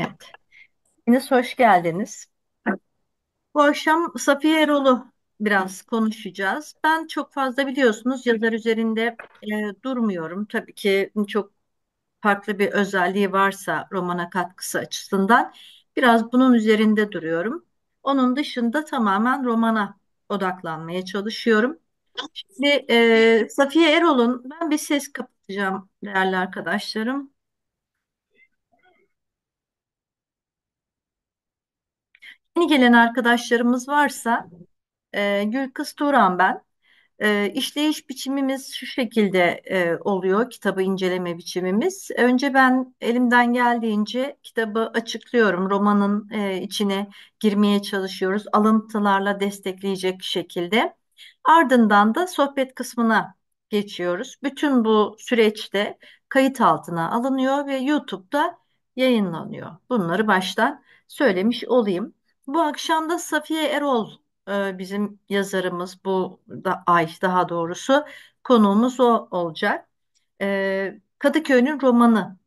Evet. Yunus hoş geldiniz. Bu akşam Safiye Erol'u biraz konuşacağız. Ben çok fazla biliyorsunuz yazar üzerinde e, durmuyorum. Tabii ki çok farklı bir özelliği varsa romana katkısı açısından biraz bunun üzerinde duruyorum. Onun dışında tamamen romana odaklanmaya çalışıyorum. Şimdi e, Safiye Erol'un ben bir ses kapatacağım değerli arkadaşlarım. Yeni gelen arkadaşlarımız varsa e, Gülkız Turan ben. E, işleyiş biçimimiz şu şekilde e, oluyor, kitabı inceleme biçimimiz. Önce ben elimden geldiğince kitabı açıklıyorum, romanın e, içine girmeye çalışıyoruz, alıntılarla destekleyecek şekilde. Ardından da sohbet kısmına geçiyoruz. Bütün bu süreçte kayıt altına alınıyor ve YouTube'da yayınlanıyor. Bunları baştan söylemiş olayım. Bu akşam da Safiye Erol e, bizim yazarımız bu da ay daha doğrusu konuğumuz o olacak. E, Kadıköy'ün romanı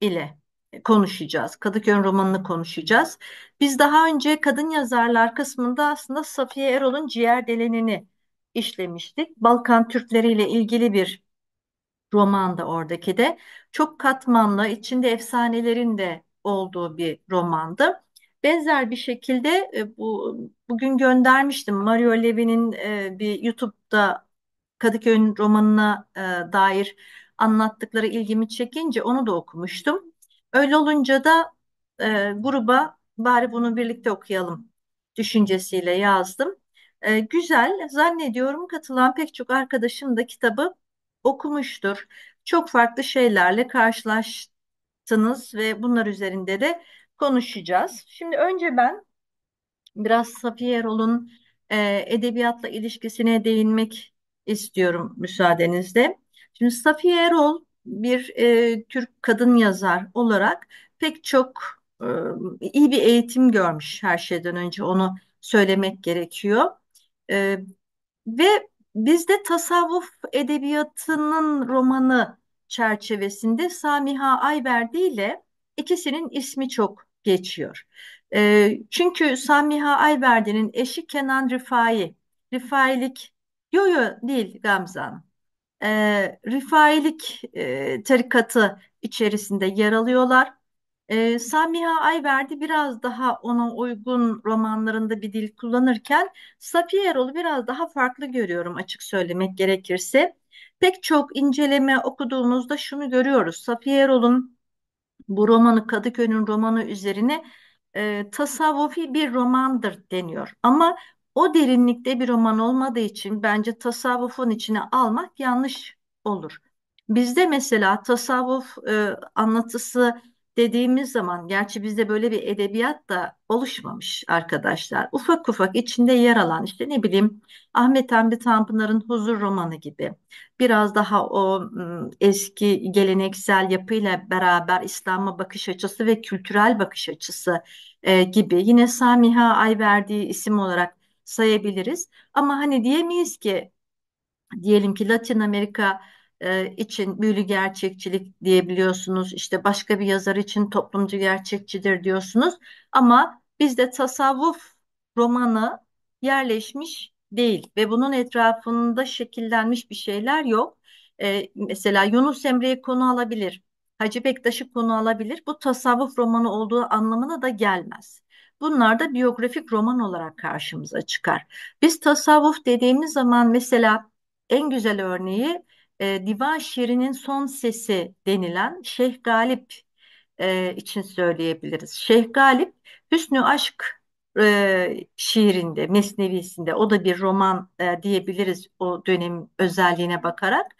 ile konuşacağız. Kadıköy'ün romanını konuşacağız. Biz daha önce kadın yazarlar kısmında aslında Safiye Erol'un Ciğer Delenini işlemiştik. Balkan Türkleri ile ilgili bir roman da oradaki de. Çok katmanlı, içinde efsanelerin de olduğu bir romandı. Benzer bir şekilde e, bu bugün göndermiştim Mario Levy'nin e, bir YouTube'da Kadıköy'ün romanına e, dair anlattıkları ilgimi çekince onu da okumuştum. Öyle olunca da gruba bari bunu birlikte okuyalım düşüncesiyle yazdım. güzel zannediyorum katılan pek çok arkadaşım da kitabı okumuştur. Çok farklı şeylerle karşılaştınız ve bunlar üzerinde de konuşacağız. Şimdi önce ben biraz Safiye Erol'un e, edebiyatla ilişkisine değinmek istiyorum müsaadenizle. Şimdi Safiye Erol bir e, Türk kadın yazar olarak pek çok e, iyi bir eğitim görmüş her şeyden önce onu söylemek gerekiyor. E, ve bizde tasavvuf edebiyatının romanı çerçevesinde Samiha Ayverdi ile ikisinin ismi çok geçiyor. E, çünkü Samiha Ayverdi'nin eşi Kenan Rifai, Rifailik, yo yo değil Gamze Hanım, e, Rifailik e, tarikatı içerisinde yer alıyorlar. E, Samiha Ayverdi biraz daha ona uygun romanlarında bir dil kullanırken Safiye biraz daha farklı görüyorum açık söylemek gerekirse. Pek çok inceleme okuduğumuzda şunu görüyoruz. Safiye bu romanı Kadıköy'ün romanı üzerine e, tasavvufi bir romandır deniyor. Ama o derinlikte bir roman olmadığı için bence tasavvufun içine almak yanlış olur. Bizde mesela tasavvuf e, anlatısı dediğimiz zaman gerçi bizde böyle bir edebiyat da oluşmamış arkadaşlar. Ufak ufak içinde yer alan işte ne bileyim Ahmet Hamdi Tanpınar'ın Huzur romanı gibi biraz daha o eski geleneksel yapıyla beraber İslam'a bakış açısı ve kültürel bakış açısı e, gibi yine Samiha Ayverdi'yi isim olarak sayabiliriz. Ama hani diyemeyiz ki diyelim ki Latin Amerika e, için büyülü gerçekçilik diyebiliyorsunuz. İşte başka bir yazar için toplumcu gerçekçidir diyorsunuz. Ama bizde tasavvuf romanı yerleşmiş değil ve bunun etrafında şekillenmiş bir şeyler yok. E, mesela Yunus Emre'yi konu alabilir, Hacı Bektaş'ı konu alabilir. Bu tasavvuf romanı olduğu anlamına da gelmez. Bunlar da biyografik roman olarak karşımıza çıkar. Biz tasavvuf dediğimiz zaman mesela en güzel örneği divan şiirinin son sesi denilen Şeyh Galip e, için söyleyebiliriz. Şeyh Galip Hüsnü Aşk e, şiirinde, mesnevisinde o da bir roman e, diyebiliriz o dönemin özelliğine bakarak.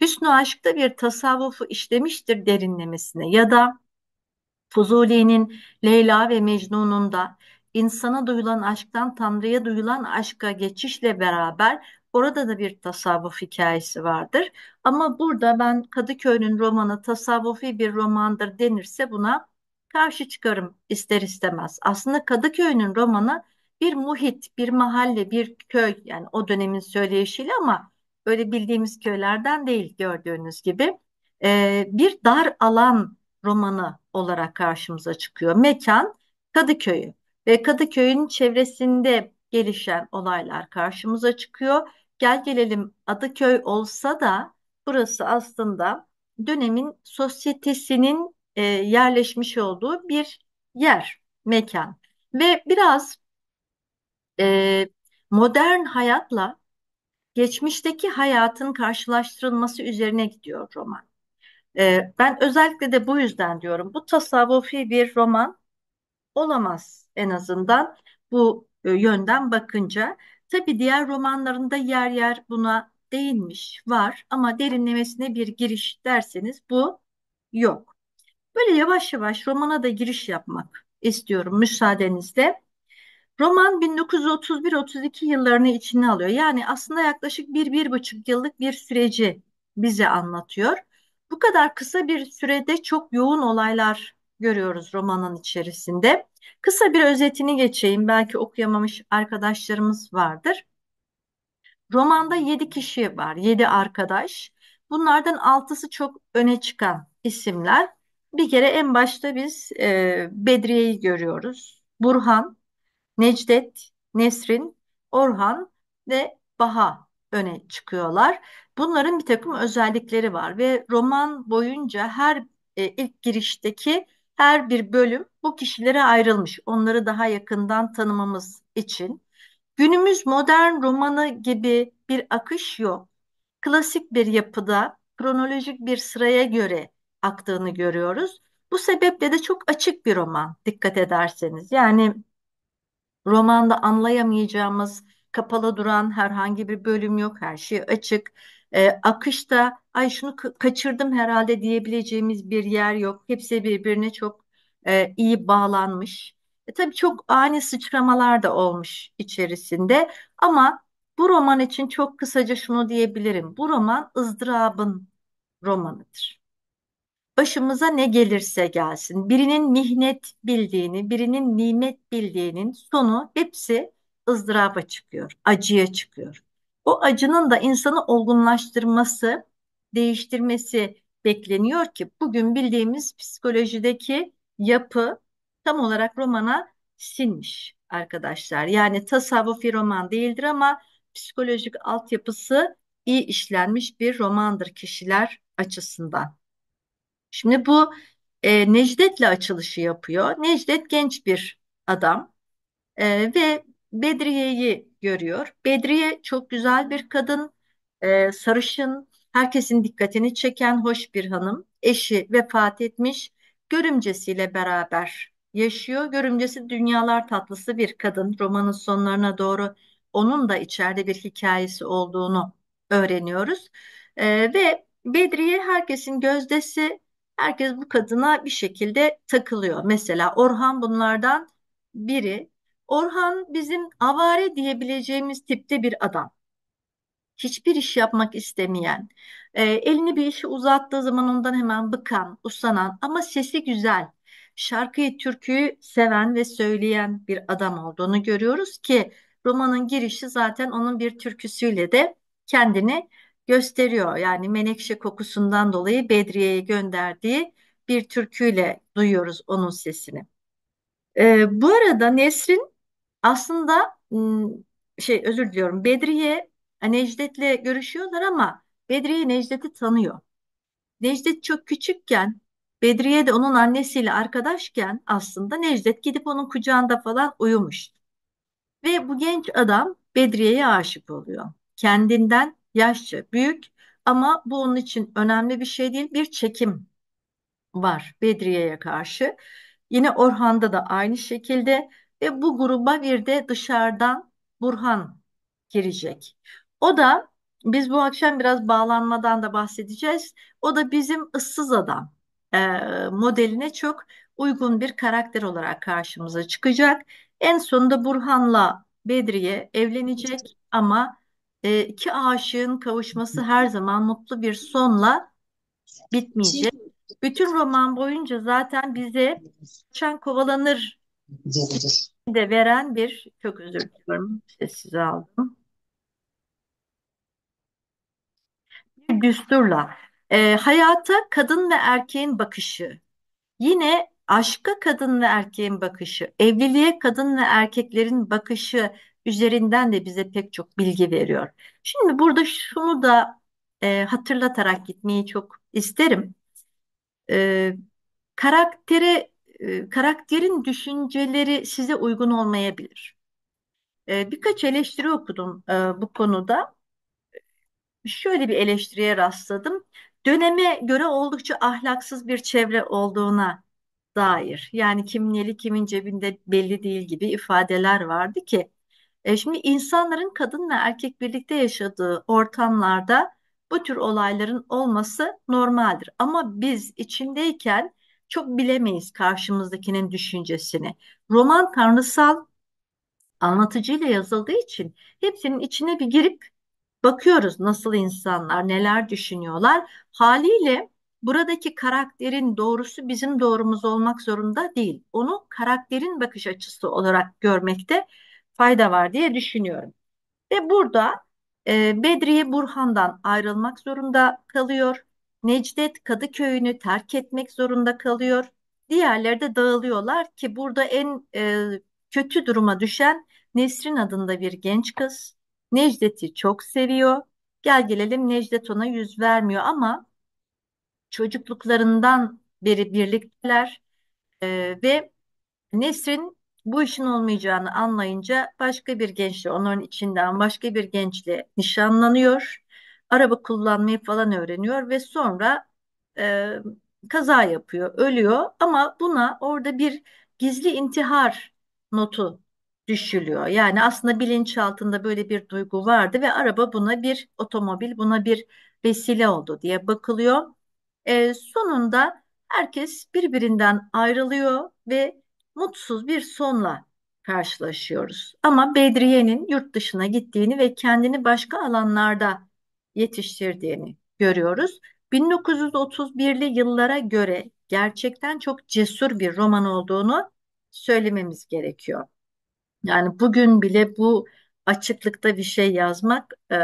Hüsnü Aşk'ta bir tasavvufu işlemiştir derinlemesine ya da Fuzuli'nin Leyla ve Mecnun'un da insana duyulan aşktan Tanrı'ya duyulan aşka geçişle beraber Orada da bir tasavvuf hikayesi vardır. Ama burada ben Kadıköy'ün romanı tasavvufi bir romandır denirse buna karşı çıkarım ister istemez. Aslında Kadıköy'ün romanı bir muhit, bir mahalle, bir köy yani o dönemin söyleyişiyle ama öyle bildiğimiz köylerden değil gördüğünüz gibi. Ee, bir dar alan romanı olarak karşımıza çıkıyor. Mekan Kadıköy'ü ve Kadıköy'ün çevresinde gelişen olaylar karşımıza çıkıyor Gel gelelim adı köy olsa da burası aslında dönemin sosyetesinin e, yerleşmiş olduğu bir yer, mekan. Ve biraz e, modern hayatla geçmişteki hayatın karşılaştırılması üzerine gidiyor roman. E, ben özellikle de bu yüzden diyorum bu tasavvufi bir roman olamaz en azından bu e, yönden bakınca. Tabi diğer romanlarında yer yer buna değinmiş var ama derinlemesine bir giriş derseniz bu yok. Böyle yavaş yavaş romana da giriş yapmak istiyorum müsaadenizle. Roman 1931-32 yıllarını içine alıyor. Yani aslında yaklaşık bir, bir buçuk yıllık bir süreci bize anlatıyor. Bu kadar kısa bir sürede çok yoğun olaylar görüyoruz romanın içerisinde. Kısa bir özetini geçeyim. Belki okuyamamış arkadaşlarımız vardır. Romanda yedi kişi var, yedi arkadaş. Bunlardan altısı çok öne çıkan isimler. Bir kere en başta biz e, Bedriye'yi görüyoruz. Burhan, Necdet, Nesrin, Orhan ve Baha öne çıkıyorlar. Bunların bir takım özellikleri var ve roman boyunca her e, ilk girişteki her bir bölüm bu kişilere ayrılmış. Onları daha yakından tanımamız için. Günümüz modern romanı gibi bir akış yok. Klasik bir yapıda kronolojik bir sıraya göre aktığını görüyoruz. Bu sebeple de çok açık bir roman dikkat ederseniz. Yani romanda anlayamayacağımız kapalı duran herhangi bir bölüm yok. Her şey açık e, akışta ay şunu kaçırdım herhalde diyebileceğimiz bir yer yok. Hepsi birbirine çok e, iyi bağlanmış. E, tabii çok ani sıçramalar da olmuş içerisinde ama bu roman için çok kısaca şunu diyebilirim. Bu roman ızdırabın romanıdır. Başımıza ne gelirse gelsin, birinin mihnet bildiğini, birinin nimet bildiğinin sonu hepsi ızdıraba çıkıyor, acıya çıkıyor. O acının da insanı olgunlaştırması, değiştirmesi bekleniyor ki bugün bildiğimiz psikolojideki yapı tam olarak romana sinmiş arkadaşlar. Yani tasavvufi roman değildir ama psikolojik altyapısı iyi işlenmiş bir romandır kişiler açısından. Şimdi bu e, Necdet'le açılışı yapıyor. Necdet genç bir adam e, ve Bedriye'yi görüyor. Bedriye çok güzel bir kadın, e, sarışın, herkesin dikkatini çeken hoş bir hanım. Eşi vefat etmiş, görümcesiyle beraber yaşıyor. Görümcesi dünyalar tatlısı bir kadın. Romanın sonlarına doğru onun da içeride bir hikayesi olduğunu öğreniyoruz. E, ve Bedriye herkesin gözdesi, herkes bu kadına bir şekilde takılıyor. Mesela Orhan bunlardan biri Orhan bizim avare diyebileceğimiz tipte bir adam. Hiçbir iş yapmak istemeyen, e, elini bir işi uzattığı zaman ondan hemen bıkan, usanan ama sesi güzel, şarkıyı, türküyü seven ve söyleyen bir adam olduğunu görüyoruz ki romanın girişi zaten onun bir türküsüyle de kendini gösteriyor. Yani menekşe kokusundan dolayı Bedriye'ye gönderdiği bir türküyle duyuyoruz onun sesini. Ee, bu arada Nesrin aslında şey özür diliyorum. Bedriye e, Necdet'le görüşüyorlar ama Bedriye Necdet'i tanıyor. Necdet çok küçükken Bedriye de onun annesiyle arkadaşken aslında Necdet gidip onun kucağında falan uyumuş. Ve bu genç adam Bedriye'ye aşık oluyor. Kendinden yaşça büyük ama bu onun için önemli bir şey değil. Bir çekim var Bedriye'ye karşı. Yine Orhan'da da aynı şekilde ve bu gruba bir de dışarıdan Burhan girecek. O da biz bu akşam biraz bağlanmadan da bahsedeceğiz. O da bizim ıssız adam e, modeline çok uygun bir karakter olarak karşımıza çıkacak. En sonunda Burhan'la Bedriye evlenecek ama e, iki aşığın kavuşması her zaman mutlu bir sonla bitmeyecek. Bütün roman boyunca zaten bize kaçan kovalanır güzel de veren bir çok özür diliyorum sessize aldım. Bir düsturla e, hayata kadın ve erkeğin bakışı yine aşka kadın ve erkeğin bakışı evliliğe kadın ve erkeklerin bakışı üzerinden de bize pek çok bilgi veriyor. Şimdi burada şunu da e, hatırlatarak gitmeyi çok isterim. E, karaktere e, karakterin düşünceleri size uygun olmayabilir. E, birkaç eleştiri okudum e, bu konuda. Şöyle bir eleştiriye rastladım. Döneme göre oldukça ahlaksız bir çevre olduğuna dair. Yani kimin eli kimin cebinde belli değil gibi ifadeler vardı ki. E, şimdi insanların kadın ve erkek birlikte yaşadığı ortamlarda bu tür olayların olması normaldir. Ama biz içindeyken çok bilemeyiz karşımızdakinin düşüncesini. Roman tanrısal anlatıcıyla yazıldığı için hepsinin içine bir girip bakıyoruz nasıl insanlar, neler düşünüyorlar. Haliyle buradaki karakterin doğrusu bizim doğrumuz olmak zorunda değil. Onu karakterin bakış açısı olarak görmekte fayda var diye düşünüyorum. Ve burada e, Bedriye Burhan'dan ayrılmak zorunda kalıyor. Necdet Kadıköy'ünü terk etmek zorunda kalıyor. Diğerleri de dağılıyorlar ki burada en e, kötü duruma düşen Nesrin adında bir genç kız. Necdet'i çok seviyor. Gel gelelim Necdet ona yüz vermiyor ama çocukluklarından beri birlikteler e, ve Nesrin bu işin olmayacağını anlayınca başka bir gençle, onların içinden başka bir gençle nişanlanıyor araba kullanmayı falan öğreniyor ve sonra e, kaza yapıyor, ölüyor ama buna orada bir gizli intihar notu düşülüyor. Yani aslında bilinçaltında böyle bir duygu vardı ve araba buna bir otomobil, buna bir vesile oldu diye bakılıyor. E, sonunda herkes birbirinden ayrılıyor ve mutsuz bir sonla karşılaşıyoruz. Ama Bedriye'nin yurt dışına gittiğini ve kendini başka alanlarda yetiştirdiğini görüyoruz. 1931'li yıllara göre gerçekten çok cesur bir roman olduğunu söylememiz gerekiyor. Yani bugün bile bu açıklıkta bir şey yazmak e,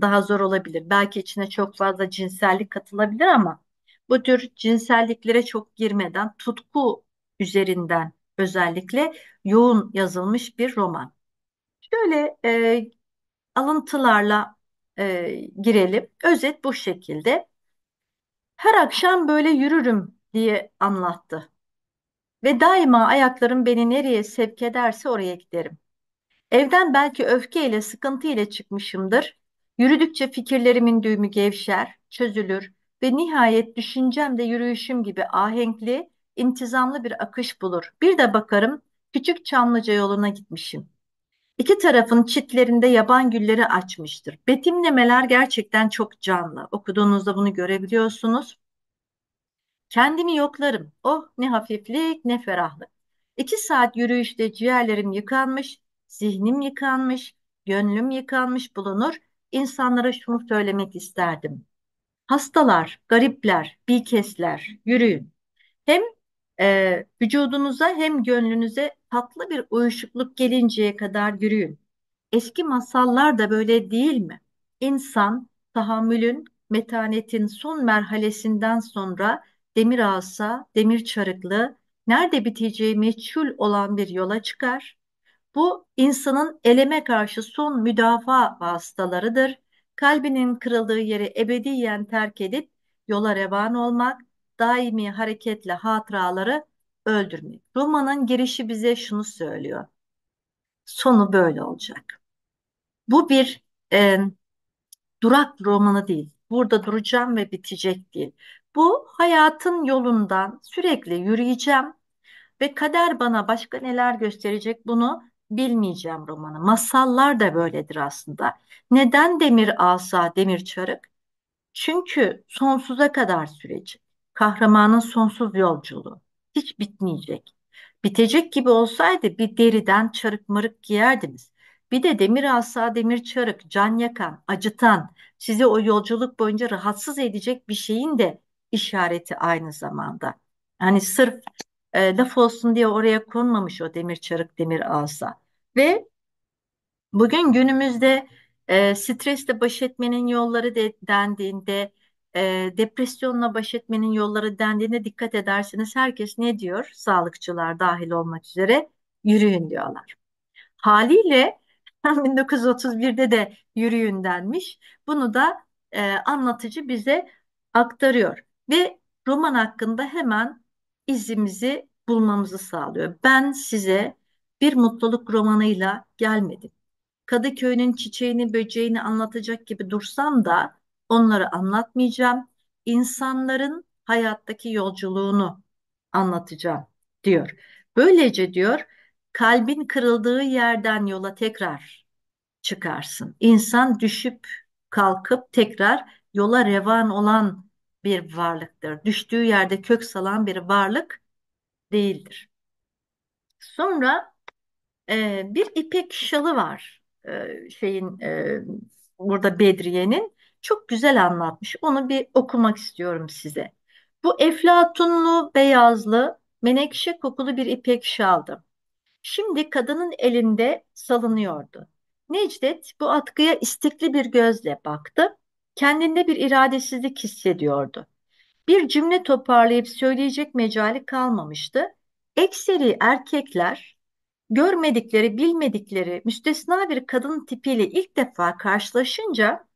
daha zor olabilir. Belki içine çok fazla cinsellik katılabilir ama bu tür cinselliklere çok girmeden tutku üzerinden özellikle yoğun yazılmış bir roman. Şöyle e, alıntılarla e, girelim. Özet bu şekilde. Her akşam böyle yürürüm diye anlattı. Ve daima ayaklarım beni nereye sevk ederse oraya giderim. Evden belki öfkeyle, sıkıntıyla çıkmışımdır. Yürüdükçe fikirlerimin düğümü gevşer, çözülür ve nihayet düşüncem de yürüyüşüm gibi ahenkli, intizamlı bir akış bulur. Bir de bakarım küçük Çamlıca yoluna gitmişim. İki tarafın çitlerinde yaban gülleri açmıştır. Betimlemeler gerçekten çok canlı. Okuduğunuzda bunu görebiliyorsunuz. Kendimi yoklarım. Oh ne hafiflik ne ferahlık. İki saat yürüyüşte ciğerlerim yıkanmış, zihnim yıkanmış, gönlüm yıkanmış bulunur. İnsanlara şunu söylemek isterdim. Hastalar, garipler, bilkesler, yürüyün. Hem e, vücudunuza hem gönlünüze tatlı bir uyuşukluk gelinceye kadar yürüyün. Eski masallar da böyle değil mi? İnsan tahammülün, metanetin son merhalesinden sonra demir asa, demir çarıklı, nerede biteceği meçhul olan bir yola çıkar. Bu insanın eleme karşı son müdafaa vasıtalarıdır. Kalbinin kırıldığı yeri ebediyen terk edip yola revan olmak, daimi hareketle hatıraları öldürmek. Romanın girişi bize şunu söylüyor. Sonu böyle olacak. Bu bir e, durak romanı değil. Burada duracağım ve bitecek değil. Bu hayatın yolundan sürekli yürüyeceğim ve kader bana başka neler gösterecek bunu bilmeyeceğim romanı. Masallar da böyledir aslında. Neden demir asa, demir çarık? Çünkü sonsuza kadar sürecek kahramanın sonsuz yolculuğu. Hiç bitmeyecek. Bitecek gibi olsaydı bir deriden çarık mırık giyerdiniz. Bir de demir asa, demir çarık, can yakan, acıtan, sizi o yolculuk boyunca rahatsız edecek bir şeyin de işareti aynı zamanda. Hani sırf e, laf olsun diye oraya konmamış o demir çarık, demir asa. Ve bugün günümüzde e, stresle baş etmenin yolları de, dendiğinde depresyonla baş etmenin yolları dendiğine dikkat ederseniz herkes ne diyor? Sağlıkçılar dahil olmak üzere yürüyün diyorlar. Haliyle 1931'de de yürüyün denmiş. Bunu da e, anlatıcı bize aktarıyor ve roman hakkında hemen izimizi bulmamızı sağlıyor. Ben size bir mutluluk romanıyla gelmedim. Kadıköy'ün çiçeğini böceğini anlatacak gibi dursam da Onları anlatmayacağım. İnsanların hayattaki yolculuğunu anlatacağım diyor. Böylece diyor kalbin kırıldığı yerden yola tekrar çıkarsın. İnsan düşüp kalkıp tekrar yola revan olan bir varlıktır. Düştüğü yerde kök salan bir varlık değildir. Sonra e, bir ipek şalı var e, şeyin e, burada Bedriye'nin çok güzel anlatmış. Onu bir okumak istiyorum size. Bu eflatunlu, beyazlı, menekşe kokulu bir ipek şaldı. Şimdi kadının elinde salınıyordu. Necdet bu atkıya istekli bir gözle baktı. Kendinde bir iradesizlik hissediyordu. Bir cümle toparlayıp söyleyecek mecali kalmamıştı. Ekseri erkekler görmedikleri, bilmedikleri müstesna bir kadın tipiyle ilk defa karşılaşınca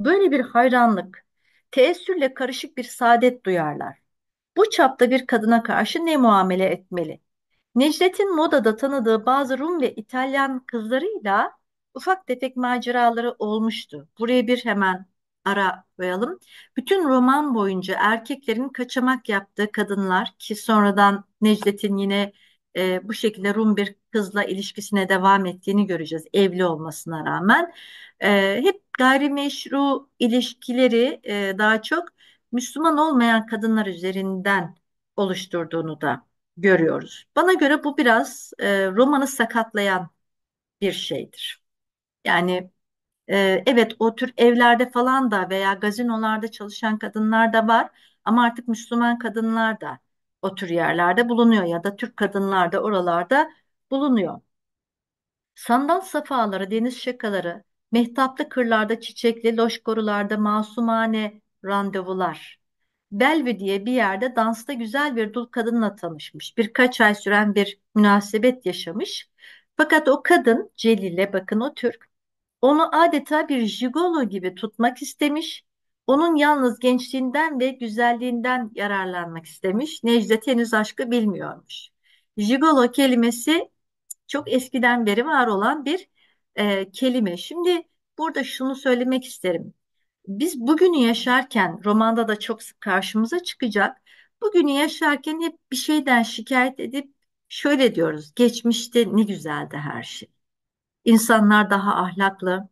Böyle bir hayranlık, teessürle karışık bir saadet duyarlar. Bu çapta bir kadına karşı ne muamele etmeli? Necdet'in modada tanıdığı bazı Rum ve İtalyan kızlarıyla ufak tefek maceraları olmuştu. Buraya bir hemen ara koyalım. Bütün roman boyunca erkeklerin kaçamak yaptığı kadınlar ki sonradan Necdet'in yine e, bu şekilde Rum bir kızla ilişkisine devam ettiğini göreceğiz evli olmasına rağmen. E, hep gayrimeşru ilişkileri e, daha çok Müslüman olmayan kadınlar üzerinden oluşturduğunu da görüyoruz. Bana göre bu biraz e, romanı sakatlayan bir şeydir. Yani e, evet o tür evlerde falan da veya gazinolarda çalışan kadınlar da var ama artık Müslüman kadınlar da o tür yerlerde bulunuyor ya da Türk kadınlar da oralarda bulunuyor. Sandal safaları, deniz şakaları, mehtaplı kırlarda çiçekli, loşkorularda masumane randevular. Belvi diye bir yerde dansta güzel bir dul kadınla tanışmış. Birkaç ay süren bir münasebet yaşamış. Fakat o kadın Celil'e bakın o Türk onu adeta bir jigolo gibi tutmak istemiş onun yalnız gençliğinden ve güzelliğinden yararlanmak istemiş. Necdet henüz aşkı bilmiyormuş. Jigolo kelimesi çok eskiden beri var olan bir e, kelime. Şimdi burada şunu söylemek isterim. Biz bugünü yaşarken romanda da çok sık karşımıza çıkacak. Bugünü yaşarken hep bir şeyden şikayet edip şöyle diyoruz. Geçmişte ne güzeldi her şey. İnsanlar daha ahlaklı,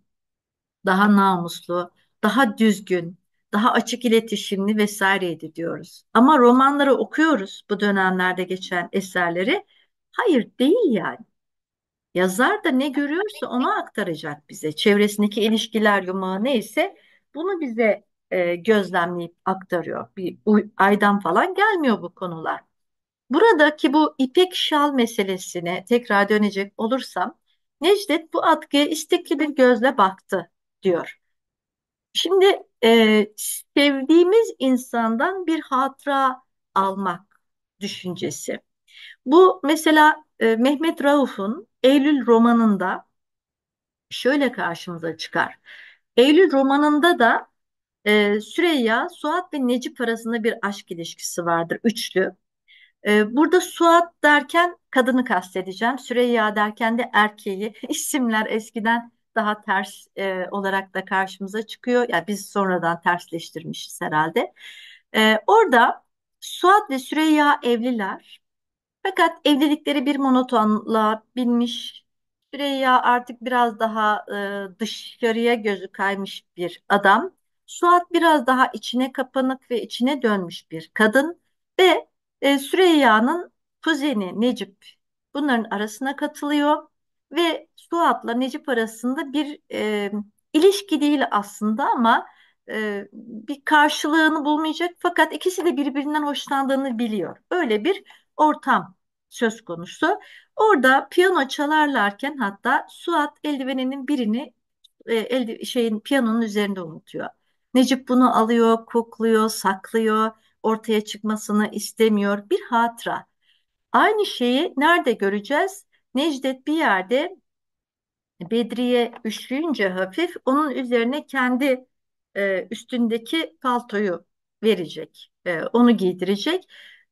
daha namuslu, daha düzgün, daha açık iletişimli vesaireydi diyoruz. Ama romanları okuyoruz bu dönemlerde geçen eserleri. Hayır değil yani. Yazar da ne görüyorsa onu aktaracak bize. Çevresindeki ilişkiler yumağı neyse bunu bize e, gözlemleyip aktarıyor. Bir aydan falan gelmiyor bu konular. Buradaki bu ipek şal meselesine tekrar dönecek olursam Necdet bu atkıya istekli bir gözle baktı diyor. Şimdi e, sevdiğimiz insandan bir hatıra almak düşüncesi. Bu mesela e, Mehmet Rauf'un Eylül romanında şöyle karşımıza çıkar. Eylül romanında da e, Süreyya, Suat ve Necip arasında bir aşk ilişkisi vardır, üçlü. E, burada Suat derken kadını kastedeceğim, Süreyya derken de erkeği. İsimler eskiden daha ters e, olarak da karşımıza çıkıyor. Yani biz sonradan tersleştirmişiz herhalde. E, orada Suat ve Süreyya evliler. Fakat evlilikleri bir monotonluğa binmiş. Süreyya artık biraz daha e, dışarıya gözü kaymış bir adam. Suat biraz daha içine kapanık ve içine dönmüş bir kadın ve e, Süreyya'nın kuzeni Necip bunların arasına katılıyor ve Suat'la Necip arasında bir e, ilişki değil aslında ama e, bir karşılığını bulmayacak fakat ikisi de birbirinden hoşlandığını biliyor. Öyle bir ortam söz konusu. Orada piyano çalarlarken hatta Suat eldiveninin birini e, elde, şeyin piyanonun üzerinde unutuyor. Necip bunu alıyor, kokluyor, saklıyor, ortaya çıkmasını istemiyor. Bir hatıra. Aynı şeyi nerede göreceğiz? Necdet bir yerde Bedriye üşüyünce hafif onun üzerine kendi e, üstündeki paltoyu verecek. E, onu giydirecek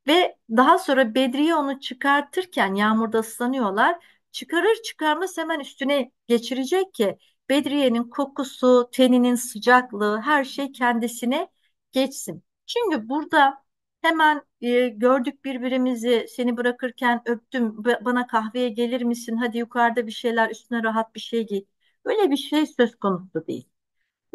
ve daha sonra Bedriye onu çıkartırken yağmurda ıslanıyorlar. Çıkarır çıkarmaz hemen üstüne geçirecek ki Bedriye'nin kokusu, teninin sıcaklığı her şey kendisine geçsin. Çünkü burada Hemen e, gördük birbirimizi seni bırakırken öptüm bana kahveye gelir misin hadi yukarıda bir şeyler üstüne rahat bir şey giy. Öyle bir şey söz konusu değil.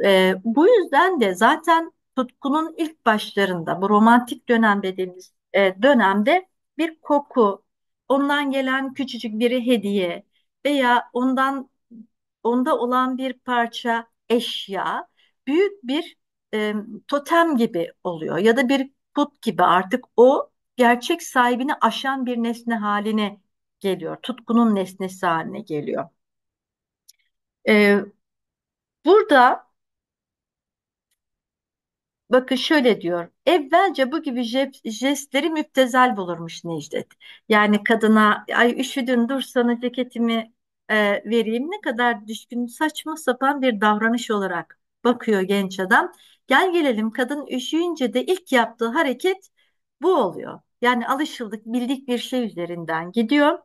E, bu yüzden de zaten tutkunun ilk başlarında bu romantik dönem dediğimiz e, dönemde bir koku, ondan gelen küçücük bir hediye veya ondan onda olan bir parça eşya büyük bir e, totem gibi oluyor ya da bir tut gibi artık o gerçek sahibini aşan bir nesne haline geliyor. Tutkunun nesnesi haline geliyor. Ee, burada bakın şöyle diyor. Evvelce bu gibi jestleri müptezel bulurmuş Necdet. Yani kadına ay üşüdün dur sana ceketimi e, vereyim ne kadar düşkün saçma sapan bir davranış olarak bakıyor genç adam. Gel gelelim kadın üşüyünce de ilk yaptığı hareket bu oluyor. Yani alışıldık bildik bir şey üzerinden gidiyor.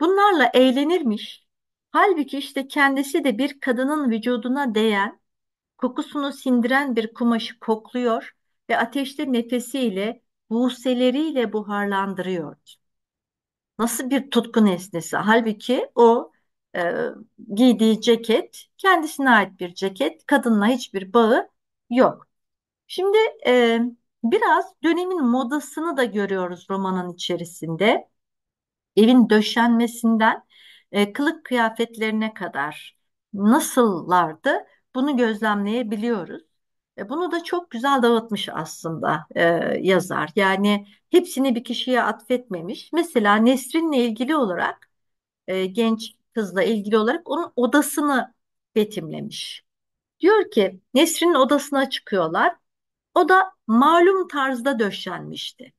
Bunlarla eğlenirmiş. Halbuki işte kendisi de bir kadının vücuduna değen, kokusunu sindiren bir kumaşı kokluyor ve ateşte nefesiyle, buğseleriyle buharlandırıyor. Nasıl bir tutku nesnesi? Halbuki o e, giydiği ceket kendisine ait bir ceket. Kadınla hiçbir bağı yok. Şimdi e, biraz dönemin modasını da görüyoruz romanın içerisinde. Evin döşenmesinden e, kılık kıyafetlerine kadar nasıllardı bunu gözlemleyebiliyoruz. E, bunu da çok güzel dağıtmış aslında e, yazar. Yani hepsini bir kişiye atfetmemiş. Mesela Nesrin'le ilgili olarak e, genç kızla ilgili olarak onun odasını betimlemiş. Diyor ki Nesrin'in odasına çıkıyorlar. O da malum tarzda döşenmişti.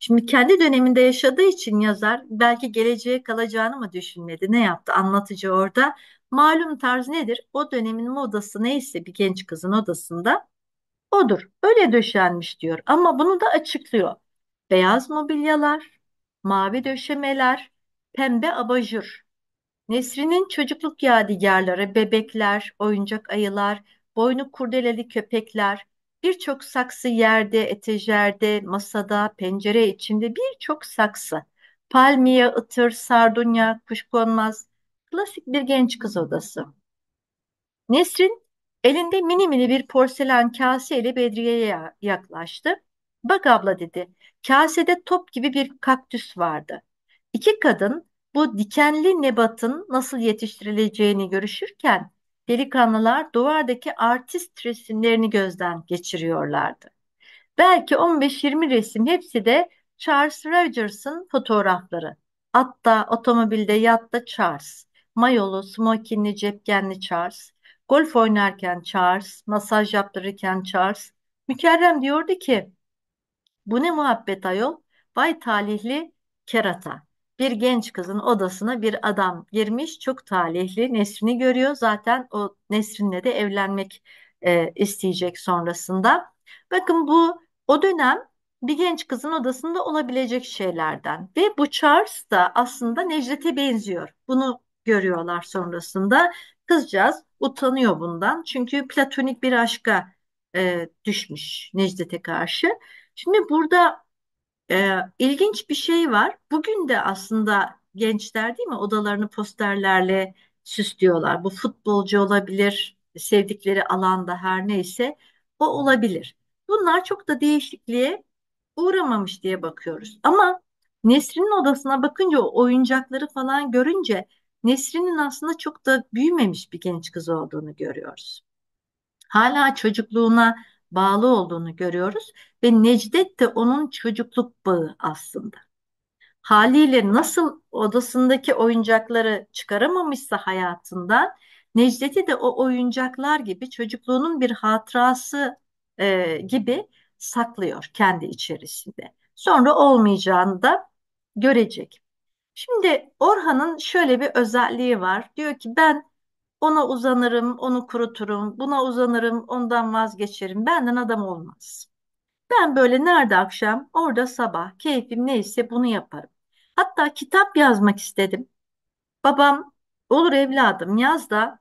Şimdi kendi döneminde yaşadığı için yazar belki geleceğe kalacağını mı düşünmedi? Ne yaptı anlatıcı orada? Malum tarz nedir? O dönemin modası neyse bir genç kızın odasında odur. Öyle döşenmiş diyor ama bunu da açıklıyor. Beyaz mobilyalar, mavi döşemeler, pembe abajur. Nesrin'in çocukluk yadigarları, bebekler, oyuncak ayılar, boynu kurdeleli köpekler, birçok saksı yerde, etejerde, masada, pencere içinde birçok saksı. Palmiye, ıtır, sardunya, kuşkonmaz, klasik bir genç kız odası. Nesrin elinde mini mini bir porselen kase ile Bedriye'ye yaklaştı. Bak abla dedi, kasede top gibi bir kaktüs vardı. İki kadın bu dikenli nebatın nasıl yetiştirileceğini görüşürken delikanlılar duvardaki artist resimlerini gözden geçiriyorlardı. Belki 15-20 resim hepsi de Charles Rogers'ın fotoğrafları. Atta, otomobilde, yatta Charles. Mayolu, smokinli, cepkenli Charles. Golf oynarken Charles, masaj yaptırırken Charles. Mükerrem diyordu ki, bu ne muhabbet ayol, vay talihli kerata bir genç kızın odasına bir adam girmiş. Çok talihli Nesrin'i görüyor. Zaten o Nesrin'le de evlenmek e, isteyecek sonrasında. Bakın bu o dönem bir genç kızın odasında olabilecek şeylerden. Ve bu Charles da aslında Necdet'e benziyor. Bunu görüyorlar sonrasında. Kızcağız utanıyor bundan. Çünkü platonik bir aşka e, düşmüş Necdet'e karşı. Şimdi burada ee, ilginç bir şey var. Bugün de aslında gençler değil mi odalarını posterlerle süslüyorlar. Bu futbolcu olabilir, sevdikleri alanda her neyse o olabilir. Bunlar çok da değişikliğe uğramamış diye bakıyoruz. Ama Nesrin'in odasına bakınca o oyuncakları falan görünce Nesrin'in aslında çok da büyümemiş bir genç kız olduğunu görüyoruz. Hala çocukluğuna bağlı olduğunu görüyoruz ve Necdet de onun çocukluk bağı aslında. Haliyle nasıl odasındaki oyuncakları çıkaramamışsa hayatından Necdet'i de o oyuncaklar gibi çocukluğunun bir hatırası e, gibi saklıyor kendi içerisinde. Sonra olmayacağını da görecek. Şimdi Orhan'ın şöyle bir özelliği var. Diyor ki ben ona uzanırım, onu kuruturum, buna uzanırım, ondan vazgeçerim. Benden adam olmaz. Ben böyle nerede akşam, orada sabah, keyfim neyse bunu yaparım. Hatta kitap yazmak istedim. Babam, olur evladım yaz da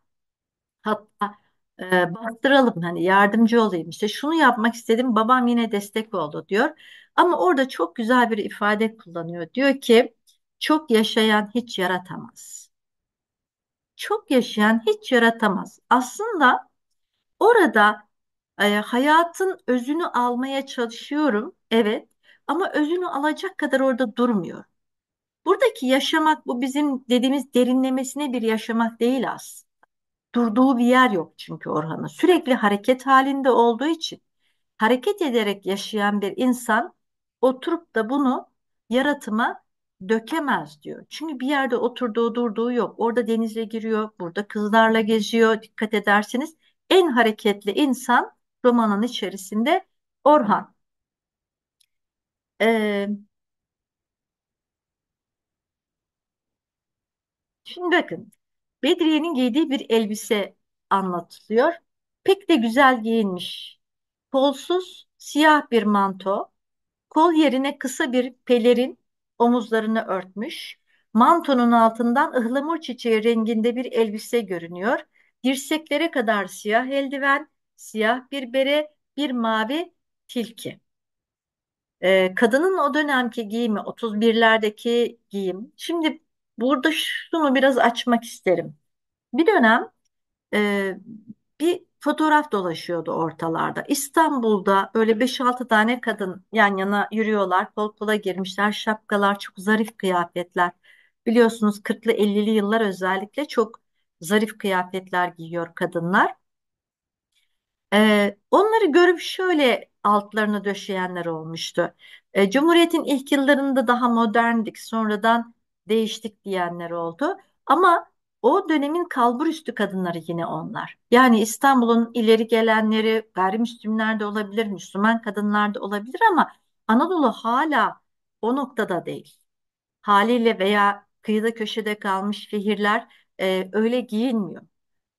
hatta e, bastıralım hani yardımcı olayım işte şunu yapmak istedim babam yine destek oldu diyor. Ama orada çok güzel bir ifade kullanıyor. Diyor ki çok yaşayan hiç yaratamaz çok yaşayan hiç yaratamaz. Aslında orada e, hayatın özünü almaya çalışıyorum, evet ama özünü alacak kadar orada durmuyor. Buradaki yaşamak bu bizim dediğimiz derinlemesine bir yaşamak değil aslında. Durduğu bir yer yok çünkü Orhan'ın. Sürekli hareket halinde olduğu için hareket ederek yaşayan bir insan oturup da bunu yaratıma dökemez diyor. Çünkü bir yerde oturduğu durduğu yok. Orada denize giriyor, burada kızlarla geziyor. Dikkat ederseniz en hareketli insan romanın içerisinde Orhan. Ee, şimdi bakın Bedriye'nin giydiği bir elbise anlatılıyor. Pek de güzel giyinmiş. Kolsuz siyah bir manto, kol yerine kısa bir pelerin omuzlarını örtmüş. Mantonun altından ıhlamur çiçeği renginde bir elbise görünüyor. Dirseklere kadar siyah eldiven, siyah bir bere, bir mavi tilki. Ee, kadının o dönemki giyimi, 31'lerdeki giyim. Şimdi burada şunu biraz açmak isterim. Bir dönem e, bir fotoğraf dolaşıyordu ortalarda. İstanbul'da böyle 5-6 tane kadın yan yana yürüyorlar, kol kola girmişler, şapkalar, çok zarif kıyafetler. Biliyorsunuz 40'lı 50'li yıllar özellikle çok zarif kıyafetler giyiyor kadınlar. Ee, onları görüp şöyle altlarını döşeyenler olmuştu. Ee, Cumhuriyet'in ilk yıllarında daha moderndik, sonradan değiştik diyenler oldu. Ama o dönemin kalbur üstü kadınları yine onlar. Yani İstanbul'un ileri gelenleri gayrimüslimler de olabilir, Müslüman kadınlar da olabilir ama Anadolu hala o noktada değil. Haliyle veya kıyıda köşede kalmış şehirler e, öyle giyinmiyor.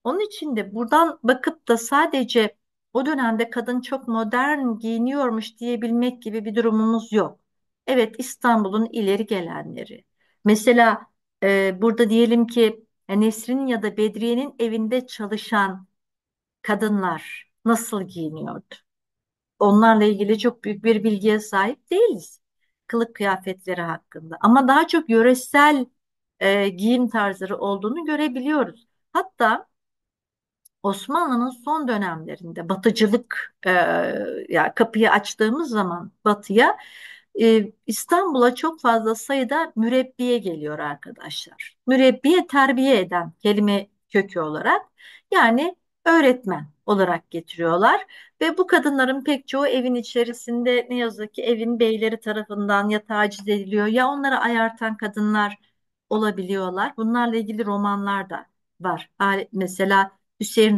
Onun için de buradan bakıp da sadece o dönemde kadın çok modern giyiniyormuş diyebilmek gibi bir durumumuz yok. Evet İstanbul'un ileri gelenleri. Mesela e, burada diyelim ki Nesrin'in ya da Bedriye'nin evinde çalışan kadınlar nasıl giyiniyordu? Onlarla ilgili çok büyük bir bilgiye sahip değiliz kılık kıyafetleri hakkında. Ama daha çok yöresel e, giyim tarzları olduğunu görebiliyoruz. Hatta Osmanlı'nın son dönemlerinde batıcılık e, ya kapıyı açtığımız zaman batıya e, İstanbul'a çok fazla sayıda mürebbiye geliyor arkadaşlar. Mürebbiye terbiye eden kelime kökü olarak yani öğretmen olarak getiriyorlar ve bu kadınların pek çoğu evin içerisinde ne yazık ki evin beyleri tarafından ya taciz ediliyor ya onları ayartan kadınlar olabiliyorlar. Bunlarla ilgili romanlar da var. Mesela Hüseyin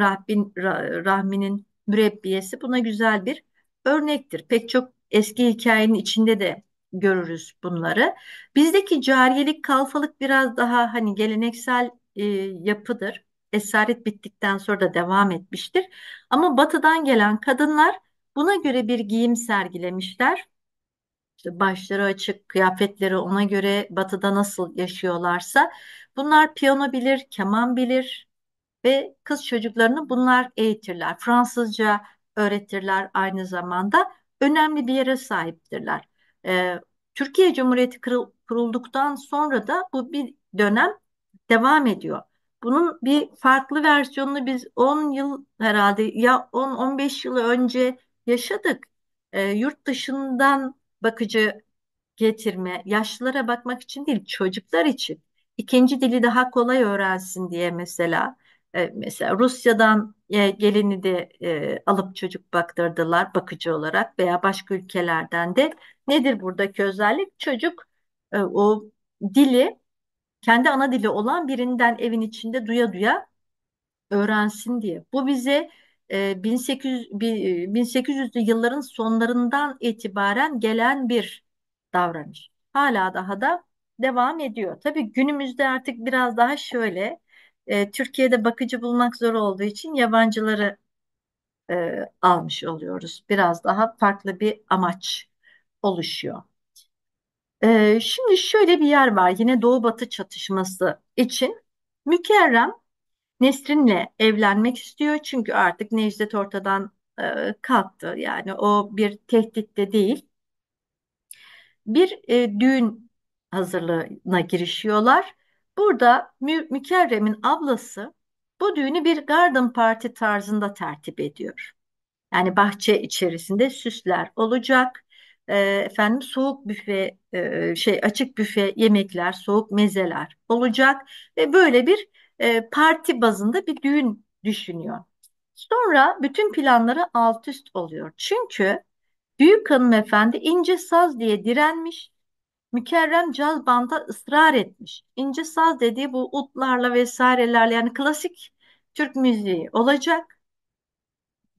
Rahmi'nin mürebbiyesi buna güzel bir örnektir. Pek çok Eski hikayenin içinde de görürüz bunları. Bizdeki cariyelik, kalfalık biraz daha hani geleneksel e, yapıdır. Esaret bittikten sonra da devam etmiştir. Ama batıdan gelen kadınlar buna göre bir giyim sergilemişler. İşte başları açık, kıyafetleri ona göre batıda nasıl yaşıyorlarsa. Bunlar piyano bilir, keman bilir ve kız çocuklarını bunlar eğitirler. Fransızca öğretirler aynı zamanda önemli bir yere sahiptirler. E, Türkiye Cumhuriyeti kurulduktan sonra da bu bir dönem devam ediyor. Bunun bir farklı versiyonunu biz 10 yıl herhalde ya 10-15 yıl önce yaşadık. E, yurt dışından bakıcı getirme, yaşlılara bakmak için değil çocuklar için. İkinci dili daha kolay öğrensin diye mesela e, mesela Rusya'dan e, gelini de e, alıp çocuk baktırdılar bakıcı olarak veya başka ülkelerden de. Nedir buradaki özellik? Çocuk o dili kendi ana dili olan birinden evin içinde duya duya öğrensin diye. Bu bize 1800 1800'lü yılların sonlarından itibaren gelen bir davranış. Hala daha da devam ediyor. Tabii günümüzde artık biraz daha şöyle e, Türkiye'de bakıcı bulmak zor olduğu için yabancıları e, almış oluyoruz. Biraz daha farklı bir amaç oluşuyor. E, şimdi şöyle bir yer var yine Doğu Batı çatışması için. Mükerrem Nesrin'le evlenmek istiyor çünkü artık Necdet ortadan e, kalktı. Yani o bir tehditte de değil. Bir e, düğün hazırlığına girişiyorlar Burada Mü- Mükerrem'in ablası bu düğünü bir garden party tarzında tertip ediyor. Yani bahçe içerisinde süsler olacak. E, efendim soğuk büfe e, şey açık büfe yemekler, soğuk mezeler olacak ve böyle bir e, parti bazında bir düğün düşünüyor. Sonra bütün planları alt üst oluyor. Çünkü büyük hanımefendi ince saz diye direnmiş Mükerrem caz banda ısrar etmiş. İnce saz dediği bu utlarla vesairelerle yani klasik Türk müziği olacak.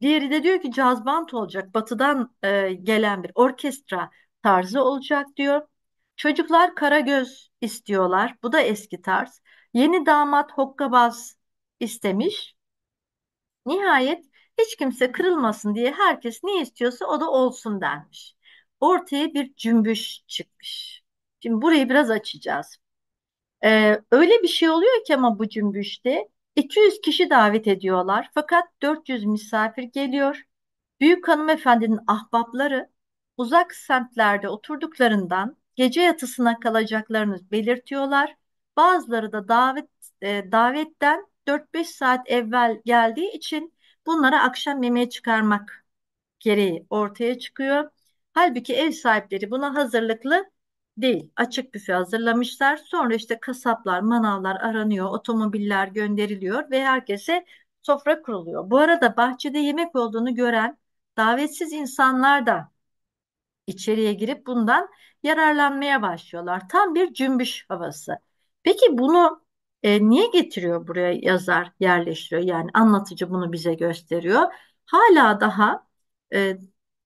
Diğeri de diyor ki caz band olacak. Batıdan e, gelen bir orkestra tarzı olacak diyor. Çocuklar karagöz istiyorlar. Bu da eski tarz. Yeni damat hokkabaz istemiş. Nihayet hiç kimse kırılmasın diye herkes ne istiyorsa o da olsun denmiş. Ortaya bir cümbüş çıkmış. Şimdi burayı biraz açacağız. Ee, öyle bir şey oluyor ki ama bu cümbüşte 200 kişi davet ediyorlar fakat 400 misafir geliyor. Büyük hanımefendinin ahbapları uzak semtlerde oturduklarından gece yatısına kalacaklarını belirtiyorlar. Bazıları da davet e, davetten 4-5 saat evvel geldiği için bunlara akşam yemeğe çıkarmak gereği ortaya çıkıyor. Halbuki ev sahipleri buna hazırlıklı değil. Açık büfe hazırlamışlar. Sonra işte kasaplar, manavlar aranıyor, otomobiller gönderiliyor ve herkese sofra kuruluyor. Bu arada bahçede yemek olduğunu gören davetsiz insanlar da içeriye girip bundan yararlanmaya başlıyorlar. Tam bir cümbüş havası. Peki bunu e, niye getiriyor buraya yazar, yerleştiriyor? Yani anlatıcı bunu bize gösteriyor. Hala daha e,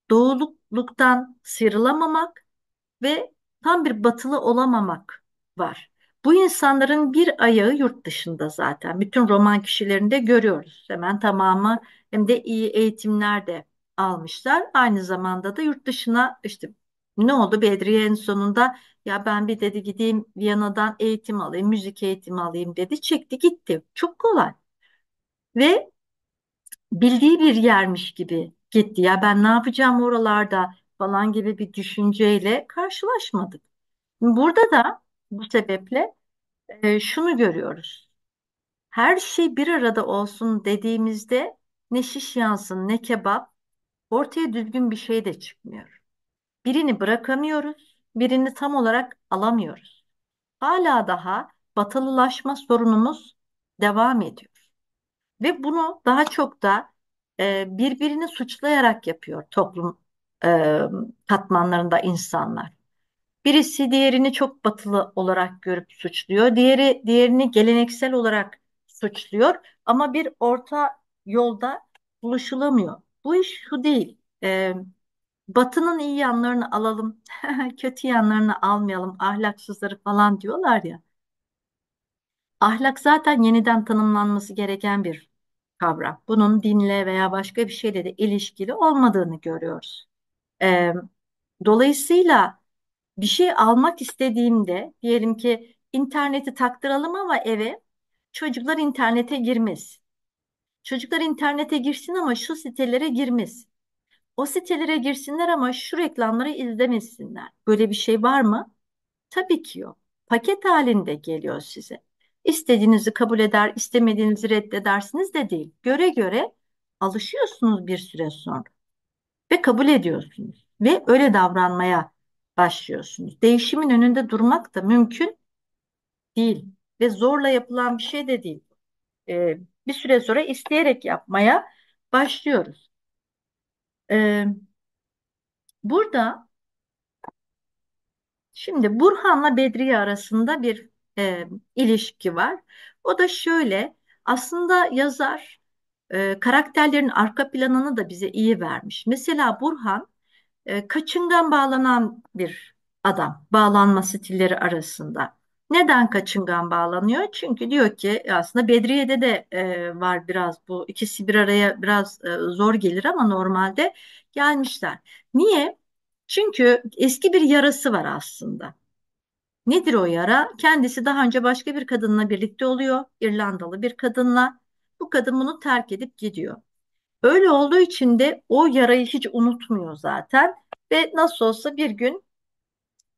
doğuluktan sıyrılamamak ve tam bir batılı olamamak var. Bu insanların bir ayağı yurt dışında zaten. Bütün roman kişilerinde görüyoruz. Hemen tamamı hem de iyi eğitimler de almışlar. Aynı zamanda da yurt dışına işte ne oldu Bedriye en sonunda ya ben bir dedi gideyim Viyana'dan eğitim alayım, müzik eğitimi alayım dedi. Çekti gitti. Çok kolay. Ve bildiği bir yermiş gibi gitti. Ya ben ne yapacağım oralarda? falan gibi bir düşünceyle karşılaşmadık. Burada da bu sebeple e, şunu görüyoruz. Her şey bir arada olsun dediğimizde ne şiş yansın ne kebap ortaya düzgün bir şey de çıkmıyor. Birini bırakamıyoruz, birini tam olarak alamıyoruz. Hala daha batılılaşma sorunumuz devam ediyor. Ve bunu daha çok da e, birbirini suçlayarak yapıyor toplum katmanlarında insanlar. Birisi diğerini çok batılı olarak görüp suçluyor. Diğeri diğerini geleneksel olarak suçluyor ama bir orta yolda buluşulamıyor. Bu iş şu değil. E, Batı'nın iyi yanlarını alalım, kötü yanlarını almayalım, ahlaksızları falan diyorlar ya. Ahlak zaten yeniden tanımlanması gereken bir kavram. Bunun dinle veya başka bir şeyle de ilişkili olmadığını görüyoruz. E, dolayısıyla bir şey almak istediğimde diyelim ki interneti taktıralım ama eve çocuklar internete girmez. Çocuklar internete girsin ama şu sitelere girmez. O sitelere girsinler ama şu reklamları izlemesinler. Böyle bir şey var mı? Tabii ki yok. Paket halinde geliyor size. İstediğinizi kabul eder, istemediğinizi reddedersiniz de değil. Göre göre alışıyorsunuz bir süre sonra ve kabul ediyorsunuz ve öyle davranmaya başlıyorsunuz. Değişimin önünde durmak da mümkün değil ve zorla yapılan bir şey de değil. Ee, bir süre sonra isteyerek yapmaya başlıyoruz. Ee, burada şimdi Burhan'la Bedriye arasında bir e, ilişki var. O da şöyle aslında yazar e, karakterlerin arka planını da bize iyi vermiş. Mesela Burhan e, kaçıngan bağlanan bir adam bağlanma stilleri arasında. Neden kaçıngan bağlanıyor? Çünkü diyor ki e, aslında Bedriye'de de e, var biraz bu ikisi bir araya biraz e, zor gelir ama normalde gelmişler. Niye? Çünkü eski bir yarası var aslında. Nedir o yara? Kendisi daha önce başka bir kadınla birlikte oluyor. İrlandalı bir kadınla bu kadın bunu terk edip gidiyor. Öyle olduğu için de o yarayı hiç unutmuyor zaten ve nasıl olsa bir gün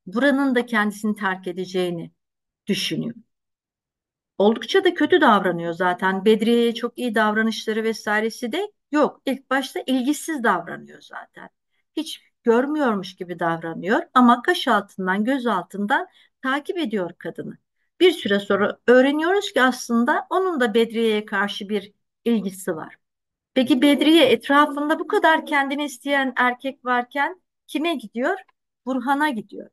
buranın da kendisini terk edeceğini düşünüyor. Oldukça da kötü davranıyor zaten. Bedriye'ye çok iyi davranışları vesairesi de yok. İlk başta ilgisiz davranıyor zaten. Hiç görmüyormuş gibi davranıyor ama kaş altından göz altından takip ediyor kadını bir süre sonra öğreniyoruz ki aslında onun da Bedriye'ye karşı bir ilgisi var. Peki Bedriye etrafında bu kadar kendini isteyen erkek varken kime gidiyor? Burhan'a gidiyor.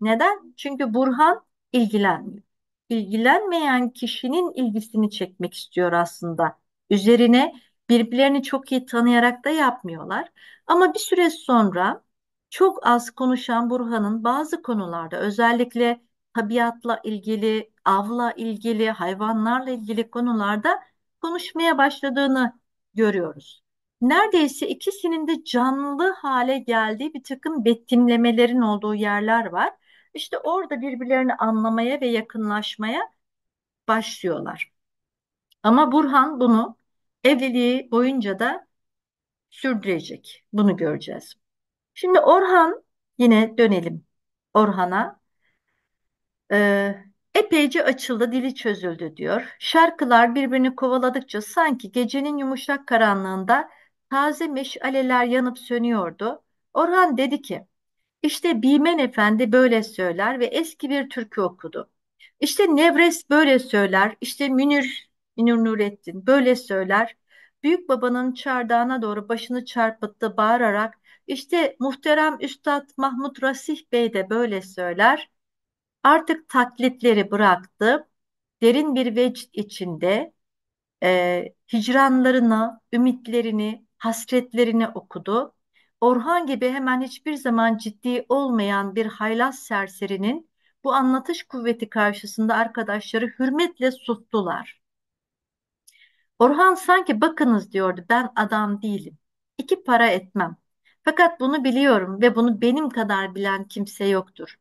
Neden? Çünkü Burhan ilgilenmiyor. İlgilenmeyen kişinin ilgisini çekmek istiyor aslında. Üzerine birbirlerini çok iyi tanıyarak da yapmıyorlar. Ama bir süre sonra çok az konuşan Burhan'ın bazı konularda özellikle tabiatla ilgili, avla ilgili, hayvanlarla ilgili konularda konuşmaya başladığını görüyoruz. Neredeyse ikisinin de canlı hale geldiği bir takım betimlemelerin olduğu yerler var. İşte orada birbirlerini anlamaya ve yakınlaşmaya başlıyorlar. Ama Burhan bunu evliliği boyunca da sürdürecek. Bunu göreceğiz. Şimdi Orhan yine dönelim Orhan'a. Ee, epeyce açıldı, dili çözüldü diyor. Şarkılar birbirini kovaladıkça sanki gecenin yumuşak karanlığında taze meşaleler yanıp sönüyordu. Orhan dedi ki, işte Bimen Efendi böyle söyler ve eski bir türkü okudu. İşte Nevres böyle söyler, işte Münir, Münir Nurettin böyle söyler. Büyük babanın çardağına doğru başını çarpıttı bağırarak, işte muhterem Üstad Mahmut Rasih Bey de böyle söyler. Artık taklitleri bıraktı. Derin bir vecd içinde e, hicranlarını, ümitlerini, hasretlerini okudu. Orhan gibi hemen hiçbir zaman ciddi olmayan bir haylaz serserinin bu anlatış kuvveti karşısında arkadaşları hürmetle sustular. Orhan sanki bakınız diyordu ben adam değilim. İki para etmem. Fakat bunu biliyorum ve bunu benim kadar bilen kimse yoktur.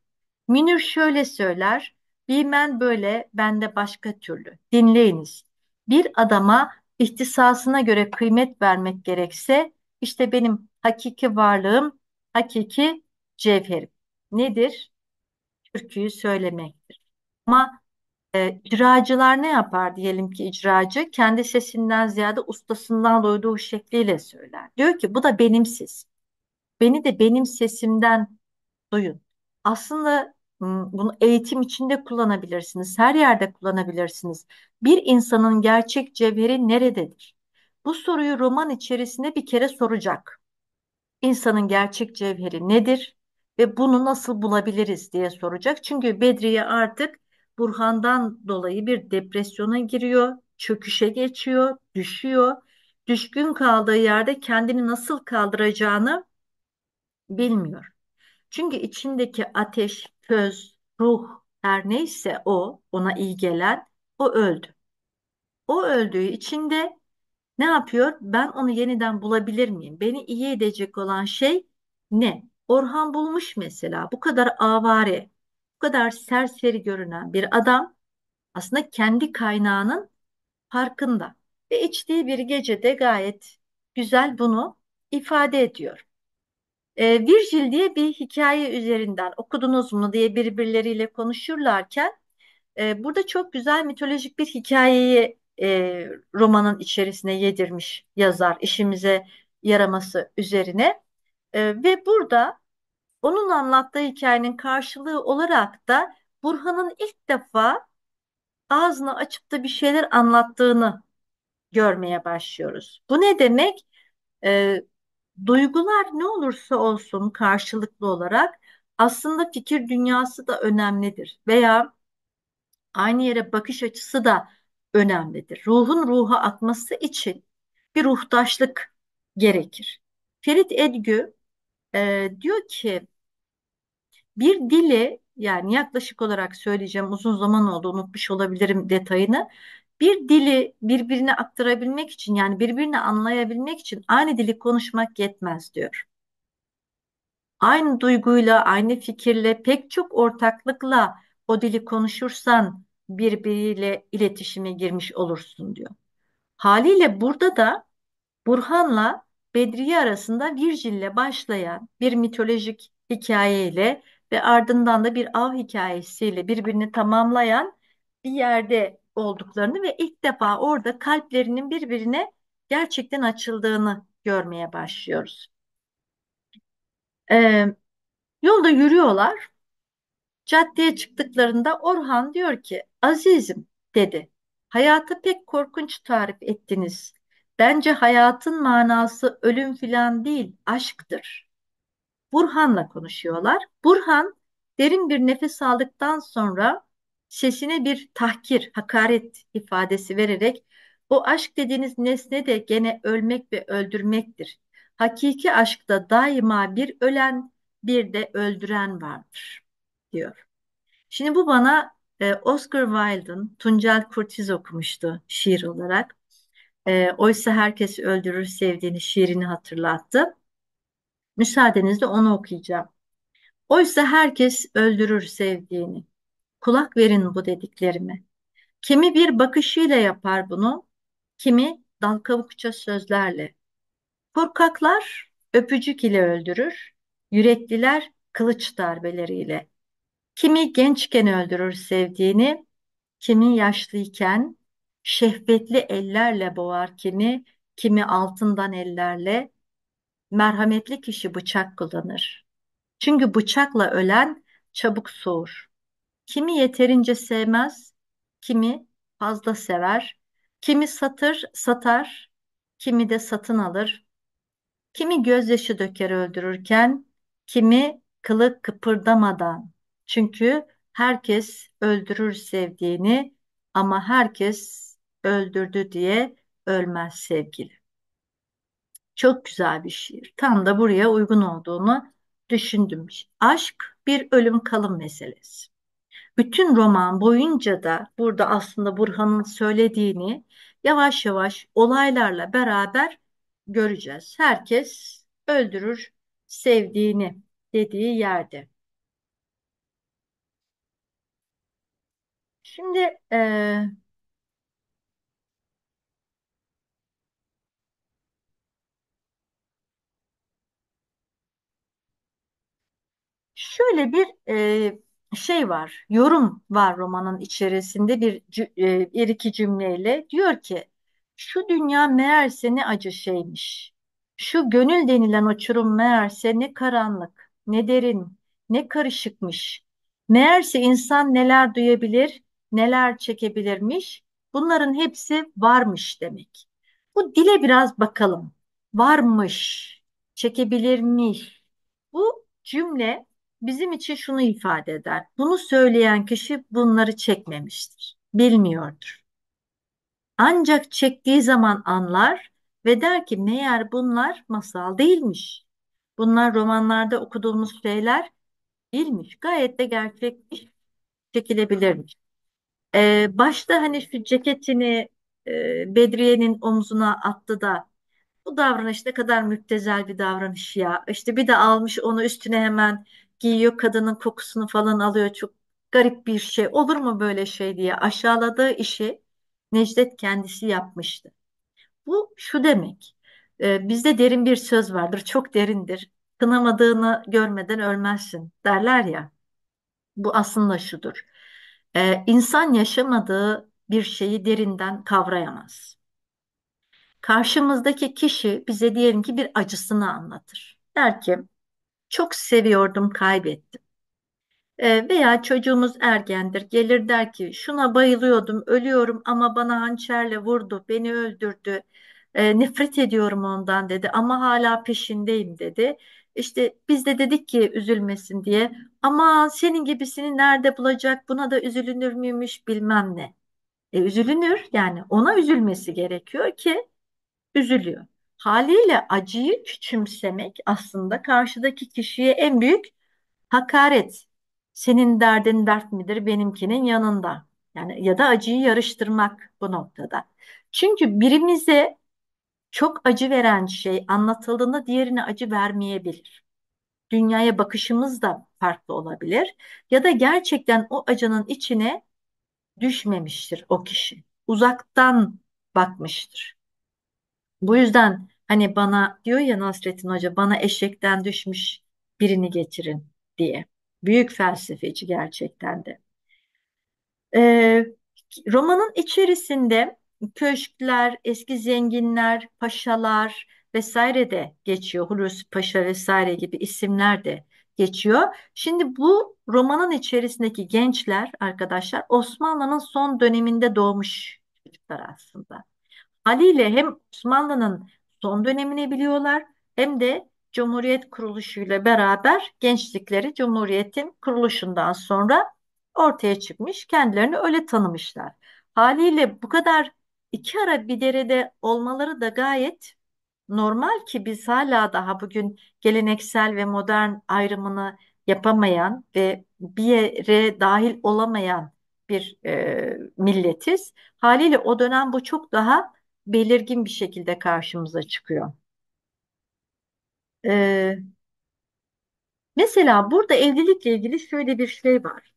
Münir şöyle söyler, bilmen böyle, bende başka türlü. Dinleyiniz. Bir adama ihtisasına göre kıymet vermek gerekse, işte benim hakiki varlığım, hakiki cevherim. Nedir? Türküyü söylemektir. Ama e, icracılar ne yapar diyelim ki icracı kendi sesinden ziyade ustasından duyduğu şekliyle söyler. Diyor ki bu da benim sesim. Beni de benim sesimden duyun aslında bunu eğitim içinde kullanabilirsiniz. Her yerde kullanabilirsiniz. Bir insanın gerçek cevheri nerededir? Bu soruyu roman içerisinde bir kere soracak. İnsanın gerçek cevheri nedir ve bunu nasıl bulabiliriz diye soracak. Çünkü Bedriye artık Burhan'dan dolayı bir depresyona giriyor, çöküşe geçiyor, düşüyor. Düşkün kaldığı yerde kendini nasıl kaldıracağını bilmiyor. Çünkü içindeki ateş, köz, ruh her neyse o ona iyi gelen o öldü. O öldüğü içinde ne yapıyor? Ben onu yeniden bulabilir miyim? Beni iyi edecek olan şey ne? Orhan bulmuş mesela bu kadar avare, bu kadar serseri görünen bir adam aslında kendi kaynağının farkında ve içtiği bir gecede gayet güzel bunu ifade ediyor. E, Virgil diye bir hikaye üzerinden okudunuz mu diye birbirleriyle konuşurlarken e, burada çok güzel mitolojik bir hikayeyi e, romanın içerisine yedirmiş yazar işimize yaraması üzerine e, ve burada onun anlattığı hikayenin karşılığı olarak da Burhan'ın ilk defa ağzını açıp da bir şeyler anlattığını görmeye başlıyoruz. Bu ne demek? E, duygular ne olursa olsun karşılıklı olarak aslında fikir dünyası da önemlidir veya aynı yere bakış açısı da önemlidir. Ruhun ruha atması için bir ruhtaşlık gerekir. Ferit Edgü e, diyor ki bir dili yani yaklaşık olarak söyleyeceğim uzun zaman oldu unutmuş olabilirim detayını bir dili birbirine aktarabilmek için yani birbirini anlayabilmek için aynı dili konuşmak yetmez diyor. Aynı duyguyla, aynı fikirle, pek çok ortaklıkla o dili konuşursan birbiriyle iletişime girmiş olursun diyor. Haliyle burada da Burhan'la Bedriye arasında Virgil'le başlayan bir mitolojik hikayeyle ve ardından da bir av hikayesiyle birbirini tamamlayan bir yerde olduklarını ve ilk defa orada kalplerinin birbirine gerçekten açıldığını görmeye başlıyoruz. Ee, yolda yürüyorlar. Caddeye çıktıklarında Orhan diyor ki azizim dedi. Hayatı pek korkunç tarif ettiniz. Bence hayatın manası ölüm filan değil aşktır. Burhan'la konuşuyorlar. Burhan derin bir nefes aldıktan sonra Sesine bir tahkir, hakaret ifadesi vererek o aşk dediğiniz nesne de gene ölmek ve öldürmektir. Hakiki aşkta daima bir ölen bir de öldüren vardır diyor. Şimdi bu bana e, Oscar Wilde'ın Tuncel Kurtiz okumuştu şiir olarak. E, Oysa herkes öldürür sevdiğini şiirini hatırlattı. Müsaadenizle onu okuyacağım. Oysa herkes öldürür sevdiğini. Kulak verin bu dediklerimi. Kimi bir bakışıyla yapar bunu, kimi dal kavukça sözlerle. Korkaklar öpücük ile öldürür, yürekliler kılıç darbeleriyle. Kimi gençken öldürür sevdiğini, kimi yaşlıyken şehvetli ellerle boğar kimi, kimi altından ellerle. Merhametli kişi bıçak kullanır. Çünkü bıçakla ölen çabuk soğur. Kimi yeterince sevmez, kimi fazla sever, kimi satır, satar, kimi de satın alır. Kimi gözyaşı döker öldürürken, kimi kılık kıpırdamadan. Çünkü herkes öldürür sevdiğini ama herkes öldürdü diye ölmez sevgili. Çok güzel bir şiir. Tam da buraya uygun olduğunu düşündüm. Aşk bir ölüm kalım meselesi. Bütün roman boyunca da burada aslında Burhan'ın söylediğini yavaş yavaş olaylarla beraber göreceğiz. Herkes öldürür sevdiğini dediği yerde. Şimdi e, şöyle bir e, şey var, yorum var romanın içerisinde bir, e, bir iki cümleyle. Diyor ki şu dünya meğerse ne acı şeymiş. Şu gönül denilen uçurum meğerse ne karanlık, ne derin, ne karışıkmış. Meğerse insan neler duyabilir, neler çekebilirmiş. Bunların hepsi varmış demek. Bu dile biraz bakalım. Varmış, çekebilirmiş. Bu cümle bizim için şunu ifade eder. Bunu söyleyen kişi bunları çekmemiştir, bilmiyordur. Ancak çektiği zaman anlar ve der ki meğer bunlar masal değilmiş. Bunlar romanlarda okuduğumuz şeyler değilmiş. Gayet de gerçekmiş, çekilebilirmiş. Ee, başta hani şu ceketini e, Bedriye'nin omzuna attı da bu davranış ne kadar müptezel bir davranış ya. İşte bir de almış onu üstüne hemen giyiyor kadının kokusunu falan alıyor çok garip bir şey olur mu böyle şey diye aşağıladığı işi Necdet kendisi yapmıştı. Bu şu demek e, bizde derin bir söz vardır çok derindir kınamadığını görmeden ölmezsin derler ya bu aslında şudur e, insan yaşamadığı bir şeyi derinden kavrayamaz. Karşımızdaki kişi bize diyelim ki bir acısını anlatır. Der ki çok seviyordum kaybettim. E, veya çocuğumuz ergendir gelir der ki şuna bayılıyordum ölüyorum ama bana hançerle vurdu beni öldürdü e, nefret ediyorum ondan dedi ama hala peşindeyim dedi. İşte biz de dedik ki üzülmesin diye ama senin gibisini nerede bulacak buna da üzülünür müymüş bilmem ne. E, üzülünür yani ona üzülmesi gerekiyor ki üzülüyor. Haliyle acıyı küçümsemek aslında karşıdaki kişiye en büyük hakaret. Senin derdin dert midir benimkinin yanında. Yani ya da acıyı yarıştırmak bu noktada. Çünkü birimize çok acı veren şey anlatıldığında diğerine acı vermeyebilir. Dünyaya bakışımız da farklı olabilir ya da gerçekten o acının içine düşmemiştir o kişi. Uzaktan bakmıştır. Bu yüzden Hani bana diyor ya Nasrettin Hoca bana eşekten düşmüş birini getirin diye. Büyük felsefeci gerçekten de. Ee, romanın içerisinde köşkler, eski zenginler, paşalar vesaire de geçiyor. Hulusi Paşa vesaire gibi isimler de geçiyor. Şimdi bu romanın içerisindeki gençler arkadaşlar Osmanlı'nın son döneminde doğmuş çocuklar aslında. Haliyle hem Osmanlı'nın son dönemini biliyorlar hem de Cumhuriyet kuruluşuyla beraber gençlikleri Cumhuriyet'in kuruluşundan sonra ortaya çıkmış. Kendilerini öyle tanımışlar. Haliyle bu kadar iki ara bir derede olmaları da gayet normal ki biz hala daha bugün geleneksel ve modern ayrımını yapamayan ve bir yere dahil olamayan bir e, milletiz. Haliyle o dönem bu çok daha belirgin bir şekilde karşımıza çıkıyor. Ee, mesela burada evlilikle ilgili şöyle bir şey var.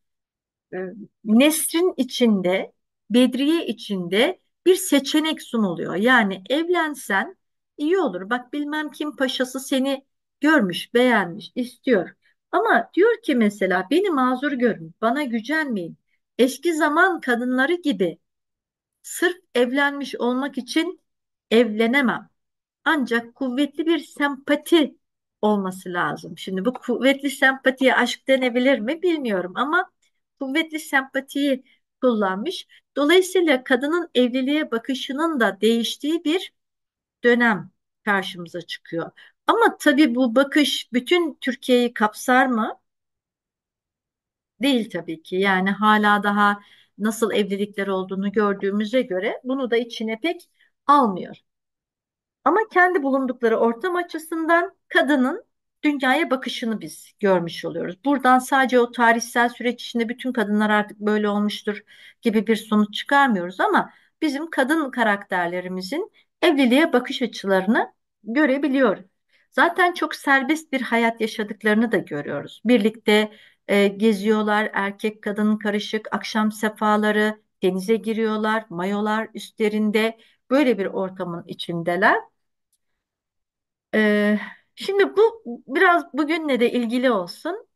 Ee, Nesrin içinde, Bedriye içinde bir seçenek sunuluyor. Yani evlensen iyi olur. Bak bilmem kim paşası seni görmüş, beğenmiş, istiyor. Ama diyor ki mesela beni mazur görün, bana gücenmeyin. Eski zaman kadınları gibi Sırf evlenmiş olmak için evlenemem. Ancak kuvvetli bir sempati olması lazım. Şimdi bu kuvvetli sempatiye aşk denebilir mi bilmiyorum ama kuvvetli sempatiyi kullanmış. Dolayısıyla kadının evliliğe bakışının da değiştiği bir dönem karşımıza çıkıyor. Ama tabii bu bakış bütün Türkiye'yi kapsar mı? Değil tabii ki. Yani hala daha nasıl evlilikler olduğunu gördüğümüze göre bunu da içine pek almıyor. Ama kendi bulundukları ortam açısından kadının dünyaya bakışını biz görmüş oluyoruz. Buradan sadece o tarihsel süreç içinde bütün kadınlar artık böyle olmuştur gibi bir sonuç çıkarmıyoruz ama bizim kadın karakterlerimizin evliliğe bakış açılarını görebiliyoruz. Zaten çok serbest bir hayat yaşadıklarını da görüyoruz. Birlikte e, geziyorlar. Erkek kadın karışık akşam sefaları denize giriyorlar. Mayolar üstlerinde böyle bir ortamın içindeler. E, şimdi bu biraz bugünle de ilgili olsun.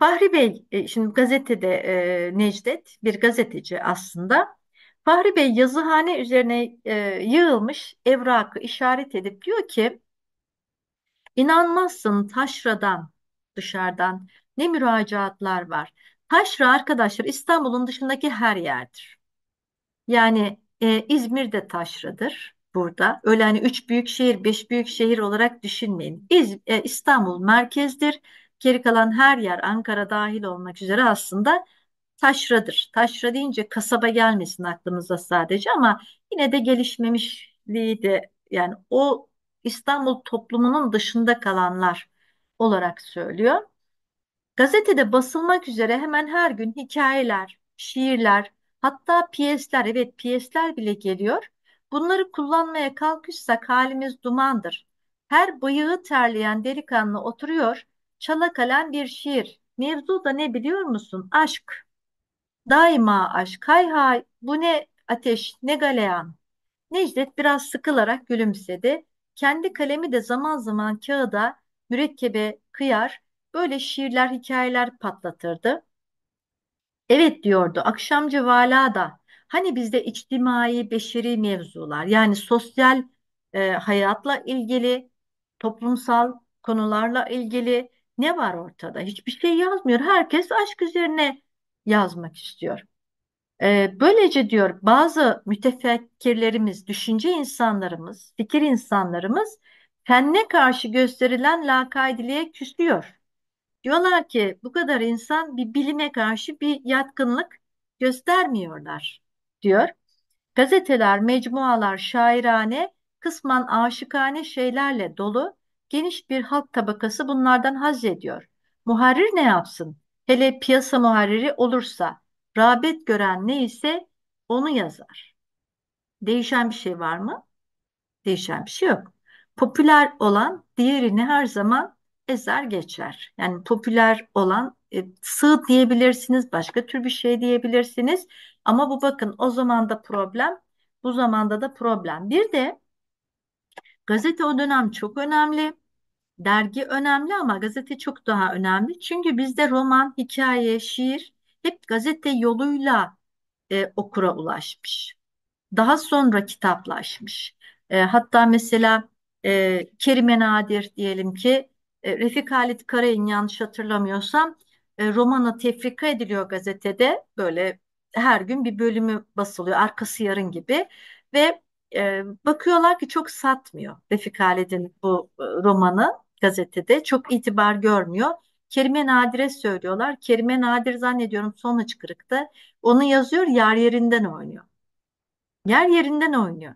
Fahri Bey, e, şimdi gazetede e, Necdet bir gazeteci aslında. Fahri Bey yazıhane üzerine e, yığılmış evrakı işaret edip diyor ki inanmazsın taşradan, dışarıdan, ne müracaatlar var. Taşra arkadaşlar İstanbul'un dışındaki her yerdir. Yani e, İzmir'de taşradır burada. Öyle hani üç büyük şehir, beş büyük şehir olarak düşünmeyin. İz, e, İstanbul merkezdir. Geri kalan her yer Ankara dahil olmak üzere aslında taşradır. Taşra deyince kasaba gelmesin aklımıza sadece ama yine de gelişmemişliği de yani o İstanbul toplumunun dışında kalanlar olarak söylüyor. Gazetede basılmak üzere hemen her gün hikayeler, şiirler, hatta piyesler, evet piyesler bile geliyor. Bunları kullanmaya kalkışsak halimiz dumandır. Her bıyığı terleyen delikanlı oturuyor, çala kalem bir şiir. Mevzu da ne biliyor musun? Aşk. Daima aşk. Hay hay, bu ne ateş, ne galeyan. Necdet biraz sıkılarak gülümsedi. Kendi kalemi de zaman zaman kağıda mürekkebe kıyar, böyle şiirler, hikayeler patlatırdı. Evet diyordu Akşam vala da hani bizde içtimai, beşeri mevzular yani sosyal e, hayatla ilgili, toplumsal konularla ilgili ne var ortada? Hiçbir şey yazmıyor. Herkes aşk üzerine yazmak istiyor. E, böylece diyor bazı mütefekkirlerimiz, düşünce insanlarımız, fikir insanlarımız fenne karşı gösterilen lakaydiliğe küsüyor. Diyorlar ki bu kadar insan bir bilime karşı bir yatkınlık göstermiyorlar diyor. Gazeteler, mecmualar şairane, kısmen aşikane şeylerle dolu geniş bir halk tabakası bunlardan haz ediyor. Muharrir ne yapsın? Hele piyasa muharriri olursa, rağbet gören neyse onu yazar. Değişen bir şey var mı? Değişen bir şey yok. Popüler olan diğerini her zaman ezer geçer. Yani popüler olan e, sığ diyebilirsiniz, başka tür bir şey diyebilirsiniz. Ama bu bakın o zaman da problem, bu zamanda da problem. Bir de gazete o dönem çok önemli. Dergi önemli ama gazete çok daha önemli. Çünkü bizde roman, hikaye, şiir hep gazete yoluyla e, okura ulaşmış. Daha sonra kitaplaşmış. E, hatta mesela e, Kerime Nadir diyelim ki e, Refik Halit Karay'ın yanlış hatırlamıyorsam e, romanı tefrika ediliyor gazetede. Böyle her gün bir bölümü basılıyor arkası yarın gibi ve e, bakıyorlar ki çok satmıyor Refik Halit'in bu e, romanı gazetede çok itibar görmüyor. Kerime Nadir'e söylüyorlar. Kerime Nadir zannediyorum son hıçkırıkta. Onu yazıyor yer yerinden oynuyor. Yer yerinden oynuyor.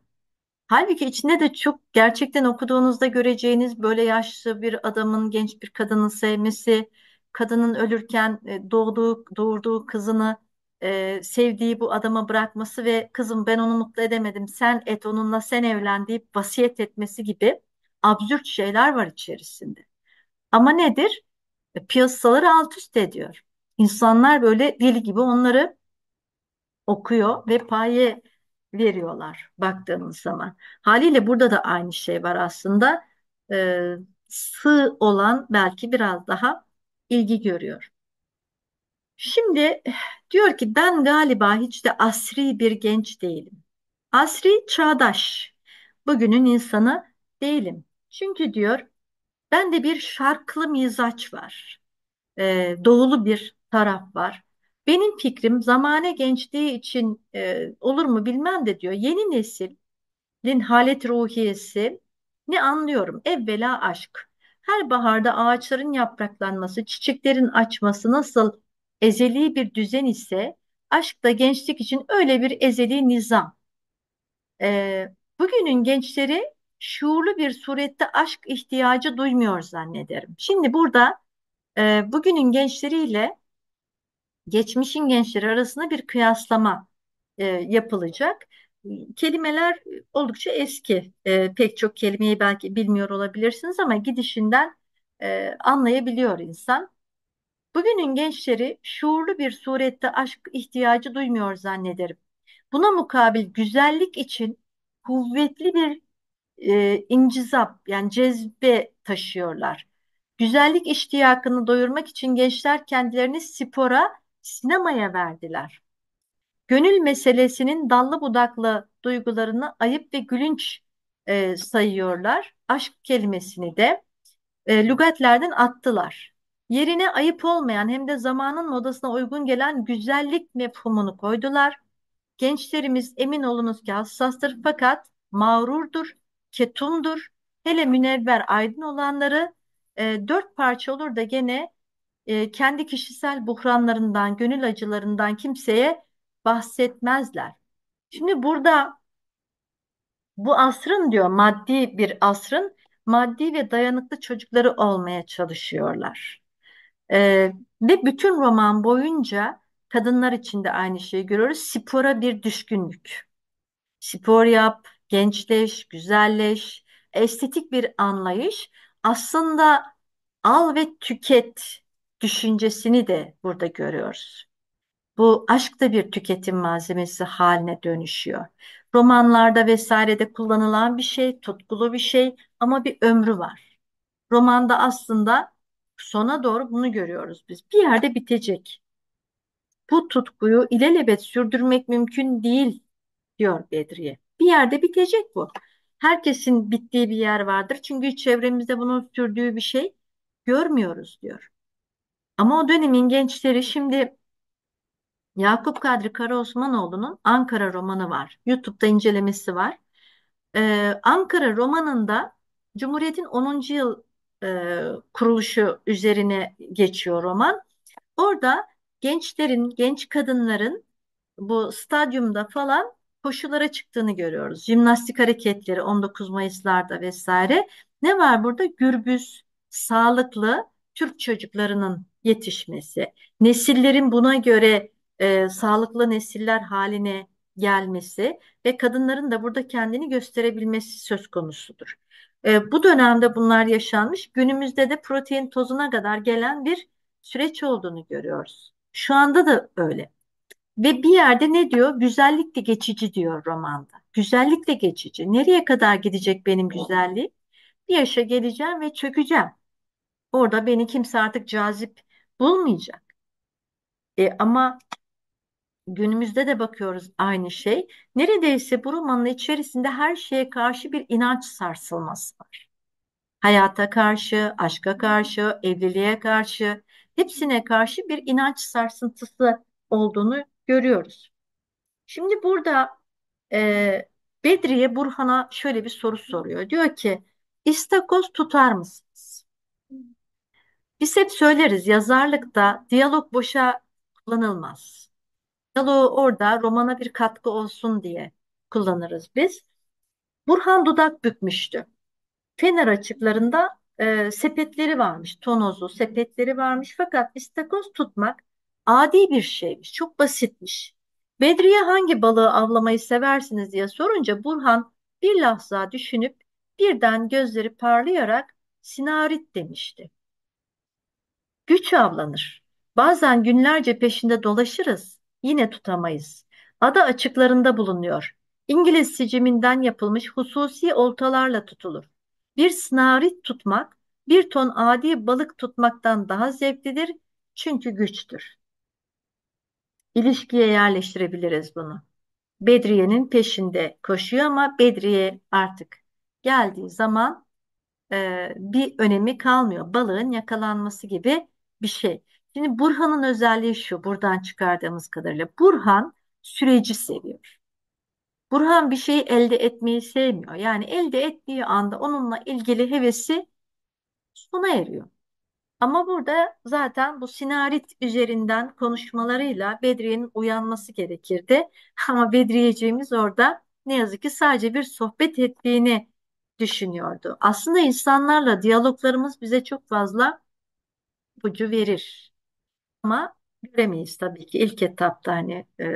Halbuki içinde de çok gerçekten okuduğunuzda göreceğiniz böyle yaşlı bir adamın genç bir kadını sevmesi, kadının ölürken e, doğduğu doğurduğu kızını e, sevdiği bu adama bırakması ve kızım ben onu mutlu edemedim sen et onunla sen evlen deyip vasiyet etmesi gibi absürt şeyler var içerisinde. Ama nedir? E, piyasaları alt üst ediyor. İnsanlar böyle deli gibi onları okuyor ve paye veriyorlar baktığımız zaman. Haliyle burada da aynı şey var aslında. E, ee, sığ olan belki biraz daha ilgi görüyor. Şimdi diyor ki ben galiba hiç de asri bir genç değilim. Asri çağdaş, bugünün insanı değilim. Çünkü diyor ben de bir şarklı mizaç var. E, doğulu bir taraf var. Benim fikrim zamane gençliği için e, olur mu bilmem de diyor. Yeni nesilin halet ruhiyesi ne anlıyorum? Evvela aşk. Her baharda ağaçların yapraklanması, çiçeklerin açması nasıl ezeli bir düzen ise aşk da gençlik için öyle bir ezeli nizam. E, bugünün gençleri şuurlu bir surette aşk ihtiyacı duymuyor zannederim. Şimdi burada e, bugünün gençleriyle geçmişin gençleri arasında bir kıyaslama e, yapılacak. Kelimeler oldukça eski. E, pek çok kelimeyi belki bilmiyor olabilirsiniz ama gidişinden e, anlayabiliyor insan. Bugünün gençleri şuurlu bir surette aşk ihtiyacı duymuyor zannederim. Buna mukabil güzellik için kuvvetli bir e, incizap yani cezbe taşıyorlar. Güzellik iştiyakını doyurmak için gençler kendilerini spora sinemaya verdiler. Gönül meselesinin dallı budaklı duygularını ayıp ve gülünç e, sayıyorlar. Aşk kelimesini de e, lügatlerden attılar. Yerine ayıp olmayan hem de zamanın modasına uygun gelen güzellik mefhumunu koydular. Gençlerimiz emin olunuz ki hassastır fakat mağrurdur, ketumdur. Hele münevver aydın olanları e, dört parça olur da gene e, kendi kişisel buhranlarından, gönül acılarından kimseye bahsetmezler. Şimdi burada bu asrın diyor maddi bir asrın maddi ve dayanıklı çocukları olmaya çalışıyorlar. E, ve bütün roman boyunca kadınlar için de aynı şeyi görüyoruz. Spora bir düşkünlük. Spor yap, gençleş, güzelleş, estetik bir anlayış. Aslında al ve tüket düşüncesini de burada görüyoruz. Bu aşk da bir tüketim malzemesi haline dönüşüyor. Romanlarda vesairede kullanılan bir şey, tutkulu bir şey ama bir ömrü var. Romanda aslında sona doğru bunu görüyoruz biz. Bir yerde bitecek. Bu tutkuyu ilelebet sürdürmek mümkün değil diyor Bedriye. Bir yerde bitecek bu. Herkesin bittiği bir yer vardır. Çünkü çevremizde bunun sürdüğü bir şey görmüyoruz diyor. Ama o dönemin gençleri şimdi Yakup Kadri Karaosmanoğlu'nun Ankara romanı var. YouTube'da incelemesi var. Ee, Ankara romanında Cumhuriyet'in 10. yıl e, kuruluşu üzerine geçiyor roman. Orada gençlerin, genç kadınların bu stadyumda falan koşulara çıktığını görüyoruz. Jimnastik hareketleri 19 Mayıs'larda vesaire. Ne var burada? Gürbüz, sağlıklı Türk çocuklarının yetişmesi, nesillerin buna göre e, sağlıklı nesiller haline gelmesi ve kadınların da burada kendini gösterebilmesi söz konusudur. E, bu dönemde bunlar yaşanmış, günümüzde de protein tozuna kadar gelen bir süreç olduğunu görüyoruz. Şu anda da öyle. Ve bir yerde ne diyor? Güzellik de geçici diyor romanda. Güzellik de geçici. Nereye kadar gidecek benim güzelliğim? Bir yaşa geleceğim ve çökeceğim. Orada beni kimse artık cazip bulmayacak. E, ama günümüzde de bakıyoruz aynı şey. Neredeyse bu romanın içerisinde her şeye karşı bir inanç sarsılması var. Hayata karşı, aşka karşı, evliliğe karşı, hepsine karşı bir inanç sarsıntısı olduğunu görüyoruz. Şimdi burada e, Bedriye Burhan'a şöyle bir soru soruyor. Diyor ki, istakoz tutar mısın? Biz hep söyleriz yazarlıkta diyalog boşa kullanılmaz. Diyaloğu orada romana bir katkı olsun diye kullanırız biz. Burhan dudak bükmüştü. Fener açıklarında e, sepetleri varmış, tonozu sepetleri varmış. Fakat istakoz tutmak adi bir şeymiş, çok basitmiş. Bedriye hangi balığı avlamayı seversiniz diye sorunca Burhan bir lahza düşünüp birden gözleri parlayarak sinarit demişti. Güç avlanır. Bazen günlerce peşinde dolaşırız, yine tutamayız. Ada açıklarında bulunuyor. İngiliz siciminden yapılmış hususi oltalarla tutulur. Bir snarit tutmak, bir ton adi balık tutmaktan daha zevklidir çünkü güçtür. İlişkiye yerleştirebiliriz bunu. Bedriye'nin peşinde koşuyor ama Bedriye artık geldiği zaman e, bir önemi kalmıyor. Balığın yakalanması gibi bir şey. Şimdi Burhan'ın özelliği şu buradan çıkardığımız kadarıyla. Burhan süreci seviyor. Burhan bir şeyi elde etmeyi sevmiyor. Yani elde ettiği anda onunla ilgili hevesi sona eriyor. Ama burada zaten bu sinarit üzerinden konuşmalarıyla Bedriye'nin uyanması gerekirdi. Ama Bedriyeciğimiz orada ne yazık ki sadece bir sohbet ettiğini düşünüyordu. Aslında insanlarla diyaloglarımız bize çok fazla ipucu verir. Ama göremeyiz tabii ki ilk etapta hani e,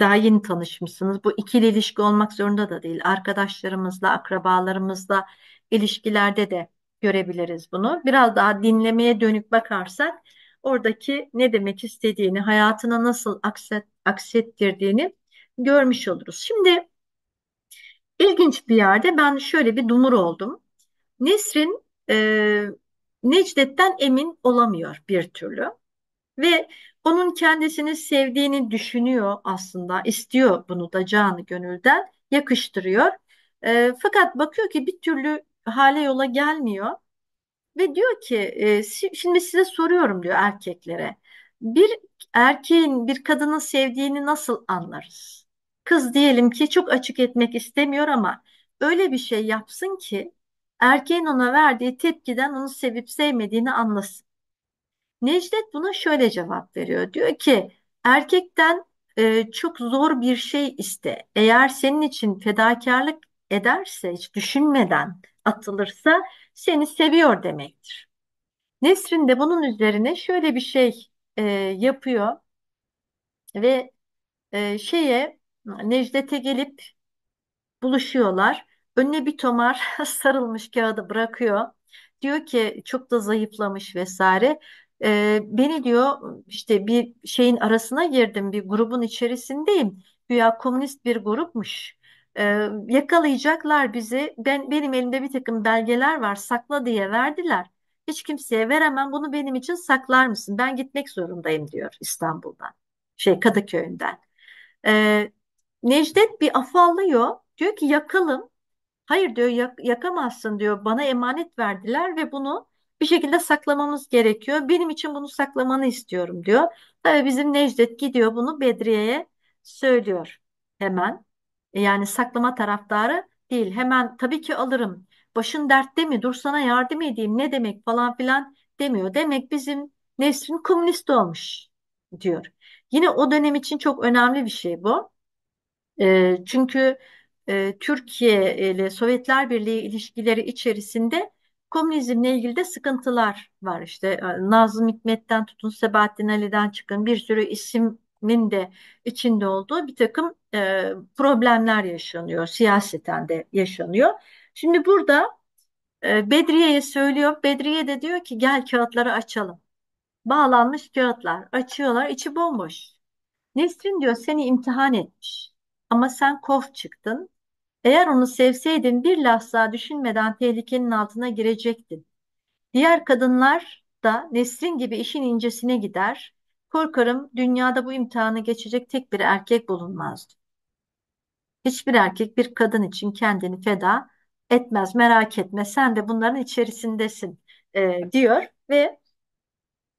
daha yeni tanışmışsınız. Bu ikili ilişki olmak zorunda da değil. Arkadaşlarımızla, akrabalarımızla ilişkilerde de görebiliriz bunu. Biraz daha dinlemeye dönük bakarsak oradaki ne demek istediğini, hayatına nasıl akset, aksettirdiğini görmüş oluruz. Şimdi ilginç bir yerde ben şöyle bir dumur oldum. Nesrin e, Necdet'ten emin olamıyor bir türlü. Ve onun kendisini sevdiğini düşünüyor aslında, istiyor bunu da canı gönülden, yakıştırıyor. E, fakat bakıyor ki bir türlü hale yola gelmiyor. Ve diyor ki, e, şimdi size soruyorum diyor erkeklere. Bir erkeğin bir kadını sevdiğini nasıl anlarız? Kız diyelim ki çok açık etmek istemiyor ama öyle bir şey yapsın ki erkeğin ona verdiği tepkiden onu sevip sevmediğini anlasın. Necdet buna şöyle cevap veriyor. Diyor ki erkekten e, çok zor bir şey iste. Eğer senin için fedakarlık ederse hiç düşünmeden atılırsa seni seviyor demektir. Nesrin de bunun üzerine şöyle bir şey e, yapıyor ve e, şeye Necdet'e gelip buluşuyorlar. Önüne bir tomar sarılmış kağıdı bırakıyor. Diyor ki çok da zayıflamış vesaire. Ee, beni diyor işte bir şeyin arasına girdim bir grubun içerisindeyim. Güya komünist bir grupmuş. Ee, yakalayacaklar bizi. Ben benim elimde bir takım belgeler var sakla diye verdiler. Hiç kimseye veremem bunu benim için saklar mısın? Ben gitmek zorundayım diyor İstanbul'dan. Şey Kadıköy'ünden. Ee, Necdet bir afallıyor. Diyor ki yakalım Hayır diyor yak- yakamazsın diyor. Bana emanet verdiler ve bunu bir şekilde saklamamız gerekiyor. Benim için bunu saklamanı istiyorum diyor. Tabii bizim Necdet gidiyor bunu Bedriye'ye söylüyor hemen. E, yani saklama taraftarı değil. Hemen tabii ki alırım. Başın dertte mi? Dur sana yardım edeyim. Ne demek falan filan demiyor. Demek bizim Nesrin komünist olmuş diyor. Yine o dönem için çok önemli bir şey bu. E, çünkü e, Türkiye e, ile Sovyetler Birliği ilişkileri içerisinde komünizmle ilgili de sıkıntılar var. İşte e, Nazım Hikmet'ten tutun Sebahattin Ali'den çıkın bir sürü ismin de içinde olduğu bir takım problemler yaşanıyor. Siyaseten de yaşanıyor. Şimdi burada Bedriye'ye söylüyor. Bedriye de diyor ki gel kağıtları açalım. Bağlanmış kağıtlar. Açıyorlar içi bomboş. Nesrin diyor seni imtihan etmiş. Ama sen kof çıktın. Eğer onu sevseydin bir lahza düşünmeden tehlikenin altına girecektin. Diğer kadınlar da Nesrin gibi işin incesine gider. Korkarım dünyada bu imtihanı geçecek tek bir erkek bulunmazdı. Hiçbir erkek bir kadın için kendini feda etmez merak etme sen de bunların içerisindesin e, diyor ve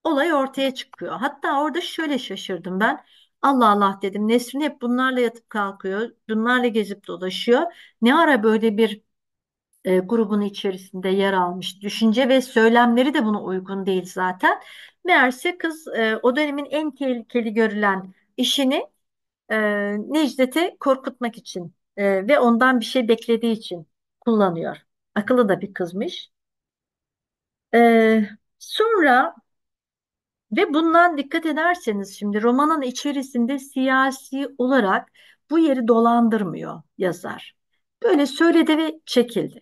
olay ortaya çıkıyor. Hatta orada şöyle şaşırdım ben. Allah Allah dedim. Nesrin hep bunlarla yatıp kalkıyor. Bunlarla gezip dolaşıyor. Ne ara böyle bir e, grubun içerisinde yer almış. Düşünce ve söylemleri de buna uygun değil zaten. Meğerse kız e, o dönemin en tehlikeli görülen işini e, Necdet'i korkutmak için e, ve ondan bir şey beklediği için kullanıyor. Akıllı da bir kızmış. E, sonra ve bundan dikkat ederseniz şimdi romanın içerisinde siyasi olarak bu yeri dolandırmıyor yazar. Böyle söyledi ve çekildi.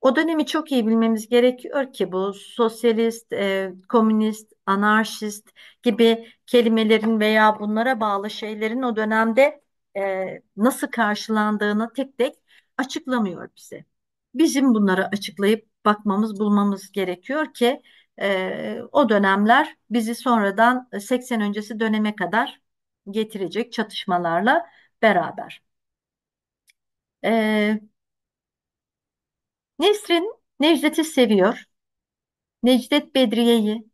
O dönemi çok iyi bilmemiz gerekiyor ki bu sosyalist, e, komünist, anarşist gibi kelimelerin veya bunlara bağlı şeylerin o dönemde e, nasıl karşılandığını tek tek açıklamıyor bize. Bizim bunları açıklayıp bakmamız, bulmamız gerekiyor ki o dönemler bizi sonradan 80 e, öncesi döneme kadar getirecek çatışmalarla beraber. E, Nesrin Necdet'i seviyor. Necdet Bedriye'yi,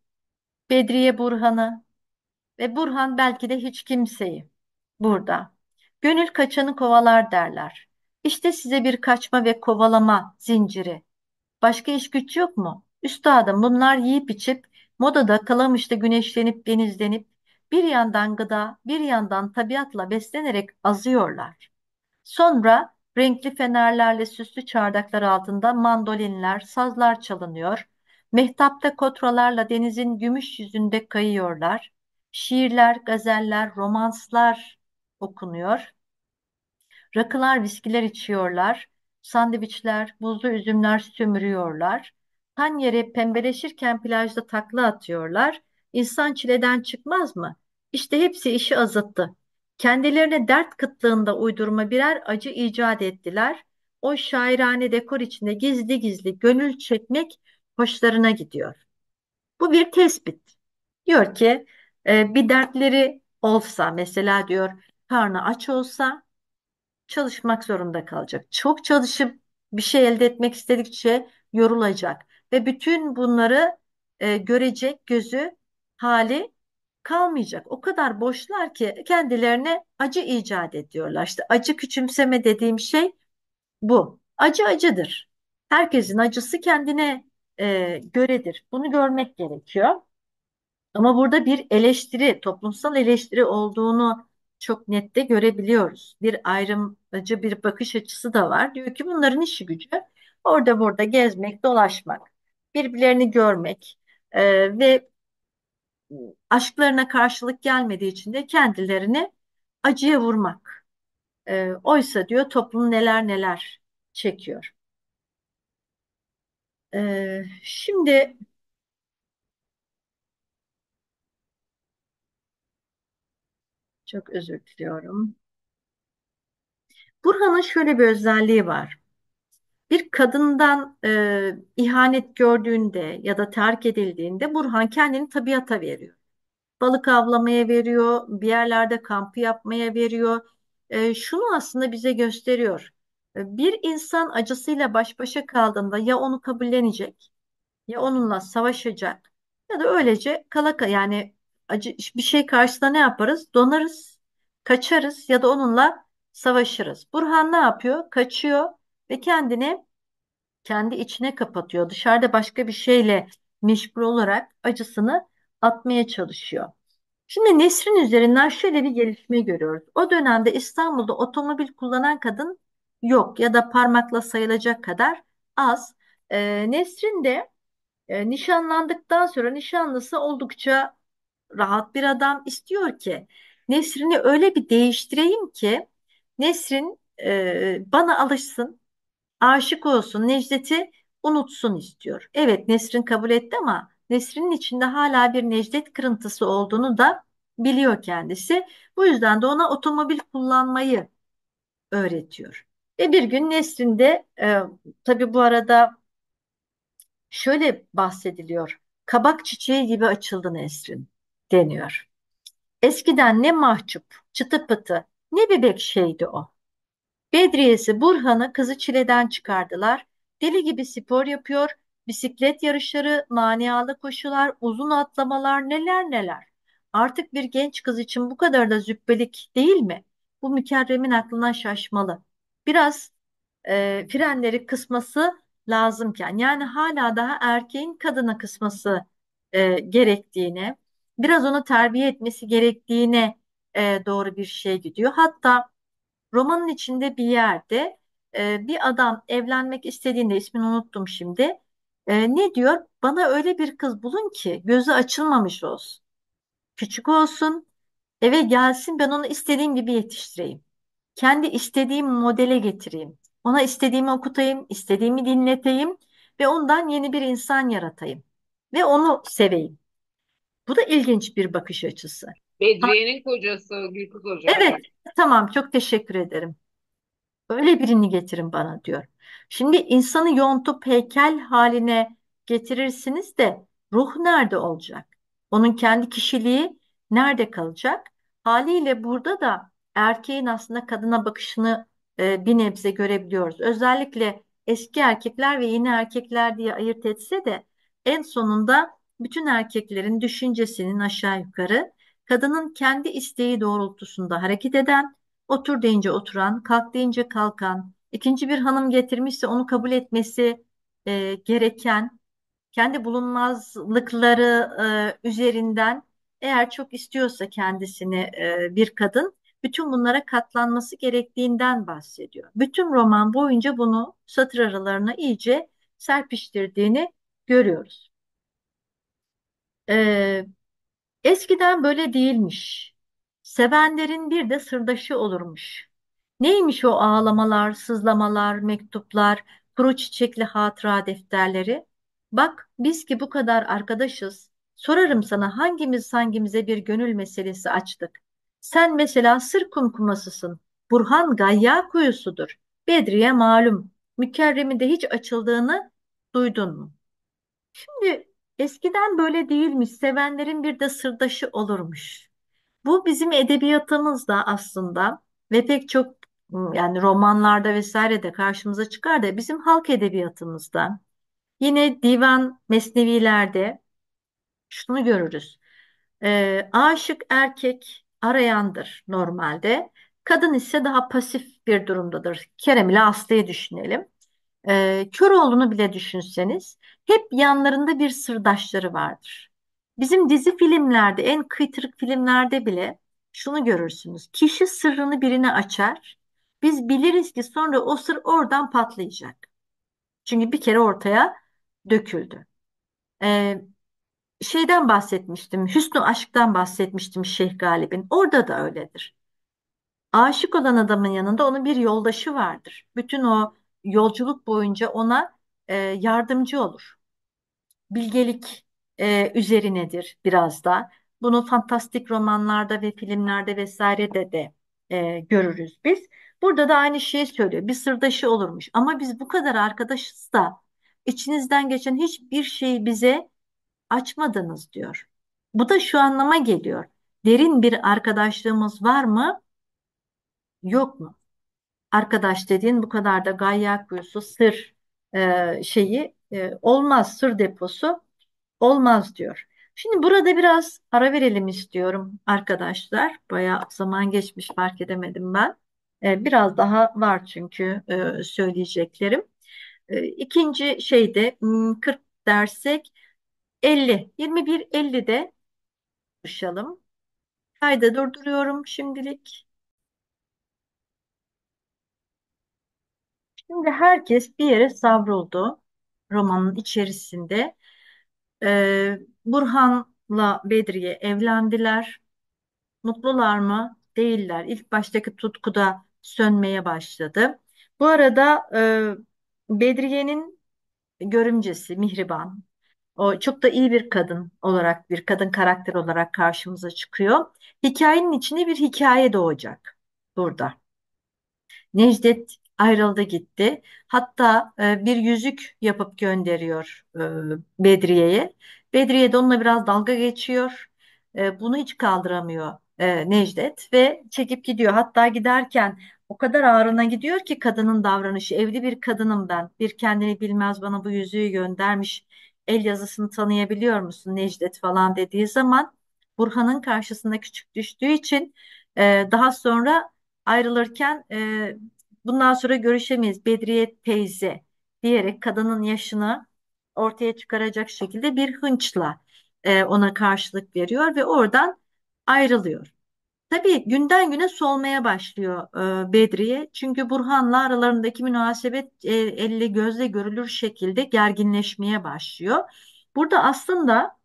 Bedriye Burhan'ı ve Burhan belki de hiç kimseyi burada. Gönül kaçanı kovalar derler. İşte size bir kaçma ve kovalama zinciri. Başka iş güç yok mu? Üstadım bunlar yiyip içip modada kalamışta güneşlenip denizlenip bir yandan gıda bir yandan tabiatla beslenerek azıyorlar. Sonra renkli fenerlerle süslü çardaklar altında mandolinler, sazlar çalınıyor. Mehtapta kotralarla denizin gümüş yüzünde kayıyorlar. Şiirler, gazeller, romanslar okunuyor. Rakılar, viskiler içiyorlar. Sandviçler, buzlu üzümler sömürüyorlar. Han yere pembeleşirken plajda takla atıyorlar. İnsan çileden çıkmaz mı? İşte hepsi işi azıttı. Kendilerine dert kıtlığında uydurma birer acı icat ettiler. O şairane dekor içinde gizli gizli gönül çekmek hoşlarına gidiyor. Bu bir tespit. Diyor ki e, bir dertleri olsa mesela diyor karnı aç olsa çalışmak zorunda kalacak. Çok çalışıp bir şey elde etmek istedikçe yorulacak. Ve bütün bunları e, görecek gözü, hali kalmayacak. O kadar boşlar ki kendilerine acı icat ediyorlar. İşte acı küçümseme dediğim şey bu. Acı acıdır. Herkesin acısı kendine e, göredir. Bunu görmek gerekiyor. Ama burada bir eleştiri, toplumsal eleştiri olduğunu çok nette görebiliyoruz. Bir ayrımcı bir bakış açısı da var. Diyor ki bunların işi gücü orada burada gezmek, dolaşmak birbirlerini görmek e, ve aşklarına karşılık gelmediği için de kendilerini acıya vurmak. E, oysa diyor toplum neler neler çekiyor. E, şimdi çok özür diliyorum. Burhan'ın şöyle bir özelliği var. Bir kadından e, ihanet gördüğünde ya da terk edildiğinde Burhan kendini tabiata veriyor. Balık avlamaya veriyor, bir yerlerde kampı yapmaya veriyor. E, şunu aslında bize gösteriyor. E, bir insan acısıyla baş başa kaldığında ya onu kabullenecek, ya onunla savaşacak ya da öylece kalaka yani acı bir şey karşısında ne yaparız? Donarız, kaçarız ya da onunla savaşırız. Burhan ne yapıyor? Kaçıyor ve kendini kendi içine kapatıyor. Dışarıda başka bir şeyle meşgul olarak acısını atmaya çalışıyor. Şimdi Nesrin üzerinden şöyle bir gelişme görüyoruz. O dönemde İstanbul'da otomobil kullanan kadın yok ya da parmakla sayılacak kadar az. E, Nesrin de e, nişanlandıktan sonra nişanlısı oldukça rahat bir adam istiyor ki Nesrin'i öyle bir değiştireyim ki Nesrin e, bana alışsın, aşık olsun, Necdet'i unutsun istiyor. Evet Nesrin kabul etti ama Nesrin'in içinde hala bir Necdet kırıntısı olduğunu da biliyor kendisi. Bu yüzden de ona otomobil kullanmayı öğretiyor. Ve bir gün Nesrin de e, tabii bu arada şöyle bahsediliyor. Kabak çiçeği gibi açıldı Nesrin deniyor. Eskiden ne mahcup, çıtı pıtı, ne bebek şeydi o. Bedriyesi Burhan'ı kızı çileden çıkardılar. Deli gibi spor yapıyor, bisiklet yarışları, manialı koşular, uzun atlamalar neler neler. Artık bir genç kız için bu kadar da züppelik değil mi? Bu Mükerrem'in aklına şaşmalı. Biraz e, frenleri kısması lazımken yani hala daha erkeğin kadına kısması e, gerektiğine, biraz onu terbiye etmesi gerektiğine e, doğru bir şey gidiyor. Hatta romanın içinde bir yerde e, bir adam evlenmek istediğinde ismini unuttum şimdi. E, ne diyor? Bana öyle bir kız bulun ki gözü açılmamış olsun. Küçük olsun, eve gelsin ben onu istediğim gibi yetiştireyim. Kendi istediğim modele getireyim. Ona istediğimi okutayım, istediğimi dinleteyim ve ondan yeni bir insan yaratayım ve onu seveyim. Bu da ilginç bir bakış açısı. Bedriye'nin kocası Gülkız Hoca. Evet, tamam çok teşekkür ederim. Böyle birini getirin bana diyor. Şimdi insanı yontup heykel haline getirirsiniz de ruh nerede olacak? Onun kendi kişiliği nerede kalacak? Haliyle burada da erkeğin aslında kadına bakışını e, bir nebze görebiliyoruz. Özellikle eski erkekler ve yeni erkekler diye ayırt etse de en sonunda bütün erkeklerin düşüncesinin aşağı yukarı kadının kendi isteği doğrultusunda hareket eden, otur deyince oturan, kalk deyince kalkan, ikinci bir hanım getirmişse onu kabul etmesi e, gereken, kendi bulunmazlıkları e, üzerinden eğer çok istiyorsa kendisini e, bir kadın, bütün bunlara katlanması gerektiğinden bahsediyor. Bütün roman boyunca bunu satır aralarına iyice serpiştirdiğini görüyoruz. Ee, Eskiden böyle değilmiş. Sevenlerin bir de sırdaşı olurmuş. Neymiş o ağlamalar, sızlamalar, mektuplar, kuru çiçekli hatıra defterleri? Bak biz ki bu kadar arkadaşız. Sorarım sana hangimiz hangimize bir gönül meselesi açtık. Sen mesela sır kumkumasısın. Burhan gayya kuyusudur. Bedriye malum. Mükerrem'in de hiç açıldığını duydun mu? Şimdi Eskiden böyle değilmiş, sevenlerin bir de sırdaşı olurmuş. Bu bizim edebiyatımızda aslında ve pek çok yani romanlarda vesaire de karşımıza çıkar da bizim halk edebiyatımızda yine divan mesnevilerde şunu görürüz. E, aşık erkek arayandır normalde. Kadın ise daha pasif bir durumdadır. Kerem ile Aslı'yı düşünelim. E, Köroğlu'nu bile düşünseniz hep yanlarında bir sırdaşları vardır. Bizim dizi filmlerde en kıytırık filmlerde bile şunu görürsünüz. Kişi sırrını birine açar. Biz biliriz ki sonra o sır oradan patlayacak. Çünkü bir kere ortaya döküldü. Ee, şeyden bahsetmiştim. Hüsnü aşktan bahsetmiştim Şeyh Galip'in. Orada da öyledir. Aşık olan adamın yanında onun bir yoldaşı vardır. Bütün o yolculuk boyunca ona e, yardımcı olur. Bilgelik e, üzerinedir biraz da. Bunu fantastik romanlarda ve filmlerde vesaire de de e, görürüz biz. Burada da aynı şeyi söylüyor. Bir sırdaşı olurmuş. Ama biz bu kadar arkadaşız da içinizden geçen hiçbir şeyi bize açmadınız diyor. Bu da şu anlama geliyor. Derin bir arkadaşlığımız var mı? Yok mu? arkadaş dediğin bu kadar da gayya kuyusu sır e, şeyi e, olmaz sır deposu olmaz diyor. Şimdi burada biraz ara verelim istiyorum arkadaşlar. Baya zaman geçmiş fark edemedim ben. E, biraz daha var çünkü e, söyleyeceklerim. E, ikinci şeyde 40 hmm, dersek 50, 21 21.50'de konuşalım. Kayda durduruyorum şimdilik. Şimdi herkes bir yere savruldu romanın içerisinde. Ee, Burhan'la Bedriye evlendiler. Mutlular mı? Değiller. İlk baştaki tutkuda sönmeye başladı. Bu arada e, Bedriye'nin görümcesi Mihriban, o çok da iyi bir kadın olarak, bir kadın karakter olarak karşımıza çıkıyor. Hikayenin içine bir hikaye doğacak burada. Necdet ayrıldı gitti. Hatta e, bir yüzük yapıp gönderiyor e, Bedriye'ye. Bedriye de onunla biraz dalga geçiyor. E, bunu hiç kaldıramıyor e, Necdet ve çekip gidiyor. Hatta giderken o kadar ağrına gidiyor ki kadının davranışı. Evli bir kadınım ben. Bir kendini bilmez bana bu yüzüğü göndermiş. El yazısını tanıyabiliyor musun Necdet falan dediği zaman Burhan'ın karşısında küçük düştüğü için e, daha sonra ayrılırken e, bundan sonra görüşemeyiz Bedriye teyze diyerek kadının yaşını ortaya çıkaracak şekilde bir hınçla e, ona karşılık veriyor ve oradan ayrılıyor. Tabii günden güne solmaya başlıyor e, Bedriye. Çünkü Burhan'la aralarındaki münasebet e, elle gözle görülür şekilde gerginleşmeye başlıyor. Burada aslında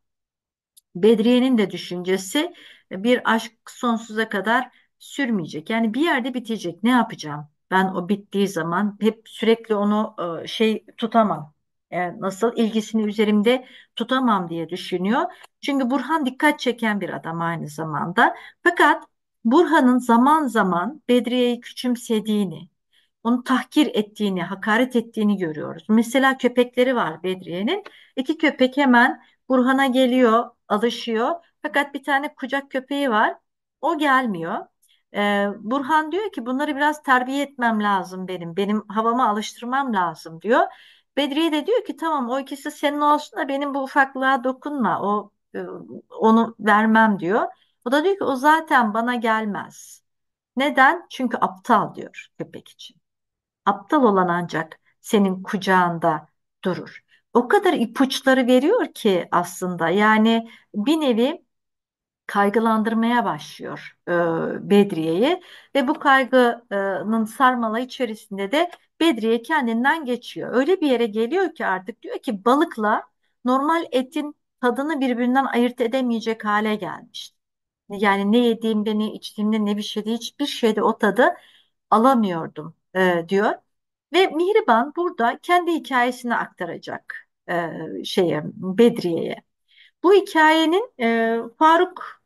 Bedriye'nin de düşüncesi bir aşk sonsuza kadar sürmeyecek. Yani bir yerde bitecek. Ne yapacağım? Ben o bittiği zaman hep sürekli onu e, şey tutamam. Yani e, nasıl ilgisini üzerimde tutamam diye düşünüyor. Çünkü Burhan dikkat çeken bir adam aynı zamanda. Fakat Burhan'ın zaman zaman Bedriye'yi küçümsediğini, onu tahkir ettiğini, hakaret ettiğini görüyoruz. Mesela köpekleri var Bedriye'nin. İki köpek hemen Burhan'a geliyor, alışıyor. Fakat bir tane kucak köpeği var. O gelmiyor. Ee, Burhan diyor ki bunları biraz terbiye etmem lazım benim. Benim havama alıştırmam lazım diyor. Bedriye de diyor ki tamam o ikisi senin olsun da benim bu ufaklığa dokunma. O e, onu vermem diyor. O da diyor ki o zaten bana gelmez. Neden? Çünkü aptal diyor köpek için. Aptal olan ancak senin kucağında durur. O kadar ipuçları veriyor ki aslında yani bir nevi kaygılandırmaya başlıyor e, Bedriye'yi ve bu kaygının sarmala içerisinde de Bedriye kendinden geçiyor. Öyle bir yere geliyor ki artık diyor ki balıkla normal etin tadını birbirinden ayırt edemeyecek hale gelmiş. Yani ne yediğimde ne içtiğimde ne bir şeyde hiçbir şeyde o tadı alamıyordum e, diyor. Ve Mihriban burada kendi hikayesini aktaracak e, şeye Bedriye'ye. Bu hikayenin e, Faruk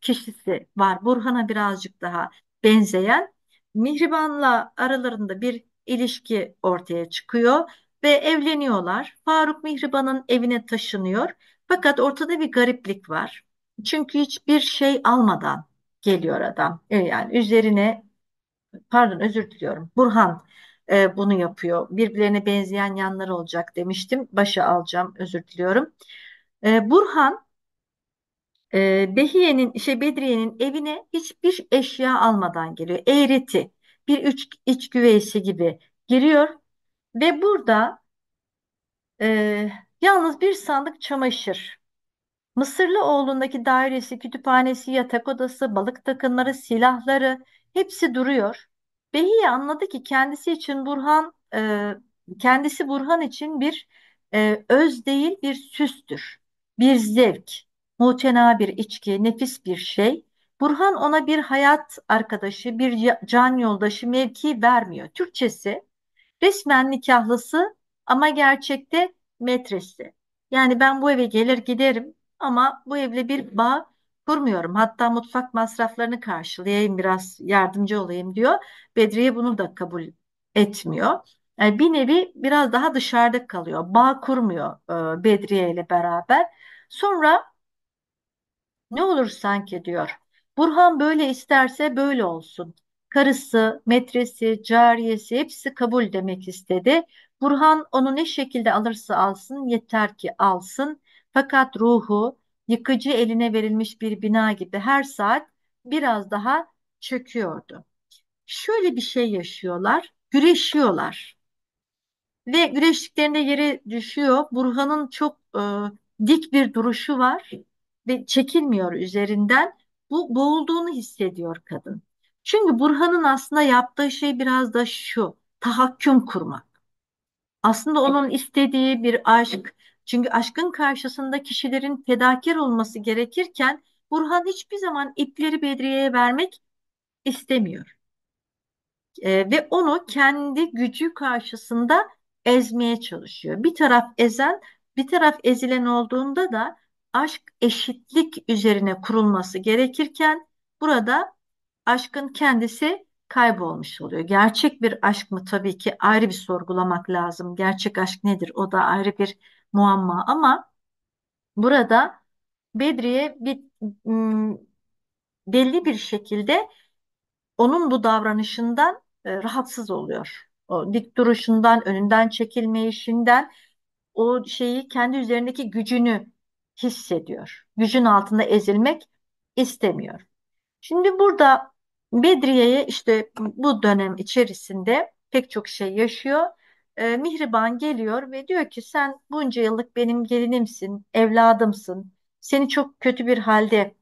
kişisi var. Burhan'a birazcık daha benzeyen. Mihriban'la aralarında bir ilişki ortaya çıkıyor ve evleniyorlar. Faruk Mihriban'ın evine taşınıyor. Fakat ortada bir gariplik var. Çünkü hiçbir şey almadan geliyor adam. E, yani üzerine pardon özür diliyorum. Burhan e, bunu yapıyor. Birbirlerine benzeyen yanları olacak demiştim. Başa alacağım özür diliyorum. E, Burhan e, Behiye'nin, şey Bedriye'nin evine hiçbir eşya almadan giriyor. Eğreti, bir üç, iç güveysi gibi giriyor ve burada e, yalnız bir sandık çamaşır. Mısırlı oğlundaki dairesi, kütüphanesi, yatak odası, balık takımları, silahları hepsi duruyor. Behiye anladı ki kendisi için Burhan, e, kendisi Burhan için bir e, öz değil bir süstür bir zevk, muhtena bir içki, nefis bir şey. Burhan ona bir hayat arkadaşı, bir can yoldaşı mevki vermiyor. Türkçesi resmen nikahlısı ama gerçekte metresi. Yani ben bu eve gelir giderim ama bu evle bir bağ kurmuyorum. Hatta mutfak masraflarını karşılayayım biraz yardımcı olayım diyor. Bedriye bunu da kabul etmiyor. Yani bir nevi biraz daha dışarıda kalıyor. Bağ kurmuyor e, Bedriye ile beraber. Sonra ne olur sanki diyor. Burhan böyle isterse böyle olsun. Karısı, metresi, cariyesi hepsi kabul demek istedi. Burhan onu ne şekilde alırsa alsın yeter ki alsın. Fakat ruhu yıkıcı eline verilmiş bir bina gibi her saat biraz daha çöküyordu. Şöyle bir şey yaşıyorlar, güreşiyorlar ve güreştiklerinde yere düşüyor. Burhan'ın çok e, dik bir duruşu var ve çekilmiyor üzerinden. Bu boğulduğunu hissediyor kadın. Çünkü Burhan'ın aslında yaptığı şey biraz da şu, tahakküm kurmak. Aslında onun istediği bir aşk. Çünkü aşkın karşısında kişilerin fedakar olması gerekirken Burhan hiçbir zaman ipleri Bedriye'ye vermek istemiyor. E, ve onu kendi gücü karşısında ezmeye çalışıyor. Bir taraf ezen, bir taraf ezilen olduğunda da aşk eşitlik üzerine kurulması gerekirken burada aşkın kendisi kaybolmuş oluyor. Gerçek bir aşk mı tabii ki ayrı bir sorgulamak lazım. Gerçek aşk nedir? O da ayrı bir muamma ama burada Bedri'ye bir hmm, belli bir şekilde onun bu davranışından e, rahatsız oluyor o dik duruşundan, önünden çekilmeyişinden o şeyi kendi üzerindeki gücünü hissediyor. Gücün altında ezilmek istemiyor. Şimdi burada Bedriye'ye işte bu dönem içerisinde pek çok şey yaşıyor. E, Mihriban geliyor ve diyor ki sen bunca yıllık benim gelinimsin, evladımsın. Seni çok kötü bir halde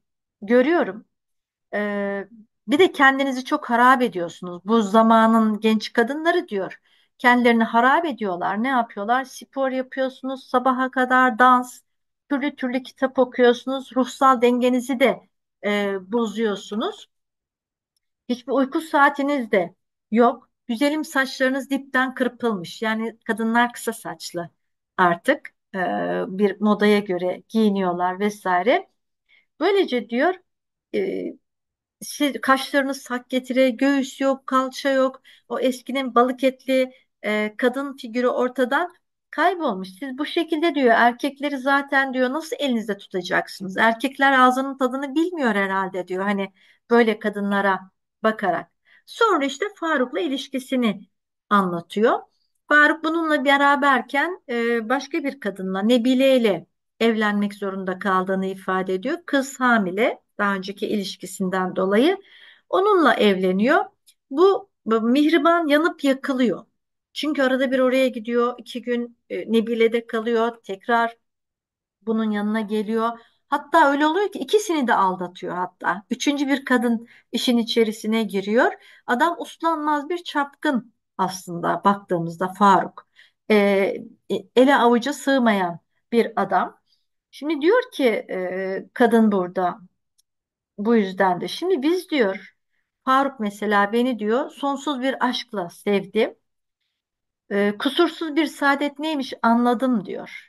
görüyorum. E, bir de kendinizi çok harap ediyorsunuz. Bu zamanın genç kadınları diyor. Kendilerini harap ediyorlar. Ne yapıyorlar? Spor yapıyorsunuz, sabaha kadar dans, türlü türlü kitap okuyorsunuz. Ruhsal dengenizi de e, bozuyorsunuz. Hiçbir uyku saatiniz de yok. Güzelim saçlarınız dipten kırpılmış. Yani kadınlar kısa saçlı artık e, bir modaya göre giyiniyorlar vesaire. Böylece diyor e, şey, kaşlarını sak getire, göğüs yok, kalça yok. O eskinin balık etli e, kadın figürü ortadan kaybolmuş. Siz bu şekilde diyor erkekleri zaten diyor nasıl elinizde tutacaksınız? Erkekler ağzının tadını bilmiyor herhalde diyor. Hani böyle kadınlara bakarak. Sonra işte Faruk'la ilişkisini anlatıyor. Faruk bununla beraberken e, başka bir kadınla Nebile ile evlenmek zorunda kaldığını ifade ediyor. Kız hamile daha önceki ilişkisinden dolayı onunla evleniyor. Bu, bu Mihriban yanıp yakılıyor. Çünkü arada bir oraya gidiyor, iki gün e, Nebile'de kalıyor, tekrar bunun yanına geliyor. Hatta öyle oluyor ki ikisini de aldatıyor hatta. Üçüncü bir kadın işin içerisine giriyor. Adam uslanmaz bir çapkın aslında baktığımızda Faruk. E, e ele avuca sığmayan bir adam. Şimdi diyor ki e, kadın burada bu yüzden de. Şimdi biz diyor Faruk mesela beni diyor sonsuz bir aşkla sevdim, Ee, kusursuz bir saadet neymiş anladım diyor.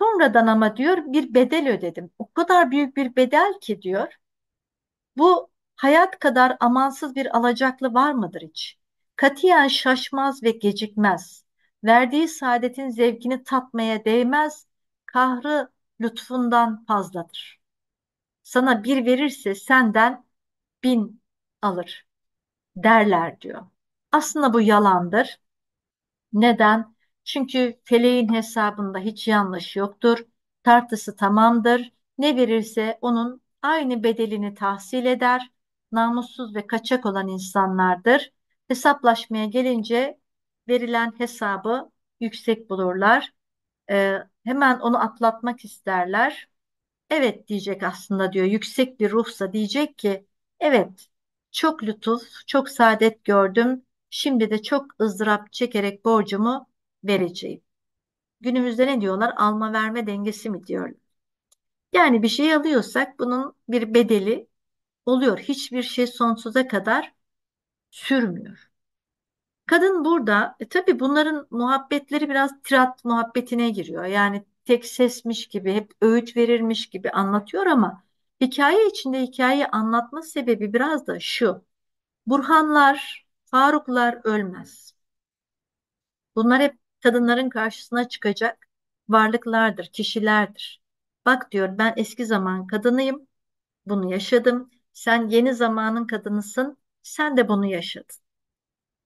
Sonradan ama diyor bir bedel ödedim. O kadar büyük bir bedel ki diyor. Bu hayat kadar amansız bir alacaklı var mıdır hiç? Katiyen şaşmaz ve gecikmez. Verdiği saadetin zevkini tatmaya değmez. Kahrı lütfundan fazladır.'' sana bir verirse senden bin alır derler diyor. Aslında bu yalandır. Neden? Çünkü feleğin hesabında hiç yanlış yoktur. Tartısı tamamdır. Ne verirse onun aynı bedelini tahsil eder. Namussuz ve kaçak olan insanlardır. Hesaplaşmaya gelince verilen hesabı yüksek bulurlar. Ee, hemen onu atlatmak isterler. Evet diyecek aslında diyor. Yüksek bir ruhsa diyecek ki evet çok lütuf, çok saadet gördüm. Şimdi de çok ızdırap çekerek borcumu vereceğim. Günümüzde ne diyorlar? Alma verme dengesi mi diyorlar? Yani bir şey alıyorsak bunun bir bedeli oluyor. Hiçbir şey sonsuza kadar sürmüyor. Kadın burada e, tabii bunların muhabbetleri biraz tirat muhabbetine giriyor. Yani tek sesmiş gibi, hep öğüt verirmiş gibi anlatıyor ama hikaye içinde hikayeyi anlatma sebebi biraz da şu. Burhanlar, Faruklar ölmez. Bunlar hep kadınların karşısına çıkacak varlıklardır, kişilerdir. Bak diyor ben eski zaman kadınıyım, bunu yaşadım. Sen yeni zamanın kadınısın, sen de bunu yaşadın.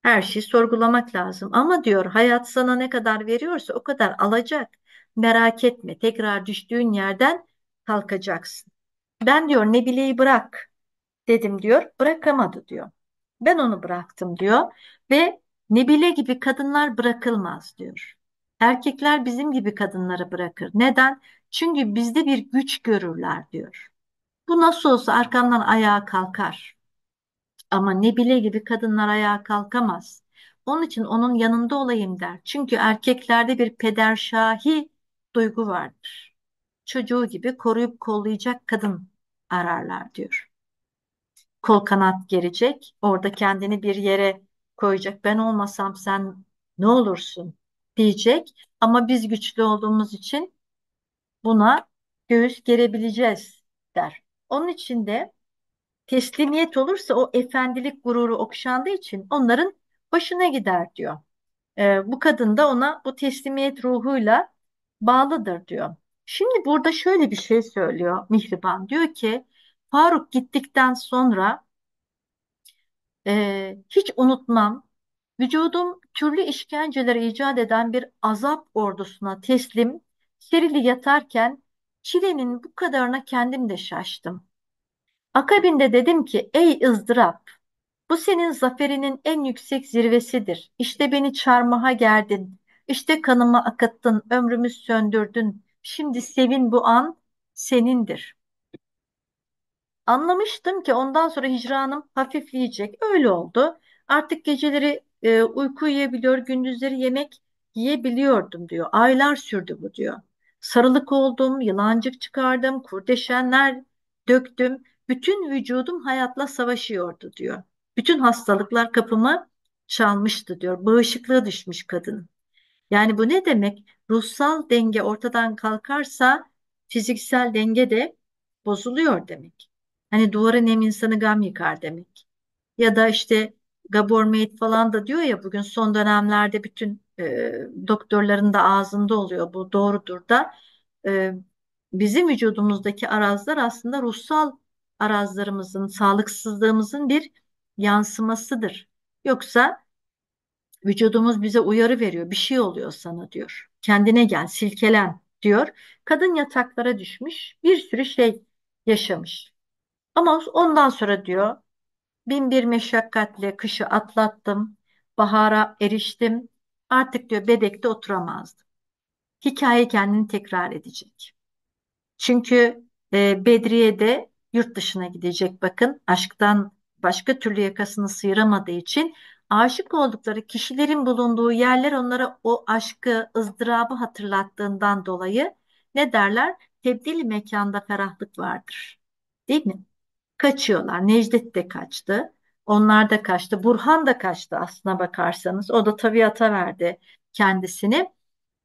Her şeyi sorgulamak lazım. Ama diyor hayat sana ne kadar veriyorsa o kadar alacak merak etme tekrar düştüğün yerden kalkacaksın. Ben diyor ne bileyi bırak dedim diyor bırakamadı diyor. Ben onu bıraktım diyor ve Nebile gibi kadınlar bırakılmaz diyor. Erkekler bizim gibi kadınları bırakır. Neden? Çünkü bizde bir güç görürler diyor. Bu nasıl olsa arkamdan ayağa kalkar. Ama Nebile gibi kadınlar ayağa kalkamaz. Onun için onun yanında olayım der. Çünkü erkeklerde bir pederşahi duygu vardır. Çocuğu gibi koruyup kollayacak kadın ararlar diyor. Kol kanat gerecek, orada kendini bir yere koyacak. Ben olmasam sen ne olursun diyecek. Ama biz güçlü olduğumuz için buna göğüs gerebileceğiz der. Onun için de teslimiyet olursa o efendilik gururu okşandığı için onların başına gider diyor. Ee, bu kadın da ona bu teslimiyet ruhuyla bağlıdır diyor. Şimdi burada şöyle bir şey söylüyor Mihriban. Diyor ki Faruk gittikten sonra e, hiç unutmam vücudum türlü işkenceleri icat eden bir azap ordusuna teslim serili yatarken çilenin bu kadarına kendim de şaştım. Akabinde dedim ki ey ızdırap bu senin zaferinin en yüksek zirvesidir. İşte beni çarmıha gerdin. İşte kanımı akattın, ömrümü söndürdün. Şimdi sevin bu an senindir. Anlamıştım ki ondan sonra hicranım hafifleyecek. Öyle oldu. Artık geceleri e, uyku uyuyabiliyor, gündüzleri yemek yiyebiliyordum diyor. Aylar sürdü bu diyor. Sarılık oldum, yılancık çıkardım, kurdeşenler döktüm. Bütün vücudum hayatla savaşıyordu diyor. Bütün hastalıklar kapımı çalmıştı diyor. Bağışıklığı düşmüş kadın. Yani bu ne demek? Ruhsal denge ortadan kalkarsa fiziksel denge de bozuluyor demek. Hani duvarı nem insanı gam yıkar demek. Ya da işte Gabor Mate falan da diyor ya bugün son dönemlerde bütün e, doktorların da ağzında oluyor bu doğrudur da e, bizim vücudumuzdaki arazlar aslında ruhsal arazlarımızın, sağlıksızlığımızın bir yansımasıdır. Yoksa Vücudumuz bize uyarı veriyor. Bir şey oluyor sana diyor. Kendine gel, silkelen diyor. Kadın yataklara düşmüş. Bir sürü şey yaşamış. Ama ondan sonra diyor bin bir meşakkatle kışı atlattım. Bahara eriştim. Artık diyor bedekte oturamazdım. Hikaye kendini tekrar edecek. Çünkü e, Bedriye de yurt dışına gidecek bakın. Aşktan başka türlü yakasını sıyıramadığı için aşık oldukları kişilerin bulunduğu yerler onlara o aşkı, ızdırabı hatırlattığından dolayı ne derler? Tebdili mekanda ferahlık vardır. Değil mi? Kaçıyorlar. Necdet de kaçtı. Onlar da kaçtı. Burhan da kaçtı aslına bakarsanız. O da tabiata verdi kendisini.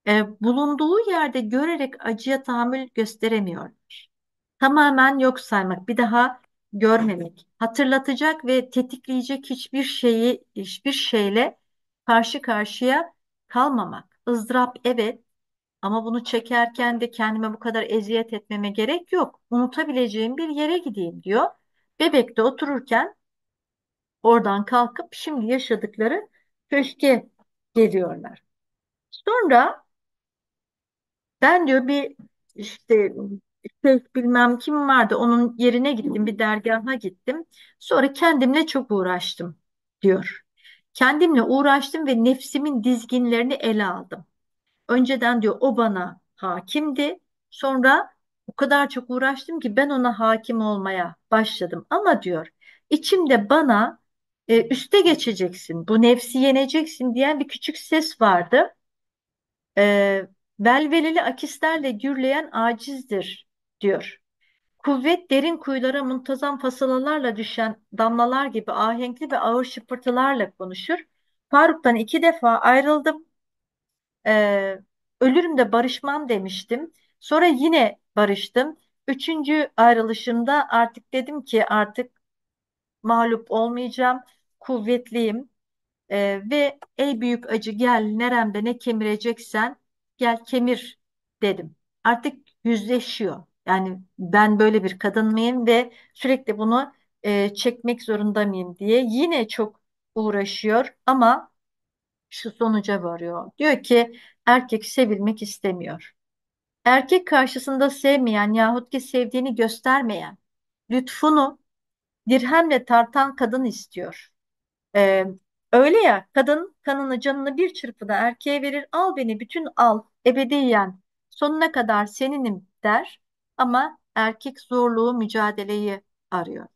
E, bulunduğu yerde görerek acıya tahammül gösteremiyorlar. Tamamen yok saymak. Bir daha görmemek, hatırlatacak ve tetikleyecek hiçbir şeyi, hiçbir şeyle karşı karşıya kalmamak. ızdırap evet ama bunu çekerken de kendime bu kadar eziyet etmeme gerek yok. Unutabileceğim bir yere gideyim diyor. Bebek de otururken oradan kalkıp şimdi yaşadıkları köşke geliyorlar. Sonra ben diyor bir işte şey, bilmem kim vardı. Onun yerine gittim, bir dergaha gittim. Sonra kendimle çok uğraştım diyor. Kendimle uğraştım ve nefsimin dizginlerini ele aldım. Önceden diyor o bana hakimdi. Sonra o kadar çok uğraştım ki ben ona hakim olmaya başladım. Ama diyor içimde bana e, üste geçeceksin, bu nefsi yeneceksin diyen bir küçük ses vardı. E, velveleli akislerle gürleyen acizdir diyor. Kuvvet derin kuyulara muntazam fasılalarla düşen damlalar gibi ahenkli ve ağır şıpırtılarla konuşur. Faruk'tan iki defa ayrıldım. Ee, ölürüm de barışmam demiştim. Sonra yine barıştım. Üçüncü ayrılışımda artık dedim ki artık mağlup olmayacağım. Kuvvetliyim. Ee, ve ey büyük acı gel neremde ne kemireceksen gel kemir dedim. Artık yüzleşiyor. Yani ben böyle bir kadın mıyım ve sürekli bunu e, çekmek zorunda mıyım diye yine çok uğraşıyor ama şu sonuca varıyor. Diyor ki erkek sevilmek istemiyor. Erkek karşısında sevmeyen yahut ki sevdiğini göstermeyen, lütfunu dirhemle tartan kadın istiyor. Ee, öyle ya kadın kanını canını bir çırpıda erkeğe verir al beni bütün al ebediyen sonuna kadar seninim der. Ama erkek zorluğu, mücadeleyi arıyor.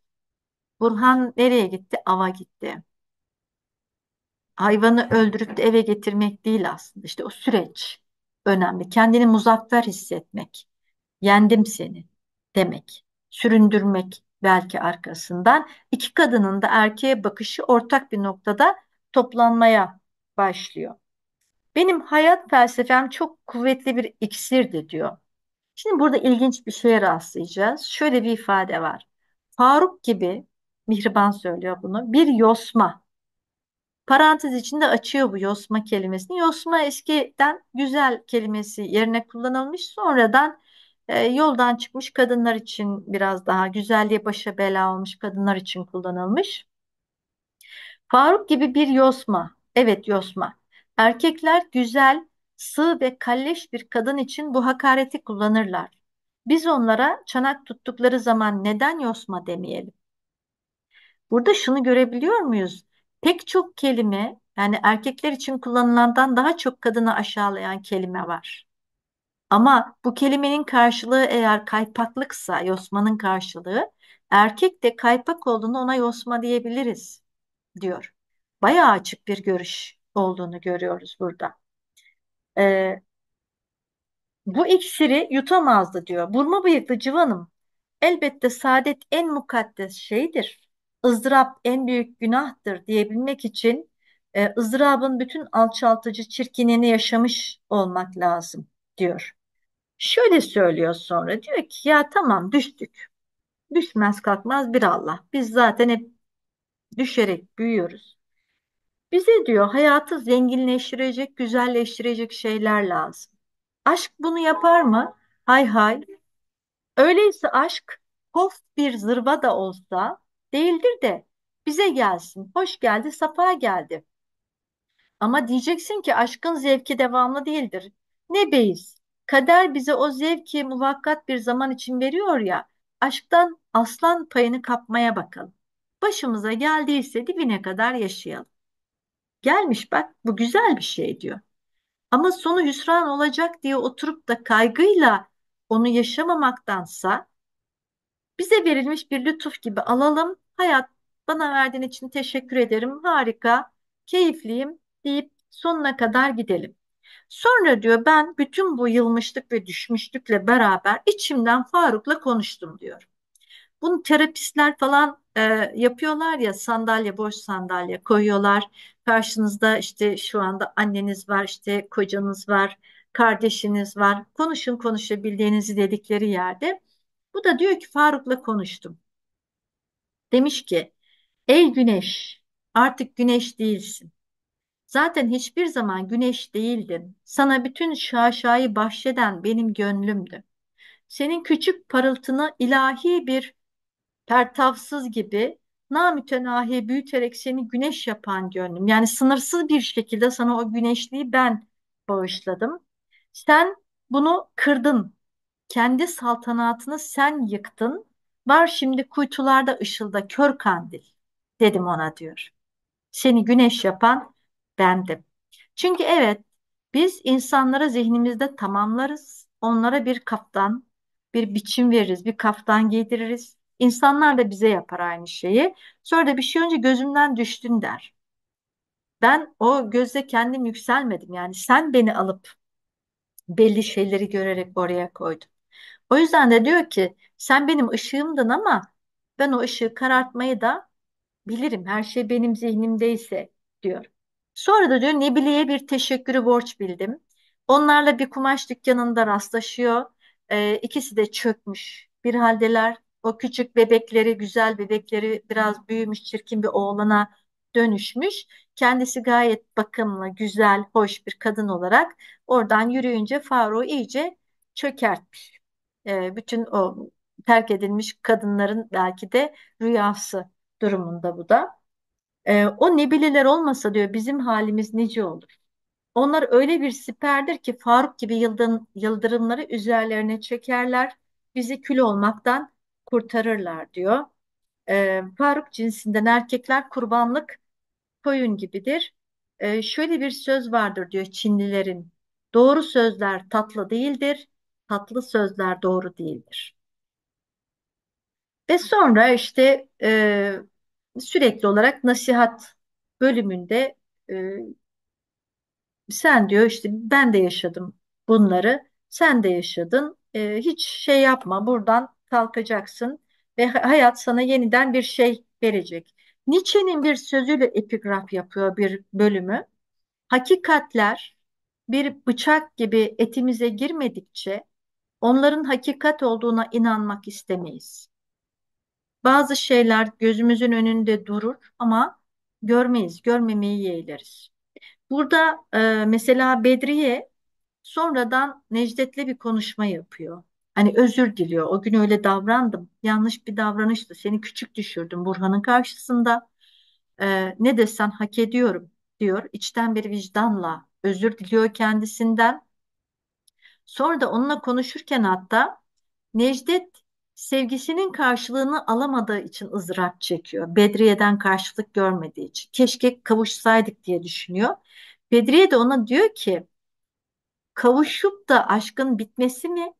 Burhan nereye gitti? Ava gitti. Hayvanı öldürüp de eve getirmek değil aslında. İşte o süreç önemli. Kendini muzaffer hissetmek. Yendim seni demek. Süründürmek belki arkasından. iki kadının da erkeğe bakışı ortak bir noktada toplanmaya başlıyor. Benim hayat felsefem çok kuvvetli bir iksirdi diyor Şimdi burada ilginç bir şeye rastlayacağız. Şöyle bir ifade var. Faruk gibi, Mihriban söylüyor bunu, bir yosma. Parantez içinde açıyor bu yosma kelimesini. Yosma eskiden güzel kelimesi yerine kullanılmış. Sonradan e, yoldan çıkmış kadınlar için biraz daha güzelliğe başa bela olmuş kadınlar için kullanılmış. Faruk gibi bir yosma. Evet yosma. Erkekler güzel, sığ ve kalleş bir kadın için bu hakareti kullanırlar. Biz onlara çanak tuttukları zaman neden yosma demeyelim? Burada şunu görebiliyor muyuz? Pek çok kelime yani erkekler için kullanılandan daha çok kadını aşağılayan kelime var. Ama bu kelimenin karşılığı eğer kaypaklıksa, yosmanın karşılığı, erkek de kaypak olduğunu ona yosma diyebiliriz diyor. Bayağı açık bir görüş olduğunu görüyoruz burada. Ee, bu iksiri yutamazdı diyor. Burma bıyıklı civanım. Elbette saadet en mukaddes şeydir. ızdırap en büyük günahtır diyebilmek için e, ızdırabın bütün alçaltıcı çirkinliğini yaşamış olmak lazım diyor. Şöyle söylüyor sonra diyor ki ya tamam düştük. Düşmez kalkmaz bir Allah. Biz zaten hep düşerek büyüyoruz. Bize diyor hayatı zenginleştirecek, güzelleştirecek şeyler lazım. Aşk bunu yapar mı? Hay hay. Öyleyse aşk hof bir zırva da olsa değildir de bize gelsin. Hoş geldi, safa geldi. Ama diyeceksin ki aşkın zevki devamlı değildir. Ne beyiz? Kader bize o zevki muvakkat bir zaman için veriyor ya, aşktan aslan payını kapmaya bakalım. Başımıza geldiyse dibine kadar yaşayalım. Gelmiş bak bu güzel bir şey diyor. Ama sonu hüsran olacak diye oturup da kaygıyla onu yaşamamaktansa bize verilmiş bir lütuf gibi alalım. Hayat bana verdiğin için teşekkür ederim. Harika, keyifliyim deyip sonuna kadar gidelim. Sonra diyor ben bütün bu yılmışlık ve düşmüşlükle beraber içimden Faruk'la konuştum diyor. Bunu terapistler falan e, yapıyorlar ya sandalye boş sandalye koyuyorlar. Karşınızda işte şu anda anneniz var işte kocanız var kardeşiniz var konuşun konuşabildiğinizi dedikleri yerde. Bu da diyor ki Faruk'la konuştum. Demiş ki ey güneş artık güneş değilsin. Zaten hiçbir zaman güneş değildin. Sana bütün şaşayı bahşeden benim gönlümdü. Senin küçük parıltını ilahi bir pertavsız gibi namütenahi büyüterek seni güneş yapan gönlüm. Yani sınırsız bir şekilde sana o güneşliği ben bağışladım. Sen bunu kırdın. Kendi saltanatını sen yıktın. Var şimdi kuytularda ışılda kör kandil dedim ona diyor. Seni güneş yapan bendim. Çünkü evet biz insanlara zihnimizde tamamlarız. Onlara bir kaptan, bir biçim veririz, bir kaftan giydiririz İnsanlar da bize yapar aynı şeyi. Sonra da bir şey önce gözümden düştün der. Ben o gözle kendim yükselmedim. Yani sen beni alıp belli şeyleri görerek oraya koydun. O yüzden de diyor ki sen benim ışığımdın ama ben o ışığı karartmayı da bilirim. Her şey benim zihnimdeyse diyor. Sonra da diyor Nebile'ye bir teşekkürü borç bildim. Onlarla bir kumaş dükkanında rastlaşıyor. Ee, ikisi de çökmüş bir haldeler o küçük bebekleri, güzel bebekleri biraz büyümüş, çirkin bir oğlana dönüşmüş. Kendisi gayet bakımlı, güzel, hoş bir kadın olarak oradan yürüyünce Faro iyice çökertmiş. E, bütün o terk edilmiş kadınların belki de rüyası durumunda bu da. E, o nebileler olmasa diyor bizim halimiz nice olur. Onlar öyle bir siperdir ki Faruk gibi yıldırımları üzerlerine çekerler. Bizi kül olmaktan kurtarırlar diyor. E, Faruk cinsinden erkekler kurbanlık koyun gibidir. E, şöyle bir söz vardır diyor Çinlilerin. Doğru sözler tatlı değildir, tatlı sözler doğru değildir. Ve sonra işte e, sürekli olarak nasihat bölümünde e, sen diyor işte ben de yaşadım bunları, sen de yaşadın. E, hiç şey yapma buradan kalkacaksın ve hayat sana yeniden bir şey verecek. Nietzsche'nin bir sözüyle epigraf yapıyor bir bölümü. Hakikatler bir bıçak gibi etimize girmedikçe onların hakikat olduğuna inanmak istemeyiz. Bazı şeyler gözümüzün önünde durur ama görmeyiz, görmemeyi yeğleriz. Burada e, mesela Bedriye sonradan Necdet'le bir konuşma yapıyor. Hani özür diliyor. O gün öyle davrandım. Yanlış bir davranıştı. Seni küçük düşürdüm Burhan'ın karşısında. Ee, ne desen hak ediyorum diyor. İçten bir vicdanla özür diliyor kendisinden. Sonra da onunla konuşurken hatta Necdet sevgisinin karşılığını alamadığı için ızdırap çekiyor. Bedriye'den karşılık görmediği için. Keşke kavuşsaydık diye düşünüyor. Bedriye de ona diyor ki kavuşup da aşkın bitmesi mi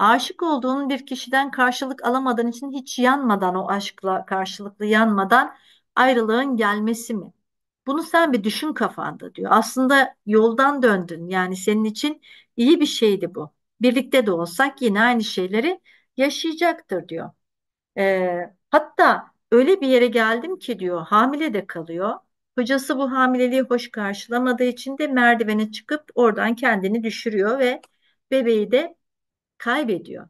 aşık olduğun bir kişiden karşılık alamadığın için hiç yanmadan o aşkla karşılıklı yanmadan ayrılığın gelmesi mi? Bunu sen bir düşün kafanda diyor. Aslında yoldan döndün yani senin için iyi bir şeydi bu. Birlikte de olsak yine aynı şeyleri yaşayacaktır diyor. Ee, hatta öyle bir yere geldim ki diyor hamile de kalıyor. Hocası bu hamileliği hoş karşılamadığı için de merdivene çıkıp oradan kendini düşürüyor ve bebeği de kaybediyor.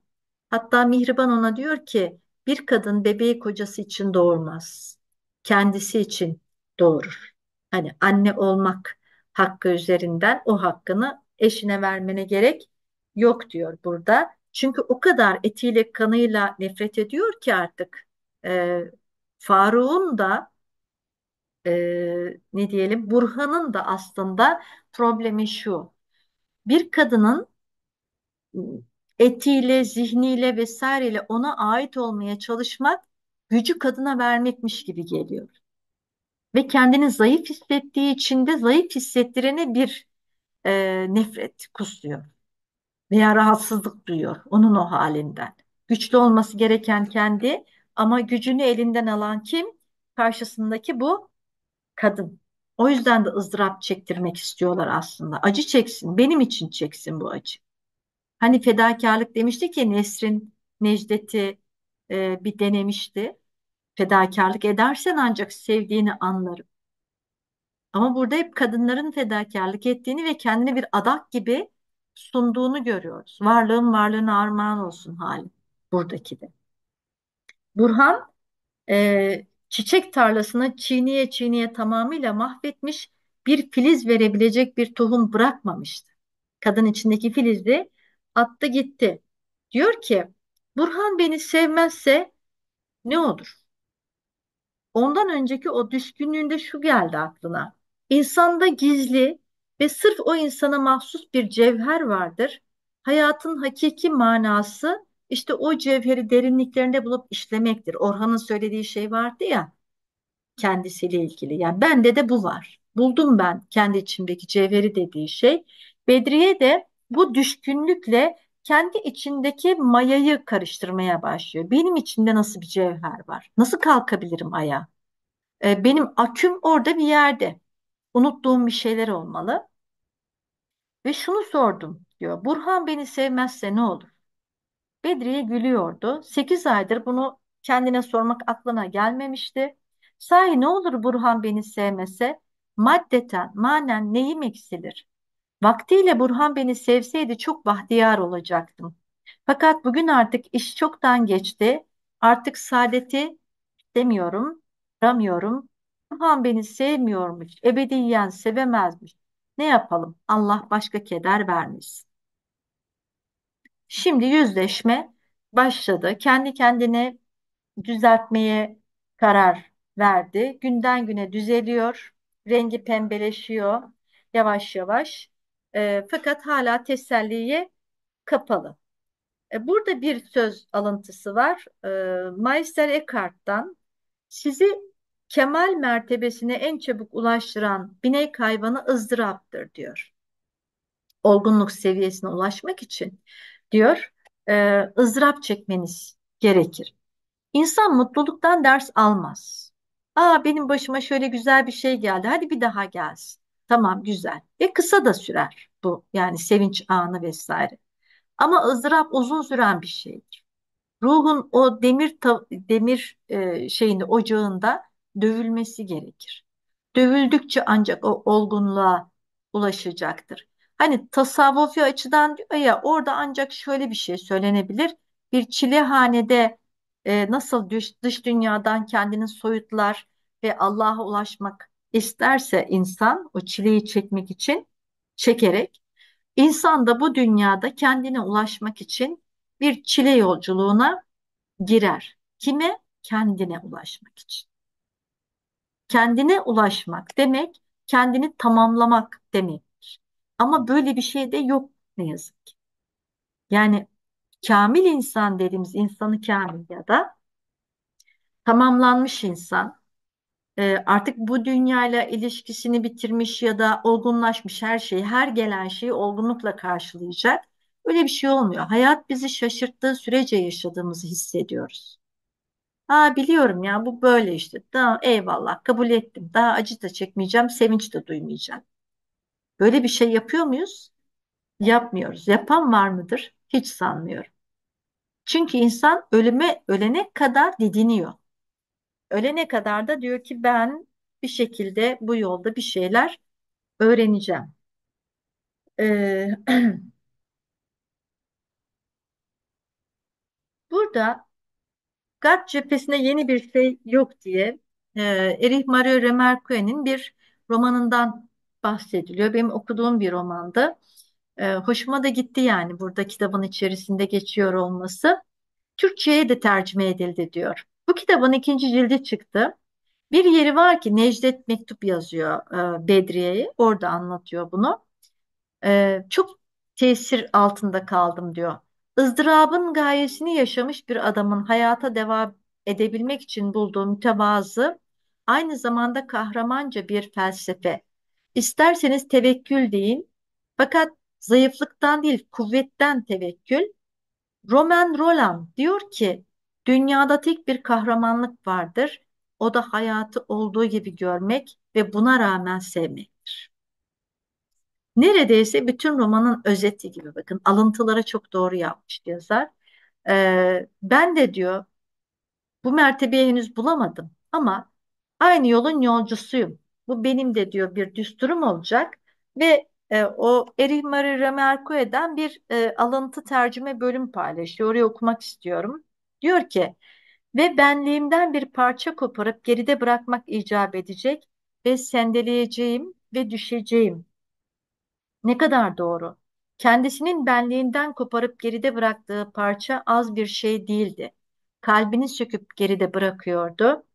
Hatta Mihriban ona diyor ki bir kadın bebeği kocası için doğurmaz. Kendisi için doğurur. Hani anne olmak hakkı üzerinden o hakkını eşine vermene gerek yok diyor burada. Çünkü o kadar etiyle kanıyla nefret ediyor ki artık e, Faruk'un da e, ne diyelim Burhan'ın da aslında problemi şu. Bir kadının etiyle, zihniyle vesaireyle ona ait olmaya çalışmak gücü kadına vermekmiş gibi geliyor. Ve kendini zayıf hissettiği için de zayıf hissettirene bir e, nefret kusuyor veya rahatsızlık duyuyor onun o halinden. Güçlü olması gereken kendi ama gücünü elinden alan kim? Karşısındaki bu kadın. O yüzden de ızdırap çektirmek istiyorlar aslında. Acı çeksin, benim için çeksin bu acı. Hani fedakarlık demişti ki Nesrin Necdet'i e, bir denemişti. Fedakarlık edersen ancak sevdiğini anlarım. Ama burada hep kadınların fedakarlık ettiğini ve kendini bir adak gibi sunduğunu görüyoruz. Varlığın varlığına armağan olsun hali buradaki de. Burhan e, çiçek tarlasını çiğniye çiğniye tamamıyla mahvetmiş bir filiz verebilecek bir tohum bırakmamıştı. Kadın içindeki filizi attı gitti. Diyor ki Burhan beni sevmezse ne olur? Ondan önceki o düşkünlüğünde şu geldi aklına. İnsanda gizli ve sırf o insana mahsus bir cevher vardır. Hayatın hakiki manası işte o cevheri derinliklerinde bulup işlemektir. Orhan'ın söylediği şey vardı ya kendisiyle ilgili. Yani bende de bu var. Buldum ben kendi içimdeki cevheri dediği şey. Bedriye de bu düşkünlükle kendi içindeki mayayı karıştırmaya başlıyor. Benim içinde nasıl bir cevher var? Nasıl kalkabilirim aya? E, benim aküm orada bir yerde. Unuttuğum bir şeyler olmalı. Ve şunu sordum diyor. Burhan beni sevmezse ne olur? Bedriye gülüyordu. Sekiz aydır bunu kendine sormak aklına gelmemişti. Sahi ne olur Burhan beni sevmese? Maddeten, manen neyim eksilir? Vaktiyle Burhan beni sevseydi çok bahtiyar olacaktım. Fakat bugün artık iş çoktan geçti. Artık saadeti demiyorum, aramıyorum. Burhan beni sevmiyormuş, ebediyen sevemezmiş. Ne yapalım? Allah başka keder vermiş. Şimdi yüzleşme başladı. Kendi kendine düzeltmeye karar verdi. Günden güne düzeliyor. Rengi pembeleşiyor yavaş yavaş. E, fakat hala teselliye kapalı. E, burada bir söz alıntısı var. E, Meister Eckhart'tan sizi kemal mertebesine en çabuk ulaştıran binek hayvanı ızdıraptır diyor. Olgunluk seviyesine ulaşmak için diyor e, ızdırap çekmeniz gerekir. İnsan mutluluktan ders almaz. Aa benim başıma şöyle güzel bir şey geldi. Hadi bir daha gelsin. Tamam güzel. Ve kısa da sürer bu. Yani sevinç anı vesaire. Ama ızdırap uzun süren bir şeydir. Ruhun o demir demir e, şeyini ocağında dövülmesi gerekir. Dövüldükçe ancak o olgunluğa ulaşacaktır. Hani tasavvufi açıdan diyor ya orada ancak şöyle bir şey söylenebilir. Bir çilehanede e, nasıl dış, dış dünyadan kendini soyutlar ve Allah'a ulaşmak İsterse insan o çileyi çekmek için çekerek, insan da bu dünyada kendine ulaşmak için bir çile yolculuğuna girer. Kime? Kendine ulaşmak için. Kendine ulaşmak demek kendini tamamlamak demektir. Ama böyle bir şey de yok ne yazık ki. Yani kamil insan dediğimiz insanı kamil ya da tamamlanmış insan, ee, artık bu dünyayla ilişkisini bitirmiş ya da olgunlaşmış her şeyi, her gelen şeyi olgunlukla karşılayacak. Öyle bir şey olmuyor. Hayat bizi şaşırttığı sürece yaşadığımızı hissediyoruz. Aa biliyorum ya bu böyle işte. Tamam eyvallah kabul ettim. Daha acı da çekmeyeceğim, sevinç de duymayacağım. Böyle bir şey yapıyor muyuz? Yapmıyoruz. Yapan var mıdır? Hiç sanmıyorum. Çünkü insan ölüme ölene kadar didiniyor ölene kadar da diyor ki ben bir şekilde bu yolda bir şeyler öğreneceğim. Ee, burada GATT cephesine yeni bir şey yok diye e, Erich Maria Remarque'nin bir romanından bahsediliyor. Benim okuduğum bir romandı. E, hoşuma da gitti yani burada kitabın içerisinde geçiyor olması. Türkçe'ye de tercüme edildi diyor kitabın ikinci cildi çıktı. Bir yeri var ki Necdet mektup yazıyor e, Bedriye'ye. Orada anlatıyor bunu. E, çok tesir altında kaldım diyor. ızdırabın gayesini yaşamış bir adamın hayata devam edebilmek için bulduğu mütevazı aynı zamanda kahramanca bir felsefe. İsterseniz tevekkül deyin fakat zayıflıktan değil kuvvetten tevekkül. Roman Roland diyor ki Dünyada tek bir kahramanlık vardır. O da hayatı olduğu gibi görmek ve buna rağmen sevmektir. Neredeyse bütün romanın özeti gibi bakın alıntılara çok doğru yapmış yazar. Ee, ben de diyor bu mertebeyi henüz bulamadım ama aynı yolun yolcusuyum. Bu benim de diyor bir düsturum olacak ve e, o Erich Marie Remarque'den bir e, alıntı tercüme bölüm paylaşıyor. Orayı okumak istiyorum. Diyor ki ve benliğimden bir parça koparıp geride bırakmak icap edecek ve sendeleyeceğim ve düşeceğim. Ne kadar doğru. Kendisinin benliğinden koparıp geride bıraktığı parça az bir şey değildi. Kalbini söküp geride bırakıyordu.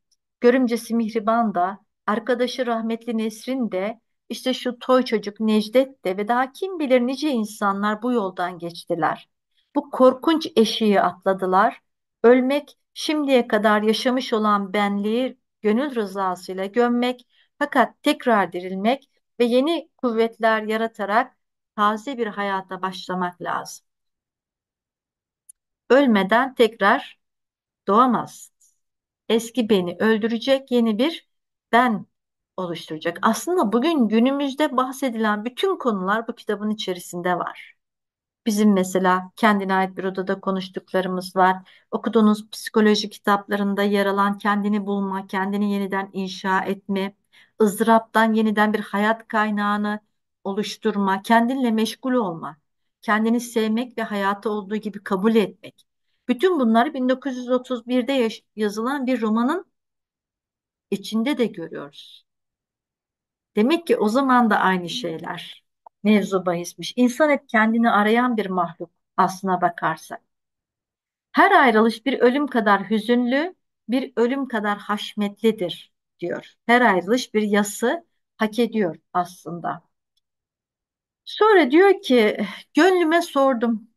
Görümcesi Mihriban da, arkadaşı rahmetli Nesrin de, işte şu toy çocuk Necdet de ve daha kim bilir nice insanlar bu yoldan geçtiler. Bu korkunç eşiği atladılar Ölmek, şimdiye kadar yaşamış olan benliği gönül rızasıyla gömmek, fakat tekrar dirilmek ve yeni kuvvetler yaratarak taze bir hayata başlamak lazım. Ölmeden tekrar doğamaz. Eski beni öldürecek yeni bir ben oluşturacak. Aslında bugün günümüzde bahsedilen bütün konular bu kitabın içerisinde var. Bizim mesela kendine ait bir odada konuştuklarımız var. Okuduğunuz psikoloji kitaplarında yer alan kendini bulma, kendini yeniden inşa etme, ızdıraptan yeniden bir hayat kaynağını oluşturma, kendinle meşgul olma, kendini sevmek ve hayatı olduğu gibi kabul etmek. Bütün bunları 1931'de yazılan bir romanın içinde de görüyoruz. Demek ki o zaman da aynı şeyler mevzu bahismiş. İnsan hep kendini arayan bir mahluk aslına bakarsak. Her ayrılış bir ölüm kadar hüzünlü, bir ölüm kadar haşmetlidir diyor. Her ayrılış bir yası hak ediyor aslında. Sonra diyor ki gönlüme sordum.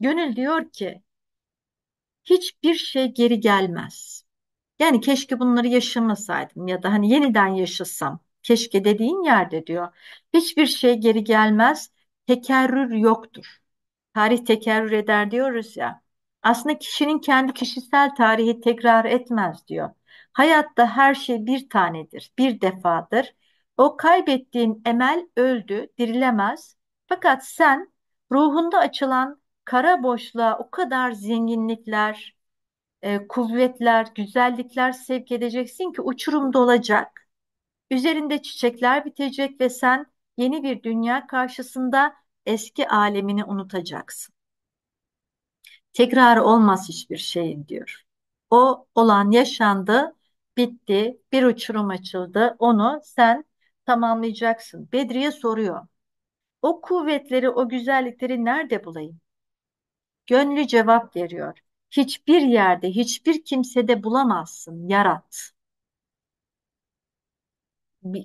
Gönül diyor ki hiçbir şey geri gelmez. Yani keşke bunları yaşamasaydım ya da hani yeniden yaşasam keşke dediğin yerde diyor. Hiçbir şey geri gelmez, tekerrür yoktur. Tarih tekerrür eder diyoruz ya. Aslında kişinin kendi kişisel tarihi tekrar etmez diyor. Hayatta her şey bir tanedir, bir defadır. O kaybettiğin emel öldü, dirilemez. Fakat sen ruhunda açılan kara boşluğa o kadar zenginlikler, e, kuvvetler, güzellikler sevk edeceksin ki uçurum dolacak. Üzerinde çiçekler bitecek ve sen yeni bir dünya karşısında eski alemini unutacaksın. Tekrar olmaz hiçbir şeyin diyor. O olan yaşandı, bitti, bir uçurum açıldı. Onu sen tamamlayacaksın. Bedriye soruyor. O kuvvetleri, o güzellikleri nerede bulayım? Gönlü cevap veriyor. Hiçbir yerde, hiçbir kimsede bulamazsın. Yarat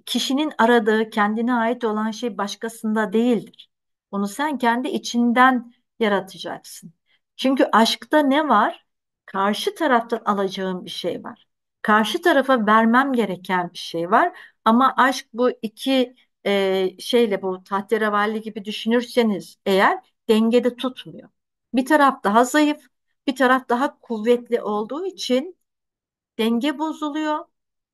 kişinin aradığı kendine ait olan şey başkasında değildir. Onu sen kendi içinden yaratacaksın. Çünkü aşkta ne var? Karşı taraftan alacağım bir şey var. Karşı tarafa vermem gereken bir şey var. Ama aşk bu iki e, şeyle bu tahterevalli gibi düşünürseniz eğer dengede tutmuyor. Bir taraf daha zayıf, bir taraf daha kuvvetli olduğu için denge bozuluyor.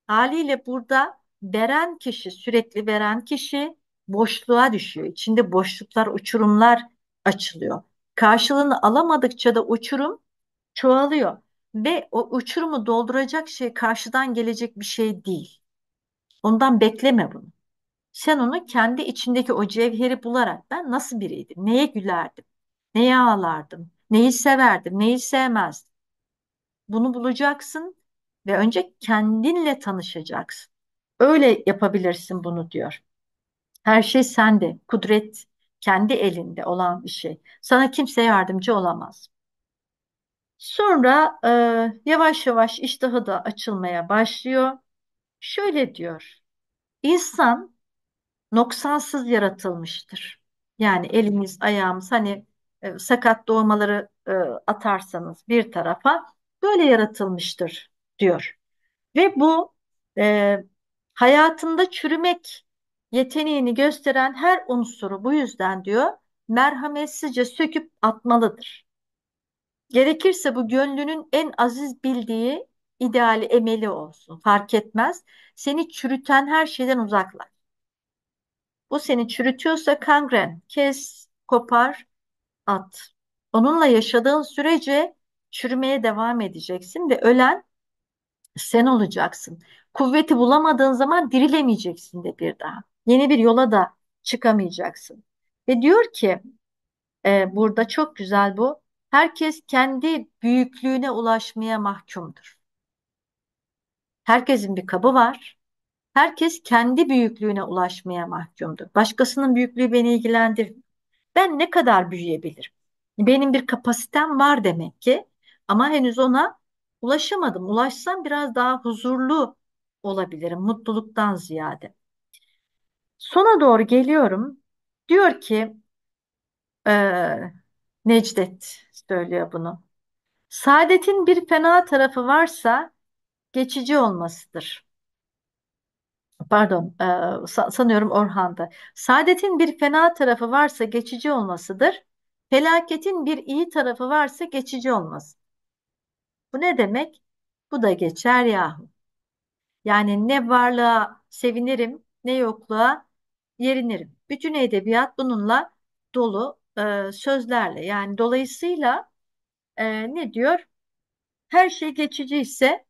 Haliyle burada veren kişi, sürekli veren kişi boşluğa düşüyor. İçinde boşluklar, uçurumlar açılıyor. Karşılığını alamadıkça da uçurum çoğalıyor ve o uçurumu dolduracak şey karşıdan gelecek bir şey değil. Ondan bekleme bunu. Sen onu kendi içindeki o cevheri bularak ben nasıl biriydim, neye gülerdim, neye ağlardım, neyi severdim, neyi sevmezdim. Bunu bulacaksın ve önce kendinle tanışacaksın. Öyle yapabilirsin bunu diyor. Her şey sende. Kudret kendi elinde olan bir şey. Sana kimse yardımcı olamaz. Sonra e, yavaş yavaş iştahı da açılmaya başlıyor. Şöyle diyor. İnsan noksansız yaratılmıştır. Yani elimiz, ayağımız hani e, sakat doğmaları e, atarsanız bir tarafa böyle yaratılmıştır diyor. Ve bu e, Hayatında çürümek yeteneğini gösteren her unsuru bu yüzden diyor merhametsizce söküp atmalıdır. Gerekirse bu gönlünün en aziz bildiği ideali emeli olsun. Fark etmez. Seni çürüten her şeyden uzaklaş. Bu seni çürütüyorsa kangren, kes, kopar, at. Onunla yaşadığın sürece çürümeye devam edeceksin ve ölen sen olacaksın kuvveti bulamadığın zaman dirilemeyeceksin de bir daha. Yeni bir yola da çıkamayacaksın. Ve diyor ki e, burada çok güzel bu. Herkes kendi büyüklüğüne ulaşmaya mahkumdur. Herkesin bir kabı var. Herkes kendi büyüklüğüne ulaşmaya mahkumdur. Başkasının büyüklüğü beni ilgilendir. Ben ne kadar büyüyebilirim? Benim bir kapasitem var demek ki ama henüz ona ulaşamadım. Ulaşsam biraz daha huzurlu olabilirim mutluluktan ziyade. Sona doğru geliyorum. Diyor ki e, Necdet söylüyor bunu. Saadetin bir fena tarafı varsa geçici olmasıdır. Pardon, e, sanıyorum Orhan'da. Saadetin bir fena tarafı varsa geçici olmasıdır. Felaketin bir iyi tarafı varsa geçici olması. Bu ne demek? Bu da geçer yahu. Yani ne varlığa sevinirim ne yokluğa yerinirim. Bütün edebiyat bununla dolu e, sözlerle. Yani dolayısıyla e, ne diyor? Her şey geçici ise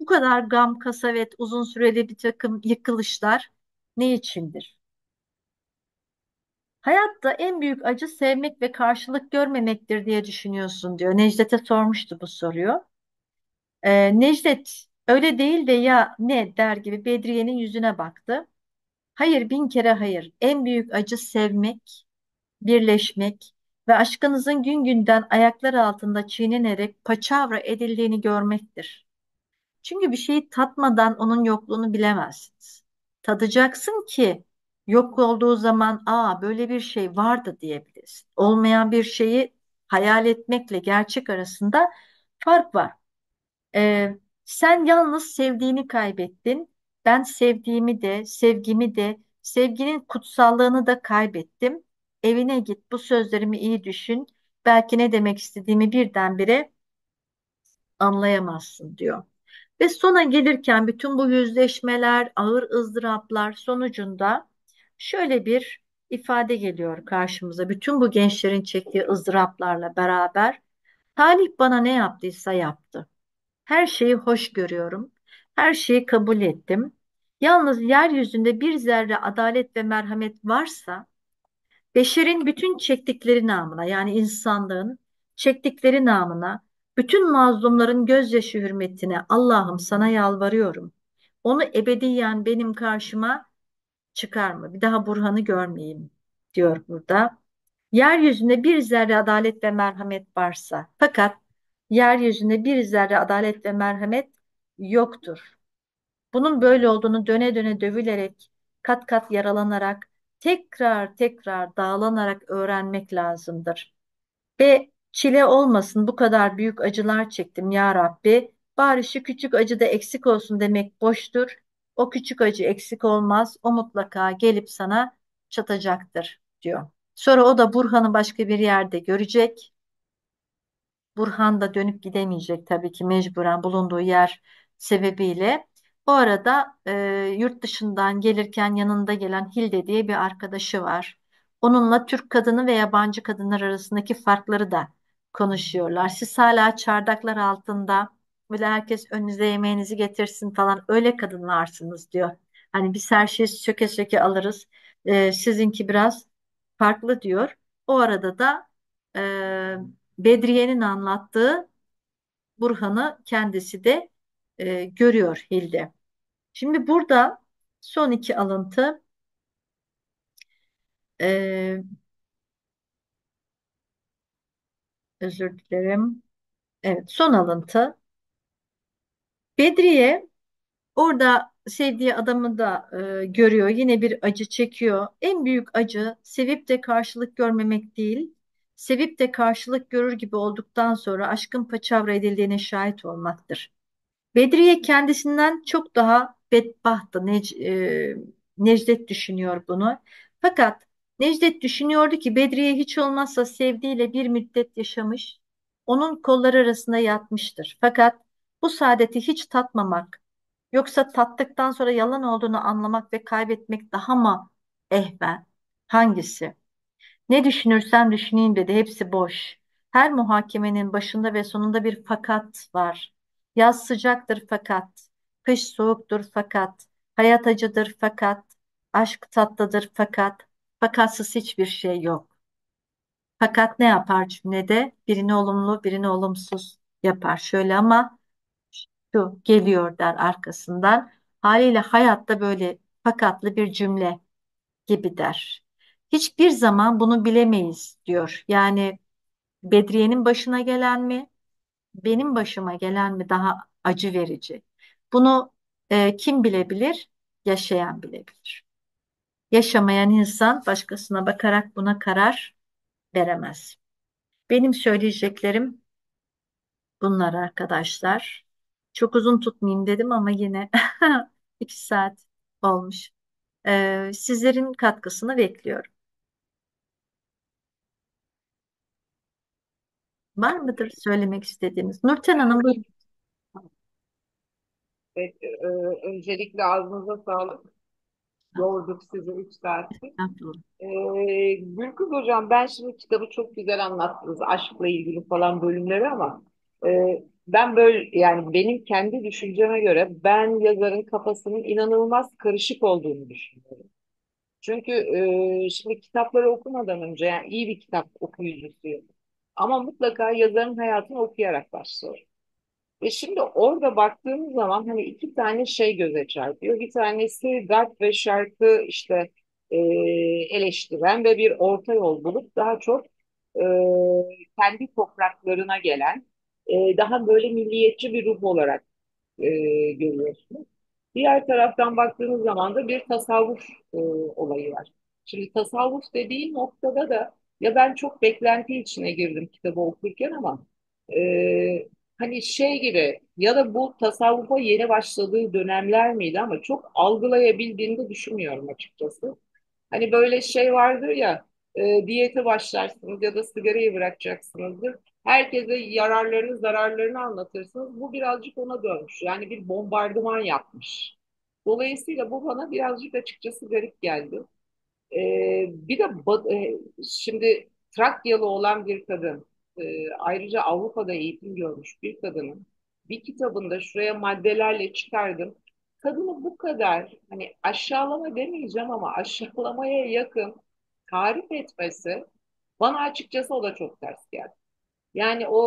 bu kadar gam, kasavet, uzun süreli bir takım yıkılışlar ne içindir? Hayatta en büyük acı sevmek ve karşılık görmemektir diye düşünüyorsun diyor. Necdet'e sormuştu bu soruyu. E, Necdet Öyle değil de ya ne der gibi Bedriye'nin yüzüne baktı. Hayır bin kere hayır. En büyük acı sevmek, birleşmek ve aşkınızın gün günden ayaklar altında çiğnenerek paçavra edildiğini görmektir. Çünkü bir şeyi tatmadan onun yokluğunu bilemezsiniz. Tadacaksın ki yok olduğu zaman aa böyle bir şey vardı diyebilirsin. Olmayan bir şeyi hayal etmekle gerçek arasında fark var. Ee, sen yalnız sevdiğini kaybettin. Ben sevdiğimi de, sevgimi de, sevginin kutsallığını da kaybettim. Evine git, bu sözlerimi iyi düşün. Belki ne demek istediğimi birdenbire anlayamazsın diyor. Ve sona gelirken bütün bu yüzleşmeler, ağır ızdıraplar sonucunda şöyle bir ifade geliyor karşımıza. Bütün bu gençlerin çektiği ızdıraplarla beraber Talih bana ne yaptıysa yaptı. Her şeyi hoş görüyorum. Her şeyi kabul ettim. Yalnız yeryüzünde bir zerre adalet ve merhamet varsa beşerin bütün çektikleri namına yani insanlığın çektikleri namına bütün mazlumların gözyaşı hürmetine Allah'ım sana yalvarıyorum. Onu ebediyen benim karşıma çıkarma. Bir daha Burhan'ı görmeyeyim diyor burada. Yeryüzünde bir zerre adalet ve merhamet varsa fakat yeryüzünde bir zerre adalet ve merhamet yoktur. Bunun böyle olduğunu döne döne dövülerek, kat kat yaralanarak, tekrar tekrar dağlanarak öğrenmek lazımdır. Ve çile olmasın bu kadar büyük acılar çektim ya Rabbi. Bari şu küçük acı da eksik olsun demek boştur. O küçük acı eksik olmaz. O mutlaka gelip sana çatacaktır diyor. Sonra o da Burhan'ı başka bir yerde görecek Burhan da dönüp gidemeyecek tabii ki mecburen bulunduğu yer sebebiyle. Bu arada e, yurt dışından gelirken yanında gelen Hilde diye bir arkadaşı var. Onunla Türk kadını ve yabancı kadınlar arasındaki farkları da konuşuyorlar. Siz hala çardaklar altında böyle herkes önünüze yemeğinizi getirsin falan öyle kadınlarsınız diyor. Hani biz her şeyi söke söke alırız. E, sizinki biraz farklı diyor. O arada da e, Bedriye'nin anlattığı Burhan'ı kendisi de e, görüyor Hilde. Şimdi burada son iki alıntı. Ee, özür dilerim. Evet, son alıntı. Bedriye orada sevdiği şey adamı da e, görüyor. Yine bir acı çekiyor. En büyük acı sevip de karşılık görmemek değil, sevip de karşılık görür gibi olduktan sonra aşkın paçavra edildiğine şahit olmaktır. Bedriye kendisinden çok daha bedbahtı. Nec e, Necdet düşünüyor bunu. Fakat Necdet düşünüyordu ki Bedriye hiç olmazsa sevdiğiyle bir müddet yaşamış, onun kolları arasında yatmıştır. Fakat bu saadeti hiç tatmamak, yoksa tattıktan sonra yalan olduğunu anlamak ve kaybetmek daha mı ehven? Hangisi? Ne düşünürsem düşüneyim dedi, hepsi boş. Her muhakemenin başında ve sonunda bir fakat var. Yaz sıcaktır fakat, kış soğuktur fakat, hayat acıdır fakat, aşk tatlıdır fakat, fakatsız hiçbir şey yok. Fakat ne yapar cümlede? Birini olumlu, birini olumsuz yapar. Şöyle ama şu geliyor der arkasından. Haliyle hayatta böyle fakatlı bir cümle gibi der. Hiçbir zaman bunu bilemeyiz diyor. Yani Bedriye'nin başına gelen mi, benim başıma gelen mi daha acı verici? Bunu e, kim bilebilir? Yaşayan bilebilir. Yaşamayan insan başkasına bakarak buna karar veremez. Benim söyleyeceklerim bunlar arkadaşlar. Çok uzun tutmayayım dedim ama yine iki saat olmuş. Ee, sizlerin katkısını bekliyorum. Var mıdır söylemek istediğiniz? Nurten Hanım buyurun. Evet, e, e, öncelikle ağzınıza sağlık. Yorduk sizi üç saattir. Estağfurullah. E, Gülkız Hocam ben şimdi kitabı çok güzel anlattınız. Aşkla ilgili falan bölümleri ama e, ben böyle yani benim kendi düşünceme göre ben yazarın kafasının inanılmaz karışık olduğunu düşünüyorum. Çünkü e, şimdi kitapları okumadan önce yani iyi bir kitap okuyucusu ama mutlaka yazarın hayatını okuyarak başlıyor. Ve şimdi orada baktığımız zaman hani iki tane şey göze çarpıyor. Bir tanesi dert ve şarkı işte e, eleştiren ve bir orta yol bulup daha çok e, kendi topraklarına gelen e, daha böyle milliyetçi bir ruh olarak e, görüyorsunuz. Diğer taraftan baktığınız zaman da bir tasavvuf e, olayı var. Şimdi tasavvuf dediğim noktada da ya ben çok beklenti içine girdim kitabı okurken ama e, hani şey gibi ya da bu tasavvufa yeni başladığı dönemler miydi ama çok algılayabildiğini de düşünmüyorum açıkçası. Hani böyle şey vardır ya e, diyete başlarsınız ya da sigarayı bırakacaksınızdır. Herkese yararlarını zararlarını anlatırsınız. Bu birazcık ona dönmüş. Yani bir bombardıman yapmış. Dolayısıyla bu bana birazcık açıkçası garip geldi. Ee, bir de e, şimdi Trakyalı olan bir kadın, e, ayrıca Avrupa'da eğitim görmüş bir kadının bir kitabında şuraya maddelerle çıkardım. Kadını bu kadar hani aşağılama demeyeceğim ama aşağılamaya yakın tarif etmesi bana açıkçası o da çok ters geldi. Yani o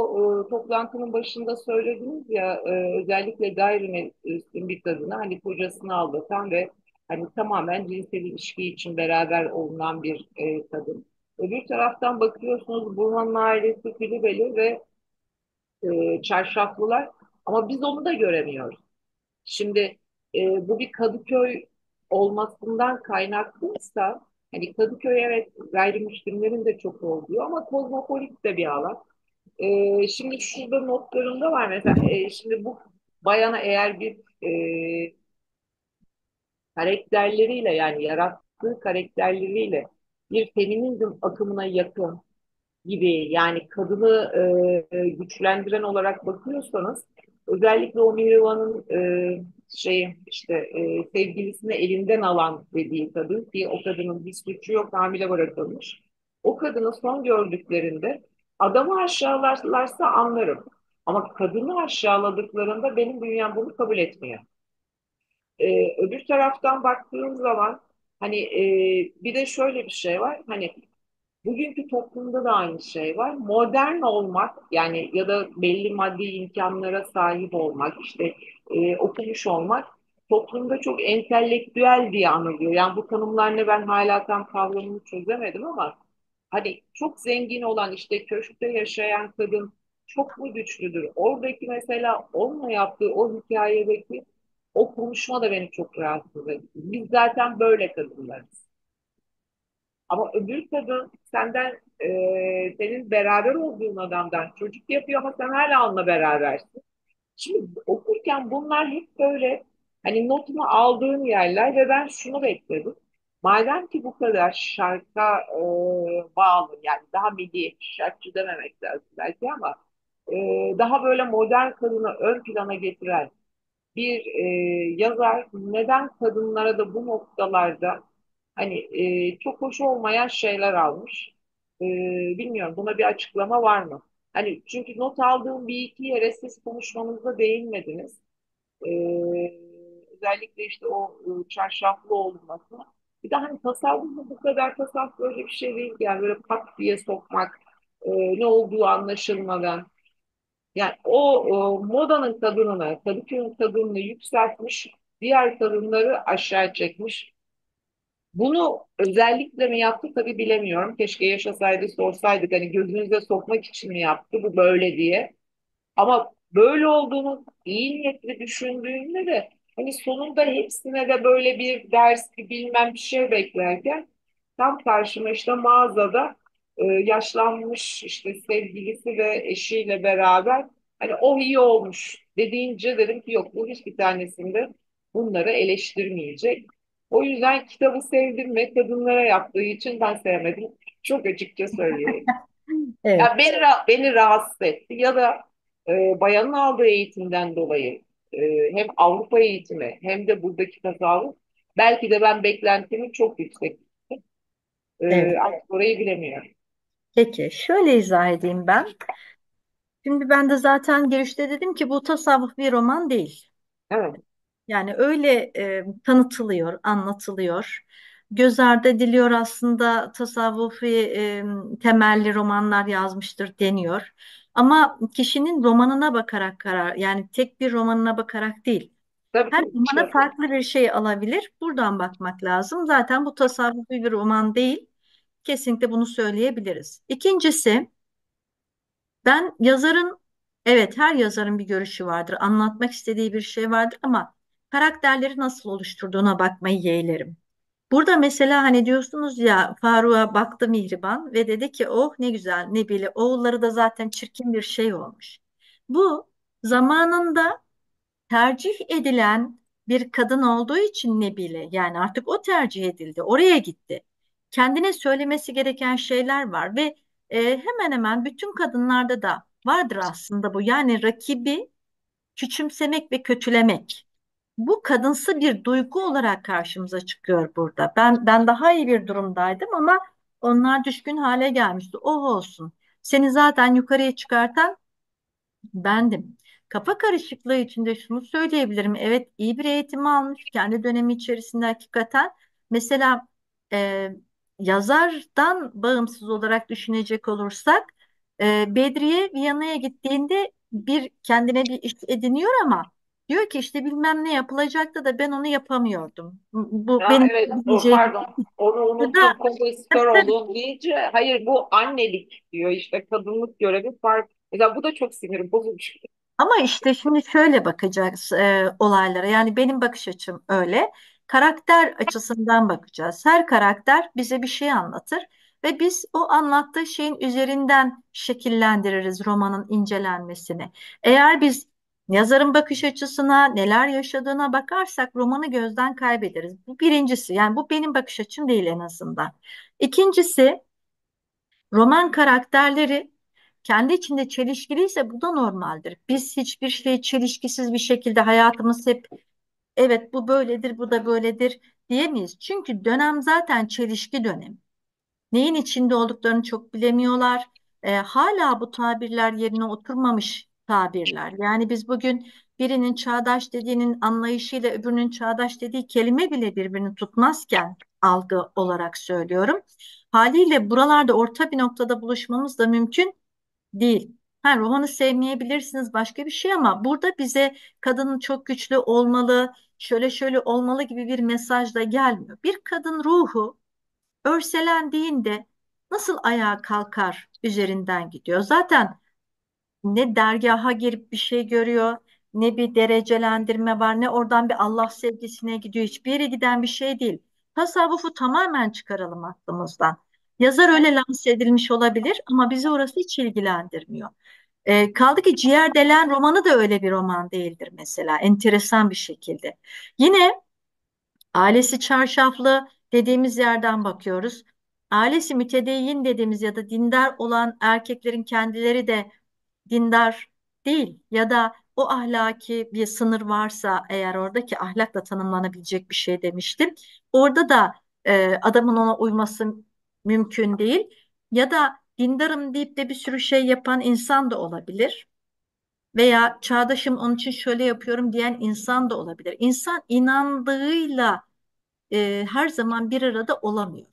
e, toplantının başında söylediniz ya e, özellikle gayrimenkulün bir kadını hani kocasını aldatan ve Hani tamamen cinsel ilişki için beraber olunan bir e, kadın. Öbür taraftan bakıyorsunuz Burhan'ın ailesi Filibeli ve e, çarşaflılar ama biz onu da göremiyoruz. Şimdi e, bu bir Kadıköy olmasından kaynaklıysa hani Kadıköy evet gayrimüslimlerin de çok olduğu ama kozmopolit de bir alan. E, şimdi şurada notlarımda var mesela e, şimdi bu bayana eğer bir e, karakterleriyle yani yarattığı karakterleriyle bir feminizm akımına yakın gibi yani kadını e, güçlendiren olarak bakıyorsanız özellikle o Mirvan'ın e, şeyi işte e, sevgilisini elinden alan dediği kadın ki o kadının bir suçu yok hamile bırakılmış. O kadını son gördüklerinde adamı aşağılarsa anlarım. Ama kadını aşağıladıklarında benim dünyam bunu kabul etmiyor e, öbür taraftan baktığın zaman hani e, bir de şöyle bir şey var. Hani bugünkü toplumda da aynı şey var. Modern olmak yani ya da belli maddi imkanlara sahip olmak işte e, okumuş olmak toplumda çok entelektüel diye anılıyor. Yani bu tanımlarla ben hala tam kavramını çözemedim ama hani çok zengin olan işte köşkte yaşayan kadın çok mu güçlüdür? Oradaki mesela onunla yaptığı o hikayedeki o konuşma da beni çok rahatsız ediyor. Biz zaten böyle kadınlarız. Ama öbür kadın senden e, senin beraber olduğun adamdan çocuk yapıyor ama sen hala onunla berabersin. Şimdi okurken bunlar hep böyle hani notumu aldığım yerler ve ben şunu bekledim. Madem ki bu kadar şarka e, bağlı yani daha milliyetçi şarkı dememek lazım belki ama e, daha böyle modern kadını ön plana getiren bir e, yazar neden kadınlara da bu noktalarda hani e, çok hoş olmayan şeyler almış. E, bilmiyorum buna bir açıklama var mı? Hani çünkü not aldığım bir iki yere siz konuşmanızda değinmediniz. E, özellikle işte o e, çarşaflı olması. Bir de hani tasavvufun bu kadar tasavvuf böyle bir şey değil yani böyle pat diye sokmak, e, ne olduğu anlaşılmadan yani o, o modanın kadınını, Kadıköy'ün kadınını yükseltmiş, diğer kadınları aşağı çekmiş. Bunu özellikle mi yaptı tabii bilemiyorum. Keşke yaşasaydı sorsaydık hani gözünüze sokmak için mi yaptı bu böyle diye. Ama böyle olduğunu iyi niyetli düşündüğümde de hani sonunda hepsine de böyle bir ders bilmem bir şey beklerken tam karşıma işte mağazada e, yaşlanmış işte sevgilisi ve eşiyle beraber hani o iyi olmuş dediğince dedim ki yok bu hiçbir tanesinde bunları eleştirmeyecek. O yüzden kitabı sevdim ve kadınlara yaptığı için ben sevmedim. Çok açıkça söyleyeyim. Evet. Yani beni, beni rahatsız etti ya da e, bayanın aldığı eğitimden dolayı e, hem Avrupa eğitimi hem de buradaki tasavvuf belki de ben beklentimi çok yüksek tuttum. E, evet. artık orayı bilemiyorum. Peki, şöyle izah edeyim ben. Şimdi ben de zaten girişte dedim ki bu tasavvuf bir roman değil. Evet. Yani öyle e, tanıtılıyor, anlatılıyor. Göz ardı ediliyor aslında tasavvufi e, temelli romanlar yazmıştır deniyor. Ama kişinin romanına bakarak karar, yani tek bir romanına bakarak değil. Tabii Her tabii. romana şey farklı bir şey alabilir. Buradan bakmak lazım. Zaten bu tasavvufi bir roman değil. Kesinlikle bunu söyleyebiliriz. İkincisi, ben yazarın, evet her yazarın bir görüşü vardır, anlatmak istediği bir şey vardır ama karakterleri nasıl oluşturduğuna bakmayı yeğlerim. Burada mesela hani diyorsunuz ya Faruk'a baktı Mihriban ve dedi ki oh ne güzel Nebili oğulları da zaten çirkin bir şey olmuş. Bu zamanında tercih edilen bir kadın olduğu için Nebile yani artık o tercih edildi oraya gitti kendine söylemesi gereken şeyler var ve e, hemen hemen bütün kadınlarda da vardır aslında bu. Yani rakibi küçümsemek ve kötülemek. Bu kadınsı bir duygu olarak karşımıza çıkıyor burada. Ben ben daha iyi bir durumdaydım ama onlar düşkün hale gelmişti. O oh olsun. Seni zaten yukarıya çıkartan bendim. Kafa karışıklığı içinde şunu söyleyebilirim. Evet iyi bir eğitim almış. Kendi dönemi içerisinde hakikaten. Mesela e, yazardan bağımsız olarak düşünecek olursak e, Bedriye Viyana'ya gittiğinde bir kendine bir iş ediniyor ama diyor ki işte bilmem ne yapılacaktı da ben onu yapamıyordum. Bu ya benim evet, diyecek. pardon. Onu unuttum. Kolesterol olduğunu deyince hayır bu annelik diyor işte kadınlık görevi fark. Mesela bu da çok sinirim bozucu. Ama işte şimdi şöyle bakacağız e, olaylara. Yani benim bakış açım öyle karakter açısından bakacağız. Her karakter bize bir şey anlatır ve biz o anlattığı şeyin üzerinden şekillendiririz romanın incelenmesini. Eğer biz yazarın bakış açısına, neler yaşadığına bakarsak romanı gözden kaybederiz. Bu birincisi. Yani bu benim bakış açım değil en azından. İkincisi roman karakterleri kendi içinde çelişkiliyse bu da normaldir. Biz hiçbir şey çelişkisiz bir şekilde hayatımız hep evet bu böyledir, bu da böyledir diyemeyiz. Çünkü dönem zaten çelişki dönem Neyin içinde olduklarını çok bilemiyorlar. E, hala bu tabirler yerine oturmamış tabirler. Yani biz bugün birinin çağdaş dediğinin anlayışıyla öbürünün çağdaş dediği kelime bile birbirini tutmazken algı olarak söylüyorum. Haliyle buralarda orta bir noktada buluşmamız da mümkün değil. Ha, romanı sevmeyebilirsiniz başka bir şey ama burada bize kadının çok güçlü olmalı, şöyle şöyle olmalı gibi bir mesaj da gelmiyor. Bir kadın ruhu örselendiğinde nasıl ayağa kalkar üzerinden gidiyor. Zaten ne dergaha girip bir şey görüyor, ne bir derecelendirme var, ne oradan bir Allah sevgisine gidiyor. Hiçbir yere giden bir şey değil. Tasavvufu tamamen çıkaralım aklımızdan. Yazar öyle lanse edilmiş olabilir ama bizi orası hiç ilgilendirmiyor. E, kaldı ki Ciğer Delen romanı da öyle bir roman değildir mesela enteresan bir şekilde. Yine ailesi çarşaflı dediğimiz yerden bakıyoruz. Ailesi mütedeyyin dediğimiz ya da dindar olan erkeklerin kendileri de dindar değil ya da o ahlaki bir sınır varsa eğer oradaki ahlakla tanımlanabilecek bir şey demiştim. Orada da e, adamın ona uyması mümkün değil ya da dindarım deyip de bir sürü şey yapan insan da olabilir. Veya çağdaşım onun için şöyle yapıyorum diyen insan da olabilir. İnsan inandığıyla e, her zaman bir arada olamıyor.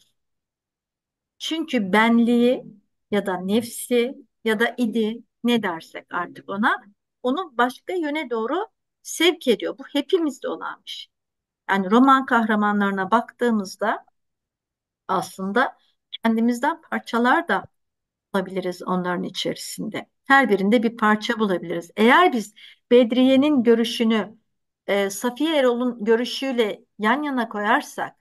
Çünkü benliği ya da nefsi ya da idi ne dersek artık ona onu başka yöne doğru sevk ediyor. Bu hepimizde olanmış. Yani roman kahramanlarına baktığımızda aslında kendimizden parçalar da bulabiliriz onların içerisinde. Her birinde bir parça bulabiliriz. Eğer biz Bedriye'nin görüşünü e, Safiye Erol'un görüşüyle yan yana koyarsak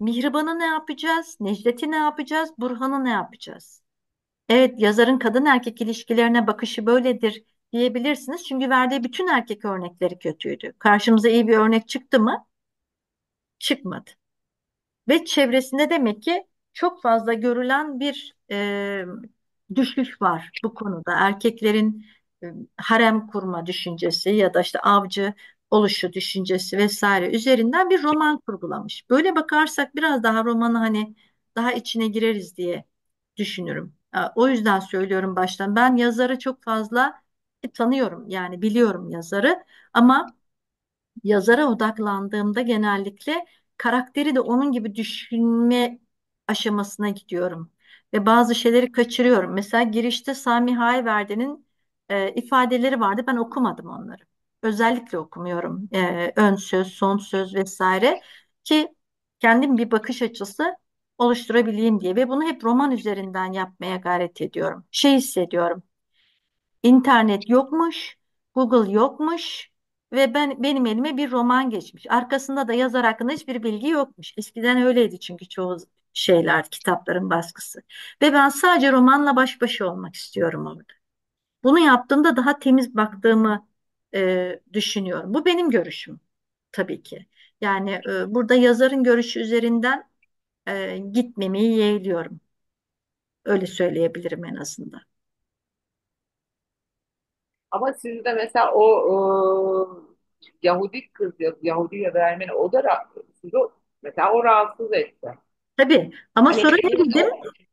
Mihriban'ı ne yapacağız? Necdet'i ne yapacağız? Burhan'ı ne yapacağız? Evet yazarın kadın erkek ilişkilerine bakışı böyledir diyebilirsiniz. Çünkü verdiği bütün erkek örnekleri kötüydü. Karşımıza iyi bir örnek çıktı mı? Çıkmadı. Ve çevresinde demek ki çok fazla görülen bir e, düşüş var bu konuda. Erkeklerin e, harem kurma düşüncesi ya da işte avcı oluşu düşüncesi vesaire üzerinden bir roman kurgulamış. Böyle bakarsak biraz daha romanı hani daha içine gireriz diye düşünürüm. O yüzden söylüyorum baştan. Ben yazarı çok fazla e, tanıyorum yani biliyorum yazarı ama yazara odaklandığımda genellikle karakteri de onun gibi düşünme aşamasına gidiyorum ve bazı şeyleri kaçırıyorum. Mesela girişte Sami Hayverdi'nin e, ifadeleri vardı. Ben okumadım onları. Özellikle okumuyorum. E, ön söz, son söz vesaire ki kendim bir bakış açısı oluşturabileyim diye ve bunu hep roman üzerinden yapmaya gayret ediyorum. Şey hissediyorum. İnternet yokmuş, Google yokmuş ve ben benim elime bir roman geçmiş. Arkasında da yazar hakkında hiçbir bilgi yokmuş. Eskiden öyleydi çünkü çoğu şeyler, kitapların baskısı. Ve ben sadece romanla baş başa olmak istiyorum orada. Bunu yaptığımda daha temiz baktığımı e, düşünüyorum. Bu benim görüşüm tabii ki. Yani e, burada yazarın görüşü üzerinden e, gitmemeyi yeğliyorum. Öyle söyleyebilirim en azından. Ama sizde mesela o e, Yahudi kız, Yahudi ya da Ermeni o da sizi mesela o rahatsız etti. Tabii ama Hani soru ne dedim?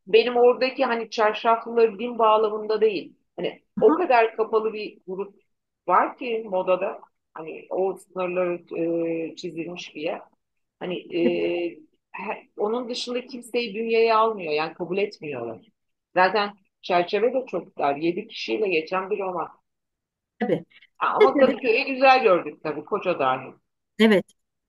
benim oradaki hani çarşaflıları din bağlamında değil. Hani Hı o kadar kapalı bir grup var ki modada. Hani o sınırları e, çizilmiş bir yer. Hani e, her- onun dışında kimseyi bünyeye almıyor. Yani kabul etmiyorlar. Zaten çerçeve de çok dar. Yedi kişiyle geçen bir roman. Tabii. ama tabii ki güzel gördük tabii. Koca dahil. Evet.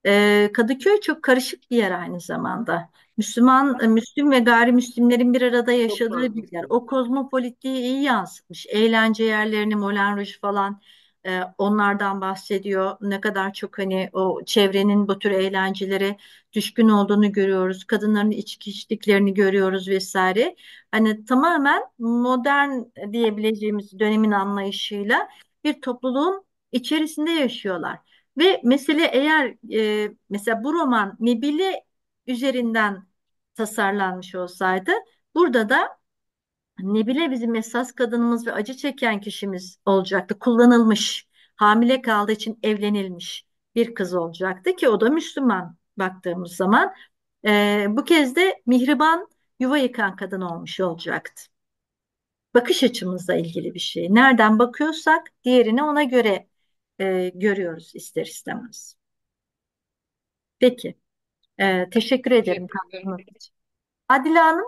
E, Kadıköy çok karışık bir yer aynı zamanda. Müslüman, e, Müslüm ve gayrimüslimlerin bir arada yaşadığı bir yer. O kozmopolitliği iyi yansıtmış. Eğlence yerlerini, Moulin Rouge falan e, onlardan bahsediyor. Ne kadar çok hani o çevrenin bu tür eğlencelere düşkün olduğunu görüyoruz. Kadınların içki içtiklerini görüyoruz vesaire. Hani tamamen modern diyebileceğimiz dönemin anlayışıyla bir topluluğun içerisinde yaşıyorlar. Ve mesele eğer e, mesela bu roman Nebile üzerinden tasarlanmış olsaydı burada da Nebile bizim esas kadınımız ve acı çeken kişimiz olacaktı. Kullanılmış, hamile kaldığı için evlenilmiş bir kız olacaktı ki o da Müslüman baktığımız zaman. E, bu kez de mihriban yuva yıkan kadın olmuş olacaktı. Bakış açımızla ilgili bir şey. Nereden bakıyorsak diğerini ona göre e, görüyoruz ister istemez. Peki. E, teşekkür ederim katkınız için. Adile Hanım.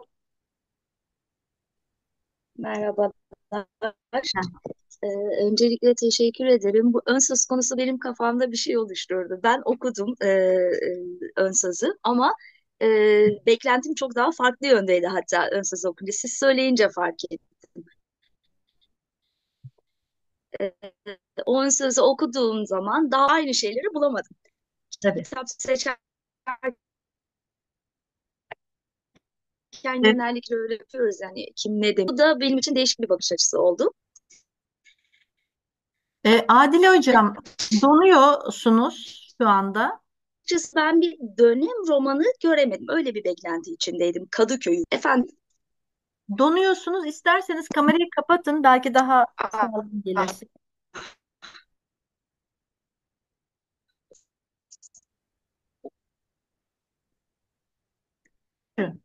Merhabalar. Ee, öncelikle teşekkür ederim. Bu ön söz konusu benim kafamda bir şey oluşturdu. Ben okudum e, e ön sözü ama e, beklentim çok daha farklı yöndeydi hatta ön sözü okunca. Siz söyleyince fark ettim on sözü okuduğum zaman daha aynı şeyleri bulamadım. Tabii. Kitap seçerken evet. genellikle öyle yapıyoruz yani kim ne demiş. Bu da benim için değişik bir bakış açısı oldu. E, Adile Hocam donuyorsunuz şu anda. Açıkçası ben bir dönem romanı göremedim. Öyle bir beklenti içindeydim Kadıköy'ü. Efendim Donuyorsunuz. İsterseniz kamerayı kapatın. Belki daha sağlıklı gelir. Buyurun.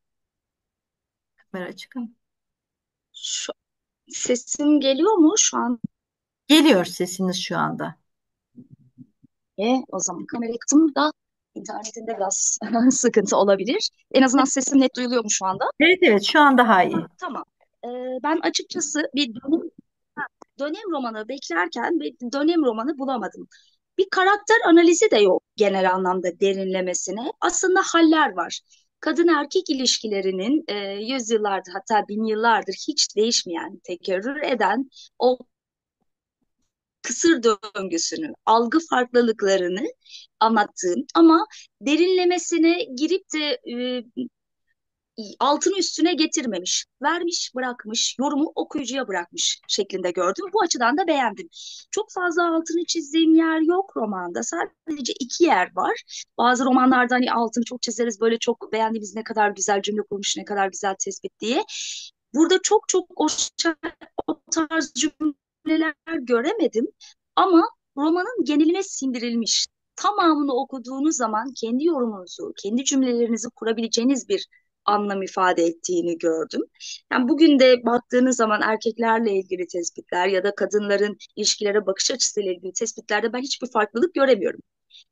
Kamera açık ama. sesim geliyor mu şu an? Geliyor sesiniz şu anda. E, o zaman kamerayı kıstım da İnternetinde biraz sıkıntı olabilir. En azından sesim net duyuluyor mu şu anda? Evet evet şu an daha iyi. Tamam. Ee, ben açıkçası bir dönem, dönem romanı beklerken bir dönem romanı bulamadım. Bir karakter analizi de yok genel anlamda derinlemesine. Aslında haller var. Kadın erkek ilişkilerinin e, yüzyıllardır hatta bin yıllardır hiç değişmeyen, tekerrür eden o kısır döngüsünü, algı farklılıklarını anlattığım ama derinlemesine girip de e, altını üstüne getirmemiş, vermiş, bırakmış, yorumu okuyucuya bırakmış şeklinde gördüm. Bu açıdan da beğendim. Çok fazla altını çizdiğim yer yok romanda. Sadece iki yer var. Bazı romanlarda hani altını çok çizeriz, böyle çok beğendiğimiz ne kadar güzel cümle kurmuş, ne kadar güzel tespit diye. Burada çok çok o, o tarz cümle cümleler göremedim ama romanın geneline sindirilmiş. Tamamını okuduğunuz zaman kendi yorumunuzu, kendi cümlelerinizi kurabileceğiniz bir anlam ifade ettiğini gördüm. Yani bugün de baktığınız zaman erkeklerle ilgili tespitler ya da kadınların ilişkilere bakış açısıyla ilgili tespitlerde ben hiçbir farklılık göremiyorum.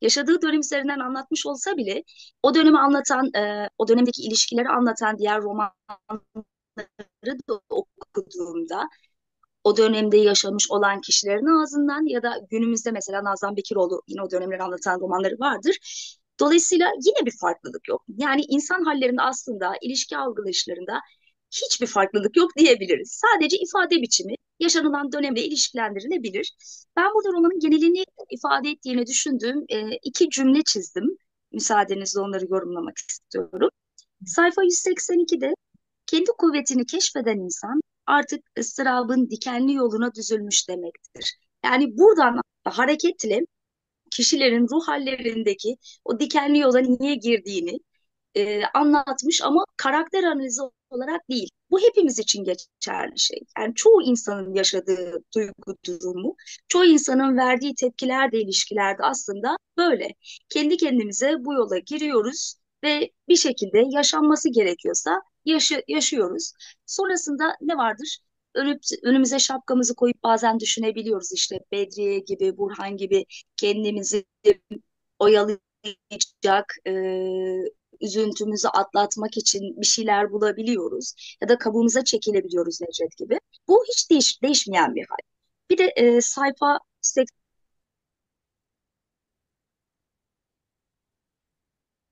Yaşadığı dönem üzerinden anlatmış olsa bile o dönemi anlatan, e, o dönemdeki ilişkileri anlatan diğer romanları da okuduğumda o dönemde yaşamış olan kişilerin ağzından ya da günümüzde mesela Nazan Bekiroğlu yine o dönemleri anlatan romanları vardır. Dolayısıyla yine bir farklılık yok. Yani insan hallerinde aslında ilişki algılayışlarında hiçbir farklılık yok diyebiliriz. Sadece ifade biçimi yaşanılan dönemle ilişkilendirilebilir. Ben burada romanın genelini ifade ettiğini düşündüğüm e, iki cümle çizdim. Müsaadenizle onları yorumlamak istiyorum. Sayfa 182'de kendi kuvvetini keşfeden insan artık ıstırabın dikenli yoluna düzülmüş demektir. Yani buradan hareketle kişilerin ruh hallerindeki o dikenli yola niye girdiğini e, anlatmış ama karakter analizi olarak değil. Bu hepimiz için geçerli şey. Yani çoğu insanın yaşadığı duygu durumu, çoğu insanın verdiği tepkiler de ilişkilerde aslında böyle. Kendi kendimize bu yola giriyoruz ve bir şekilde yaşanması gerekiyorsa yaşı, yaşıyoruz. Sonrasında ne vardır? Önüp, önümüze şapkamızı koyup bazen düşünebiliyoruz işte Bedriye gibi, Burhan gibi kendimizi oyalayacak, e, üzüntümüzü atlatmak için bir şeyler bulabiliyoruz ya da kabuğumuza çekilebiliyoruz Necdet gibi. Bu hiç değiş, değişmeyen bir hal. Bir de e, sayfa 80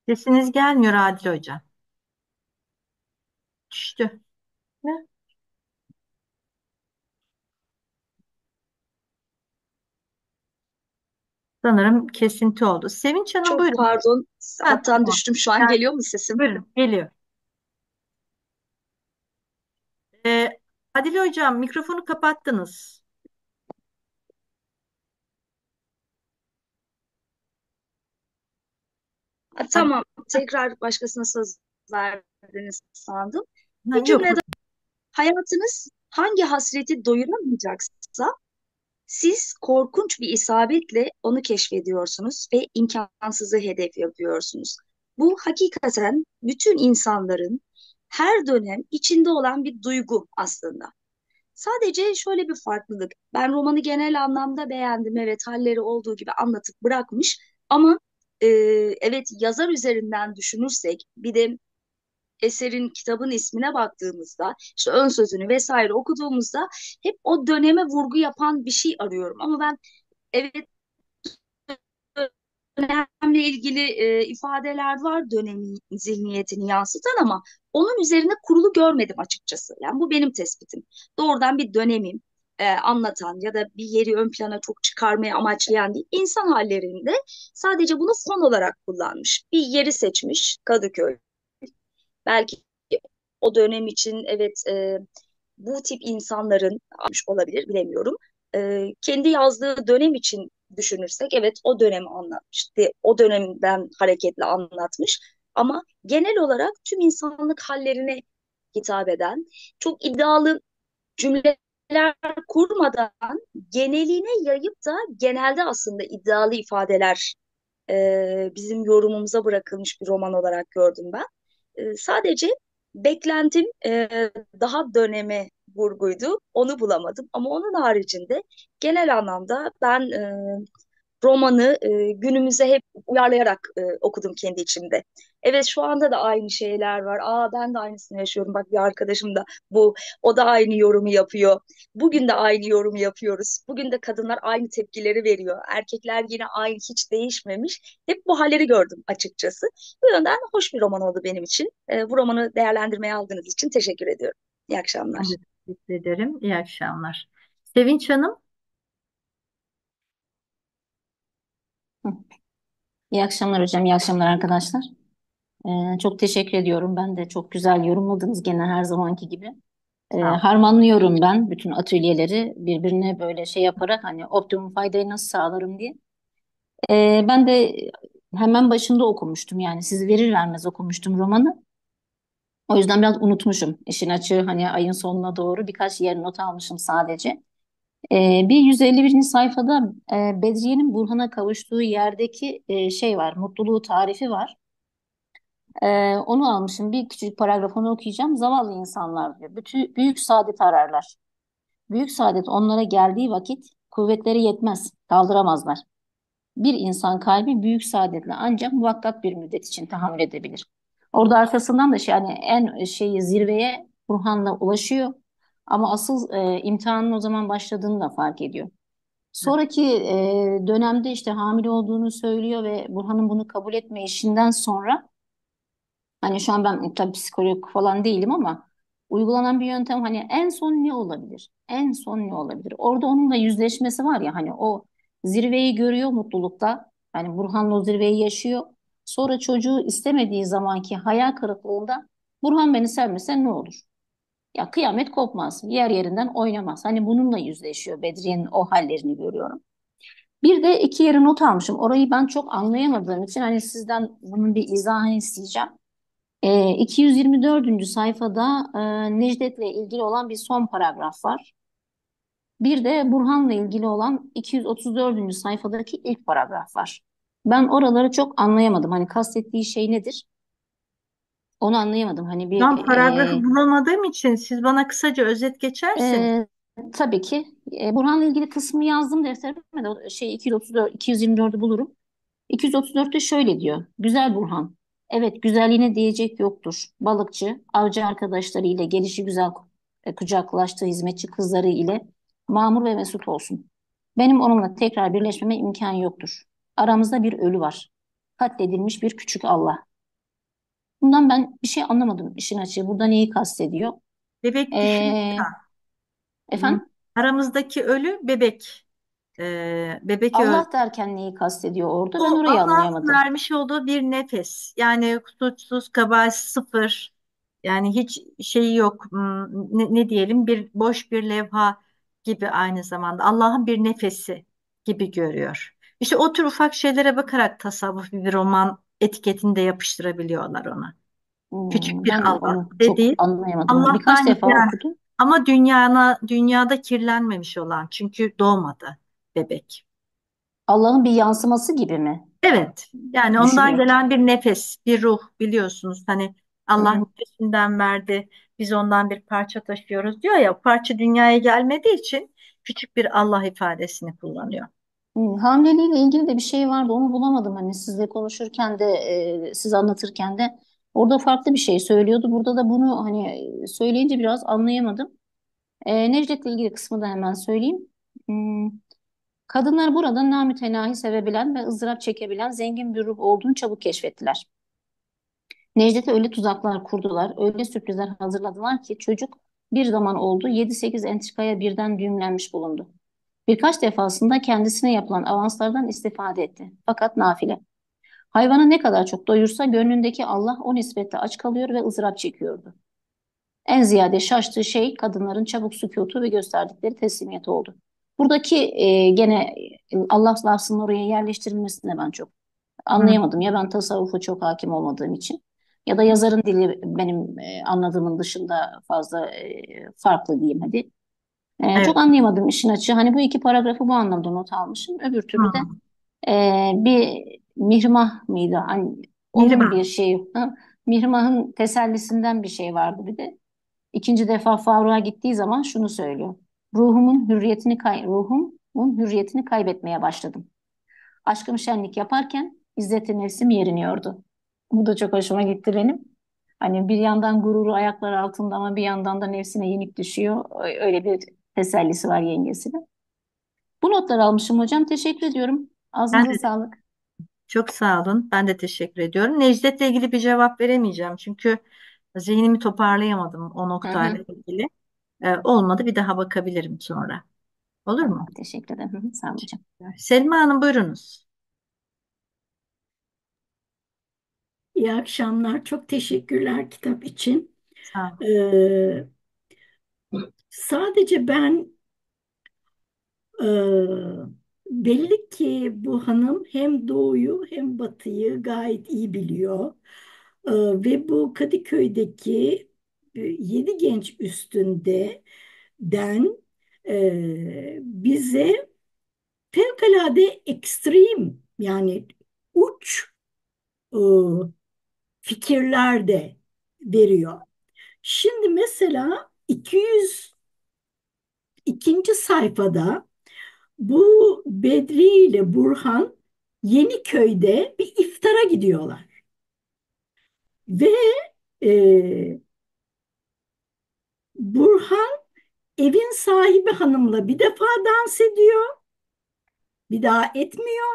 Sesiniz gelmiyor Adil hocam düştü. Ne? Sanırım kesinti oldu. Sevinç Hanım Çok buyurun. pardon. Ha, tamam. düştüm. Şu an Ben- geliyor mu sesim? Buyurun geliyor. Ee, Adil Hocam mikrofonu kapattınız. Ha, Adil, tamam. Tekrar başkasına söz verdiniz sandım. Bu cümlede hayatınız hangi hasreti doyuramayacaksa siz korkunç bir isabetle onu keşfediyorsunuz ve imkansızı hedef yapıyorsunuz. Bu hakikaten bütün insanların her dönem içinde olan bir duygu aslında. Sadece şöyle bir farklılık. Ben romanı genel anlamda beğendim. Evet halleri olduğu gibi anlatıp bırakmış. Ama e, evet yazar üzerinden düşünürsek bir de eserin kitabın ismine baktığımızda işte ön sözünü vesaire okuduğumuzda hep o döneme vurgu yapan bir şey arıyorum ama ben evet dönemle ilgili e, ifadeler var dönemin zihniyetini yansıtan ama onun üzerine kurulu görmedim açıkçası. Yani bu benim tespitim. Doğrudan bir dönemim e, anlatan ya da bir yeri ön plana çok çıkarmaya amaçlayan değil. İnsan hallerinde sadece bunu son olarak kullanmış. Bir yeri seçmiş Kadıköy belki o dönem için evet e, bu tip insanların almış olabilir bilemiyorum. E, kendi yazdığı dönem için düşünürsek evet o dönemi anlatmış. O dönemden hareketle anlatmış ama genel olarak tüm insanlık hallerine hitap eden çok iddialı cümleler kurmadan geneline yayıp da genelde aslında iddialı ifadeler e, bizim yorumumuza bırakılmış bir roman olarak gördüm ben. Ee, sadece beklentim e, daha döneme vurguydu. Onu bulamadım. Ama onun haricinde genel anlamda ben e, romanı e, günümüze hep uyarlayarak e, okudum kendi içimde. Evet şu anda da aynı şeyler var. Aa ben de aynısını yaşıyorum. Bak bir arkadaşım da bu. O da aynı yorumu yapıyor. Bugün de aynı yorumu yapıyoruz. Bugün de kadınlar aynı tepkileri veriyor. Erkekler yine aynı hiç değişmemiş. Hep bu halleri gördüm açıkçası. Bu yönden hoş bir roman oldu benim için. E, bu romanı değerlendirmeye aldığınız için teşekkür ediyorum. İyi akşamlar. Teşekkür ederim. İyi akşamlar. Sevinç Hanım. İyi akşamlar hocam, iyi akşamlar arkadaşlar. Ee, çok teşekkür ediyorum. Ben de çok güzel yorumladınız gene her zamanki gibi. Ee, harmanlıyorum ben bütün atölyeleri birbirine böyle şey yaparak hani optimum faydayı nasıl sağlarım diye. Ee, ben de hemen başında okumuştum yani siz verir vermez okumuştum romanı. O yüzden biraz unutmuşum. işin açığı hani ayın sonuna doğru birkaç yer not almışım sadece. Ee, bir 151. sayfada e, Bedriye'nin Burhan'a kavuştuğu yerdeki e, şey var, mutluluğu tarifi var. Ee, onu almışım. Bir küçük paragrafını okuyacağım. Zavallı insanlar diyor. Bütün, büyük saadet ararlar. Büyük saadet onlara geldiği vakit kuvvetleri yetmez, kaldıramazlar. Bir insan kalbi büyük saadetle ancak muvakkat bir müddet için tahammül edebilir. Orada arkasından da şey, yani en şeyi zirveye Burhan'la ulaşıyor. Ama asıl e, imtihanın o zaman başladığını da fark ediyor. Sonraki e, dönemde işte hamile olduğunu söylüyor ve Burhan'ın bunu kabul etme işinden sonra hani şu an ben tabii psikolog falan değilim ama uygulanan bir yöntem hani en son ne olabilir? En son ne olabilir? Orada onun da yüzleşmesi var ya hani o zirveyi görüyor mutlulukta. Hani Burhan'la o zirveyi yaşıyor. Sonra çocuğu istemediği zamanki hayal kırıklığında Burhan beni sevmese ne olur? ya kıyamet kopmaz, yer yerinden oynamaz. Hani bununla yüzleşiyor Bedriye'nin o hallerini görüyorum. Bir de iki yere not almışım. Orayı ben çok anlayamadığım için hani sizden bunun bir izahını isteyeceğim. E, ee, 224. sayfada e, Necdet'le ilgili olan bir son paragraf var. Bir de Burhan'la ilgili olan 234. sayfadaki ilk paragraf var. Ben oraları çok anlayamadım. Hani kastettiği şey nedir? Onu anlayamadım. Hani bir Ben paragrafı e, bulamadığım için siz bana kısaca özet geçerseniz. e, tabii ki. E, Burhan'la ilgili kısmı yazdım defterime de o şey 234, 224'ü bulurum. 234'te şöyle diyor. Güzel Burhan. Evet güzelliğine diyecek yoktur. Balıkçı, avcı arkadaşları ile gelişi güzel e, kucaklaştığı hizmetçi kızları ile mamur ve mesut olsun. Benim onunla tekrar birleşmeme imkan yoktur. Aramızda bir ölü var. Katledilmiş bir küçük Allah. Bundan ben bir şey anlamadım işin açığı. Burada neyi kastediyor? Bebek Ee, efendim? Aramızdaki ölü bebek. Ee, bebek öldü. Allah derken neyi kastediyor orada? Ben O orayı Allah'ın anlayamadım. vermiş olduğu bir nefes. Yani kusursuz, kabahati sıfır. Yani hiç şeyi yok. Hmm, ne, ne diyelim? Bir boş bir levha gibi aynı zamanda. Allah'ın bir nefesi gibi görüyor. İşte o tür ufak şeylere bakarak tasavvuf bir roman etiketini de yapıştırabiliyorlar ona. Hmm, Küçük bir ben de Allah onu çok anlayamadım. Onu hani Birkaç defa gelen okudum. ama dünyana, dünyada kirlenmemiş olan çünkü doğmadı bebek. Allah'ın bir yansıması gibi mi? Evet. Yani ondan gelen bir nefes, bir ruh biliyorsunuz. Hani Allah hı. nefesinden verdi. Biz ondan bir parça taşıyoruz diyor ya. Parça dünyaya gelmediği için küçük bir Allah ifadesini kullanıyor. Hamileliğiyle ilgili de bir şey vardı onu bulamadım hani sizle konuşurken de e, siz anlatırken de orada farklı bir şey söylüyordu. Burada da bunu hani söyleyince biraz anlayamadım. E, Necdet'le ilgili kısmı da hemen söyleyeyim. Kadınlar burada namütenahi sevebilen ve ızdırap çekebilen zengin bir ruh olduğunu çabuk keşfettiler. Necdet'e öyle tuzaklar kurdular, öyle sürprizler hazırladılar ki çocuk bir zaman oldu 7-8 entrikaya birden düğümlenmiş bulundu. Birkaç defasında kendisine yapılan avanslardan istifade etti. Fakat nafile. Hayvanı ne kadar çok doyursa gönlündeki Allah o nispetle aç kalıyor ve ızdırap çekiyordu. En ziyade şaştığı şey kadınların çabuk sükutu ve gösterdikleri teslimiyet oldu. Buradaki e, gene Allah lafzının oraya yerleştirilmesine ben çok anlayamadım. Hı. Ya ben tasavvufa çok hakim olmadığım için ya da yazarın dili benim e, anladığımın dışında fazla e, farklı diyeyim hadi. E, evet. Çok anlayamadım işin açığı. Hani bu iki paragrafı bu anlamda not almışım. Öbür türlü de e, bir mihrimah mıydı? Hani onun Mihrimah. bir şey. Ha? tesellisinden bir şey vardı bir de. İkinci defa Faruk'a gittiği zaman şunu söylüyor. Ruhumun hürriyetini kay ruhumun hürriyetini kaybetmeye başladım. Aşkım şenlik yaparken izzeti nefsim yeriniyordu. Bu da çok hoşuma gitti benim. Hani bir yandan gururu ayaklar altında ama bir yandan da nefsine yenik düşüyor. Öyle bir tesellisi var yengesine. Bu notları almışım hocam. Teşekkür ediyorum. Ağzınıza sağlık. Çok sağ olun. Ben de teşekkür ediyorum. Necdet'le ilgili bir cevap veremeyeceğim. Çünkü zihnimi toparlayamadım o noktayla ilgili. Ee, olmadı bir daha bakabilirim sonra. Olur mu? Teşekkür ederim. Sağ olun hocam. Selma Hanım buyurunuz. İyi akşamlar. Çok teşekkürler kitap için. Sağ olun. Ee, Sadece ben e, belli ki bu hanım hem doğuyu hem batıyı gayet iyi biliyor. E, ve bu Kadıköy'deki e, yedi genç üstünde den e, bize fevkalade ekstrem yani uç e, fikirler de veriyor. Şimdi mesela 200 ikinci sayfada bu Bedri ile Burhan yeni köyde bir iftara gidiyorlar. Ve e, Burhan evin sahibi hanımla bir defa dans ediyor. Bir daha etmiyor.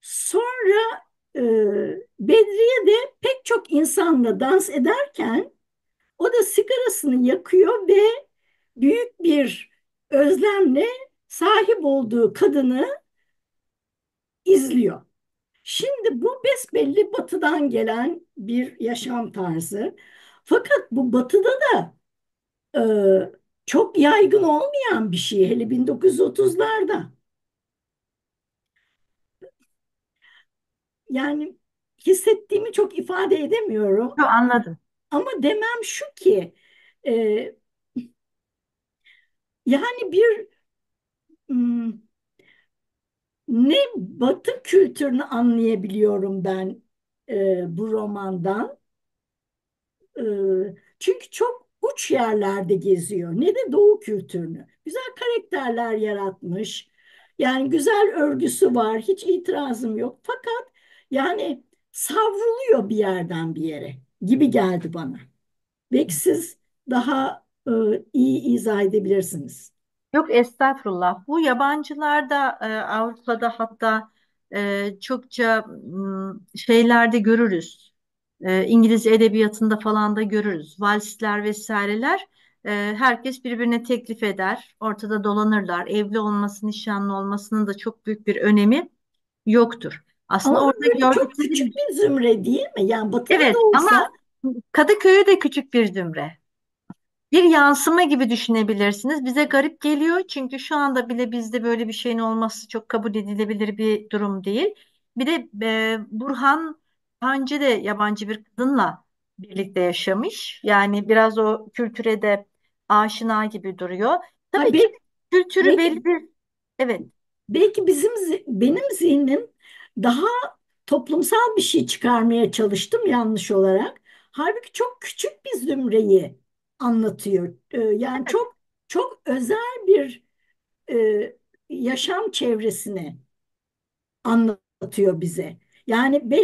Sonra e, Bedriye de pek çok insanla dans ederken o da sigarasını yakıyor ve büyük bir özlemle sahip olduğu kadını izliyor. Şimdi bu besbelli batıdan gelen bir yaşam tarzı. Fakat bu batıda da e, çok yaygın olmayan bir şey hele 1930'larda. Yani hissettiğimi çok ifade edemiyorum. Yo, anladım. Ama demem şu ki e, yani bir ne Batı kültürünü anlayabiliyorum ben e, bu romandan. E, çünkü çok uç yerlerde geziyor. Ne de Doğu kültürünü. Güzel karakterler yaratmış. Yani güzel örgüsü var. Hiç itirazım yok. Fakat yani savruluyor bir yerden bir yere gibi geldi bana. Belki siz daha e, iyi izah edebilirsiniz. Yok estağfurullah. Bu yabancılarda e, Avrupa'da hatta e, çokça m, şeylerde görürüz. E, İngiliz edebiyatında falan da görürüz. Valsler vesaireler. E, herkes birbirine teklif eder. Ortada dolanırlar. Evli olması, nişanlı olmasının da çok büyük bir önemi yoktur. Aslında Ama orada gördük. Çok küçük bir zümre değil mi? Yani batıda evet, da olsa. ama Kadıköy'ü de küçük bir zümre. Bir yansıma gibi düşünebilirsiniz. Bize garip geliyor çünkü şu anda bile bizde böyle bir şeyin olması çok kabul edilebilir bir durum değil. Bir de e, Burhan Hancı de yabancı bir kadınla birlikte yaşamış. Yani biraz o kültüre de aşina gibi duruyor. Tabii Tabii, ki kültürü belli bir evet. belki bizim benim zihnim daha toplumsal bir şey çıkarmaya çalıştım yanlış olarak. Halbuki çok küçük bir zümreyi anlatıyor. Ee, yani çok çok özel bir e, yaşam çevresini anlatıyor bize. Yani be,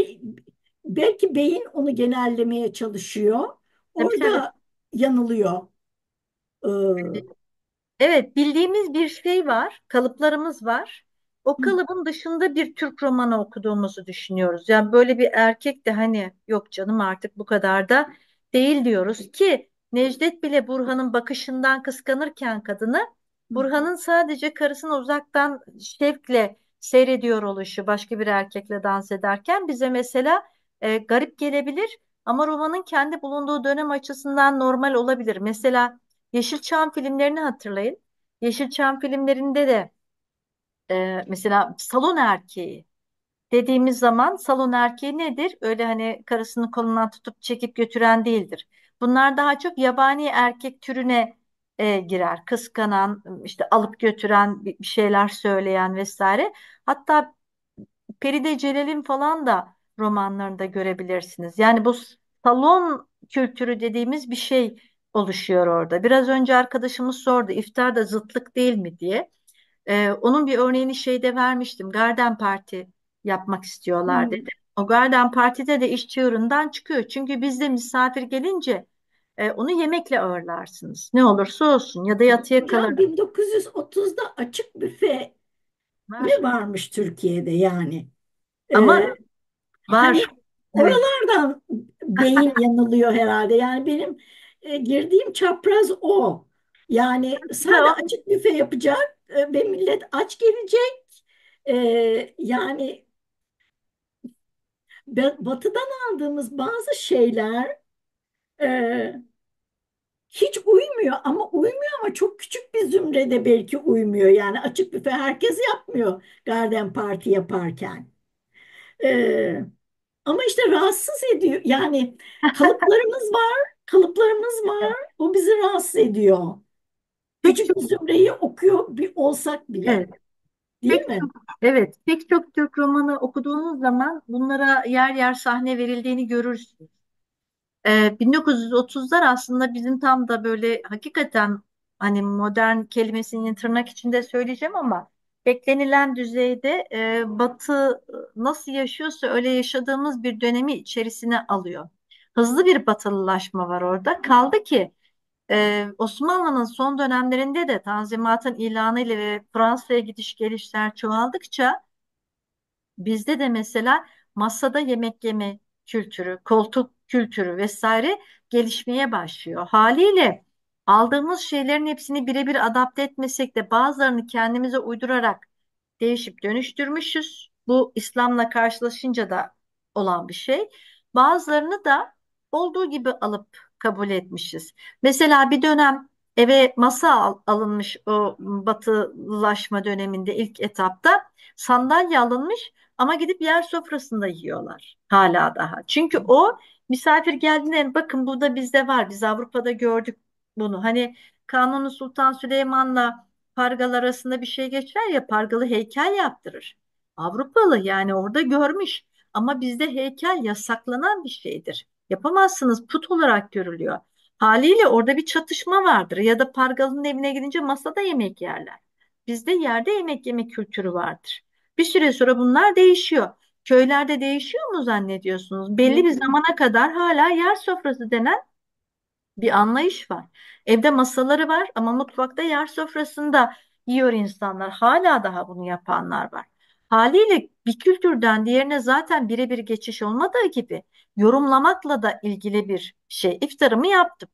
belki beyin onu genellemeye çalışıyor. Orada yanılıyor. Ee, evet, bildiğimiz bir şey var, kalıplarımız var o kalıbın dışında bir Türk romanı okuduğumuzu düşünüyoruz. Yani böyle bir erkek de hani yok canım artık bu kadar da değil diyoruz ki Necdet bile Burhan'ın bakışından kıskanırken kadını Burhan'ın sadece karısını uzaktan şevkle seyrediyor oluşu başka bir erkekle dans ederken bize mesela e, garip gelebilir ama romanın kendi bulunduğu dönem açısından normal olabilir. Mesela Yeşilçam filmlerini hatırlayın. Yeşilçam filmlerinde de e, mesela salon erkeği dediğimiz zaman salon erkeği nedir? Öyle hani karısının kolundan tutup çekip götüren değildir. Bunlar daha çok yabani erkek türüne e, girer. Kıskanan, işte alıp götüren, bir şeyler söyleyen vesaire. Hatta Peride Celal'in falan da romanlarında görebilirsiniz. Yani bu salon kültürü dediğimiz bir şey oluşuyor orada. Biraz önce arkadaşımız sordu iftar da zıtlık değil mi diye. E, onun bir örneğini şeyde vermiştim. Garden Parti yapmak istiyorlar hmm. dedi. O Garden Parti'de de iş çığırından çıkıyor. Çünkü bizde misafir gelince e, onu yemekle ağırlarsınız. Ne olursa olsun ya da yatıya kalır. Ya 1930'da açık büfe var. ne varmış Türkiye'de yani? Ee, Ama ee, var. Hani oralardan beyin yanılıyor herhalde. Yani benim e, girdiğim çapraz o. Yani sadece açık büfe yapacak e, ve millet aç gelecek. E, yani batıdan aldığımız bazı şeyler e, hiç uymuyor ama uymuyor ama çok küçük bir zümrede belki uymuyor. Yani açık büfe herkes yapmıyor garden parti yaparken. Ee, ama işte rahatsız ediyor. Yani kalıplarımız var, kalıplarımız var. O bizi rahatsız ediyor. Küçük bir Zümre'yi okuyor bir olsak bile. Evet. Değil Pek mi? çok, evet, pek çok Türk romanı okuduğunuz zaman bunlara yer yer sahne verildiğini görürsünüz. Ee, 1930'lar aslında bizim tam da böyle hakikaten hani modern kelimesinin tırnak içinde söyleyeceğim ama beklenilen düzeyde e, Batı nasıl yaşıyorsa öyle yaşadığımız bir dönemi içerisine alıyor. Hızlı bir batılılaşma var orada. Kaldı ki ee, Osmanlı'nın son dönemlerinde de Tanzimat'ın ilanı ile ve Fransa'ya gidiş gelişler çoğaldıkça bizde de mesela masada yemek yeme kültürü, koltuk kültürü vesaire gelişmeye başlıyor. Haliyle aldığımız şeylerin hepsini birebir adapte etmesek de bazılarını kendimize uydurarak değişip dönüştürmüşüz. Bu İslam'la karşılaşınca da olan bir şey. Bazılarını da olduğu gibi alıp kabul etmişiz. Mesela bir dönem eve masa al- alınmış o batılaşma döneminde ilk etapta sandalye alınmış ama gidip yer sofrasında yiyorlar hala daha. Çünkü o misafir geldiğinde bakın burada bizde var biz Avrupa'da gördük bunu. Hani Kanuni Sultan Süleyman'la Pargal arasında bir şey geçer ya Pargalı heykel yaptırır. Avrupalı yani orada görmüş ama bizde heykel yasaklanan bir şeydir. Yapamazsınız. Put olarak görülüyor. Haliyle orada bir çatışma vardır. Ya da pargalının evine gidince masada yemek yerler. Bizde yerde yemek yemek kültürü vardır. Bir süre sonra bunlar değişiyor. Köylerde değişiyor mu zannediyorsunuz? Belli bir zamana kadar hala yer sofrası denen bir anlayış var. Evde masaları var ama mutfakta yer sofrasında yiyor insanlar. Hala daha bunu yapanlar var. Haliyle bir kültürden diğerine zaten birebir geçiş olmadığı gibi yorumlamakla da ilgili bir şey. iftarımı yaptım.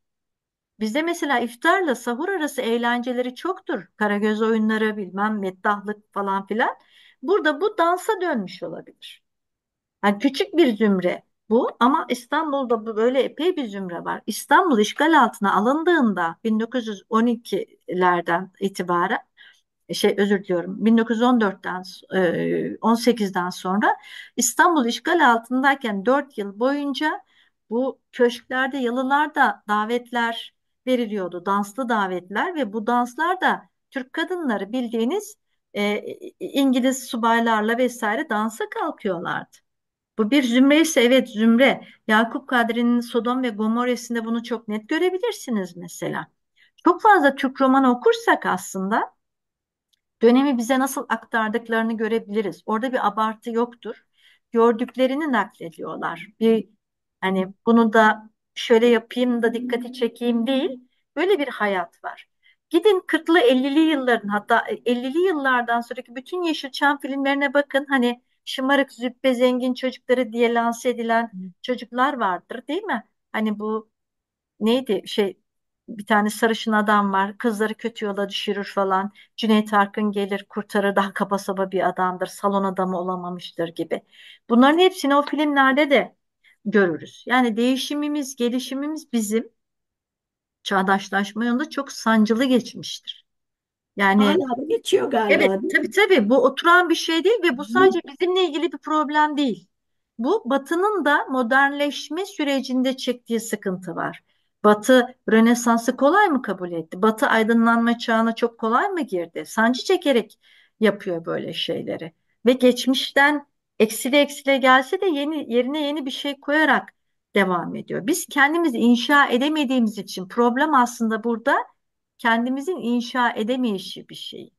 Bizde mesela iftarla sahur arası eğlenceleri çoktur. Karagöz oyunları bilmem meddahlık falan filan. Burada bu dansa dönmüş olabilir. Yani küçük bir zümre bu ama İstanbul'da böyle epey bir zümre var. İstanbul işgal altına alındığında 1912'lerden itibaren şey özür diliyorum 1914'ten 18'den e, sonra İstanbul işgal altındayken 4 yıl boyunca bu köşklerde yalılarda davetler veriliyordu. Danslı davetler ve bu danslar da Türk kadınları bildiğiniz e, İngiliz subaylarla vesaire dansa kalkıyorlardı. Bu bir zümre ise evet zümre. Yakup Kadri'nin Sodom ve Gomorresinde bunu çok net görebilirsiniz mesela. Çok fazla Türk romanı okursak aslında dönemi bize nasıl aktardıklarını görebiliriz. Orada bir abartı yoktur. Gördüklerini naklediyorlar. Bir hani bunu da şöyle yapayım da dikkati çekeyim değil. Böyle bir hayat var. Gidin 40'lı 50'li yılların hatta 50'li yıllardan sonraki bütün Yeşilçam filmlerine bakın. Hani şımarık züppe zengin çocukları diye lanse edilen çocuklar vardır değil mi? Hani bu neydi şey bir tane sarışın adam var. Kızları kötü yola düşürür falan. Cüneyt Arkın gelir kurtarır daha kaba saba bir adamdır. Salon adamı olamamıştır gibi. Bunların hepsini o filmlerde de görürüz. Yani değişimimiz, gelişimimiz bizim çağdaşlaşma yolunda çok sancılı geçmiştir. Yani Hala da geçiyor galiba evet değil tabii tabii bu oturan bir şey değil ve bu sadece bizimle ilgili bir problem değil. Bu Batı'nın da modernleşme sürecinde çektiği sıkıntı var. Batı Rönesans'ı kolay mı kabul etti? Batı aydınlanma çağına çok kolay mı girdi? Sancı çekerek yapıyor böyle şeyleri. Ve geçmişten eksile eksile gelse de yeni yerine yeni bir şey koyarak devam ediyor. Biz kendimizi inşa edemediğimiz için problem aslında burada kendimizin inşa edemeyişi bir şey.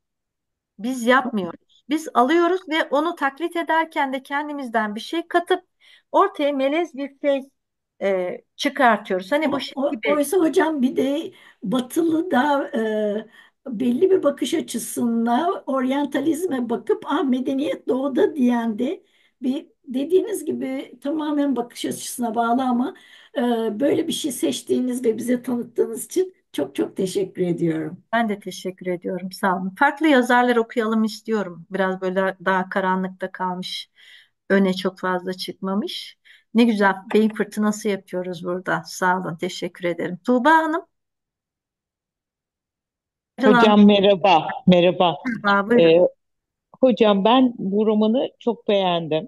Biz yapmıyoruz. Biz alıyoruz ve onu taklit ederken de kendimizden bir şey katıp ortaya melez bir şey e, çıkartıyoruz. Hani bu şey gibi. Oysa hocam bir de Batılı da e, belli bir bakış açısında oryantalizme bakıp ah medeniyet doğuda diyen de bir dediğiniz gibi tamamen bakış açısına bağlı ama e, böyle bir şey seçtiğiniz ve bize tanıttığınız için çok çok teşekkür ediyorum. Ben de teşekkür ediyorum. Sağ olun. Farklı yazarlar okuyalım istiyorum. Biraz böyle daha karanlıkta kalmış, öne çok fazla çıkmamış. Ne güzel beyin fırtınası yapıyoruz burada. Sağ olun, teşekkür ederim. Tuğba Hanım. Hocam merhaba, merhaba. Merhaba, Ee, hocam ben bu romanı çok beğendim.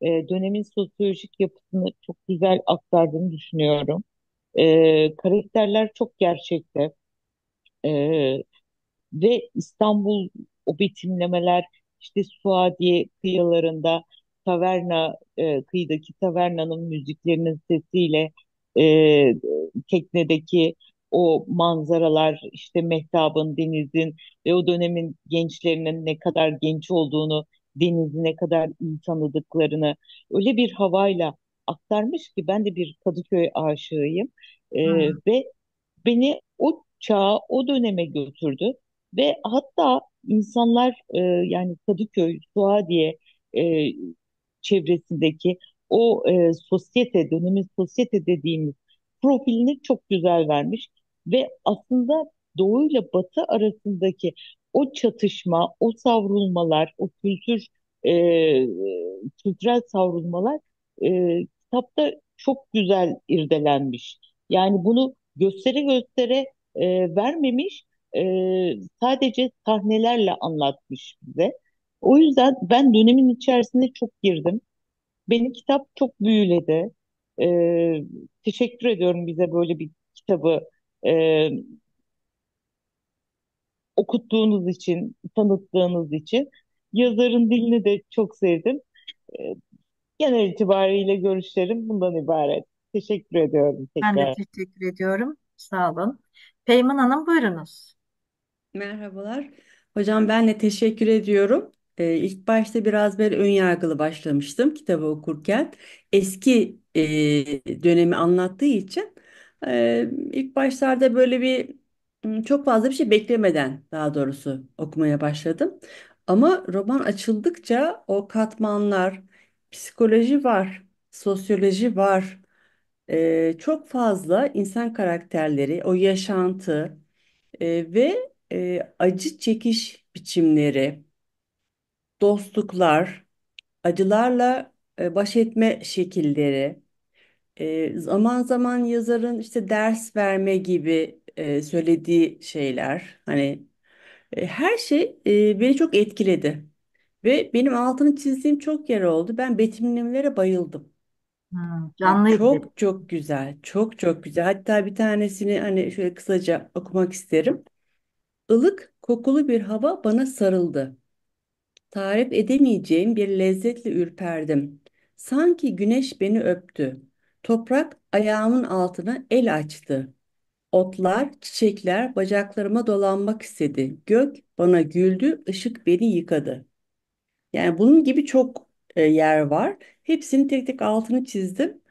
Ee, dönemin sosyolojik yapısını çok güzel aktardığını düşünüyorum. Ee, karakterler çok gerçekte. Ee, ve İstanbul o betimlemeler işte Suadiye kıyılarında taverna e, kıyıdaki tavernanın müziklerinin sesiyle e, teknedeki o manzaralar işte mehtabın denizin ve o dönemin gençlerinin ne kadar genç olduğunu denizi ne kadar iyi tanıdıklarını öyle bir havayla aktarmış ki ben de bir Kadıköy aşığıyım e, hmm. ve beni o çağa o döneme götürdü ve hatta insanlar e, yani Kadıköy, Suadiye e, çevresindeki o e, sosyete, dönemin sosyete dediğimiz profilini çok güzel vermiş ve aslında Doğu ile Batı arasındaki o çatışma, o savrulmalar, o kültür e, e kültürel savrulmalar e, kitapta çok güzel irdelenmiş. Yani bunu göstere göstere e, vermemiş, e, sadece sahnelerle anlatmış bize. O yüzden ben dönemin içerisinde çok girdim. Beni kitap çok büyüledi. Ee, teşekkür ediyorum bize böyle bir kitabı e, okuttuğunuz için, tanıttığınız için. Yazarın dilini de çok sevdim. Ee, genel itibariyle görüşlerim bundan ibaret. Teşekkür ediyorum tekrar. Ben de teşekkür ediyorum. Sağ olun. Peyman Hanım buyurunuz. Merhabalar. Hocam ben de teşekkür ediyorum e, ilk başta biraz böyle ön yargılı başlamıştım kitabı okurken. Eski e, dönemi anlattığı için e, ilk başlarda böyle bir çok fazla bir şey beklemeden daha doğrusu okumaya başladım. Ama roman açıldıkça o katmanlar, psikoloji var, sosyoloji var. E, çok fazla insan karakterleri, o yaşantı e, ve e, acı çekiş biçimleri dostluklar, acılarla e, baş etme şekilleri, e, zaman zaman yazarın işte ders verme gibi e, söylediği şeyler, hani e, her şey beni çok etkiledi ve benim altını çizdiğim çok yer oldu. Ben betimlemelere bayıldım. Hmm, canlı izledim. çok çok güzel, çok çok güzel. Hatta bir tanesini hani şöyle kısaca okumak isterim. Ilık, kokulu bir hava bana sarıldı. Tarif edemeyeceğim bir lezzetle ürperdim. Sanki güneş beni öptü. Toprak ayağımın altına el açtı. Otlar, çiçekler bacaklarıma dolanmak istedi. Gök bana güldü, ışık beni yıkadı. Yani bunun gibi çok e, yer var. Hepsini tek tek altını çizdim.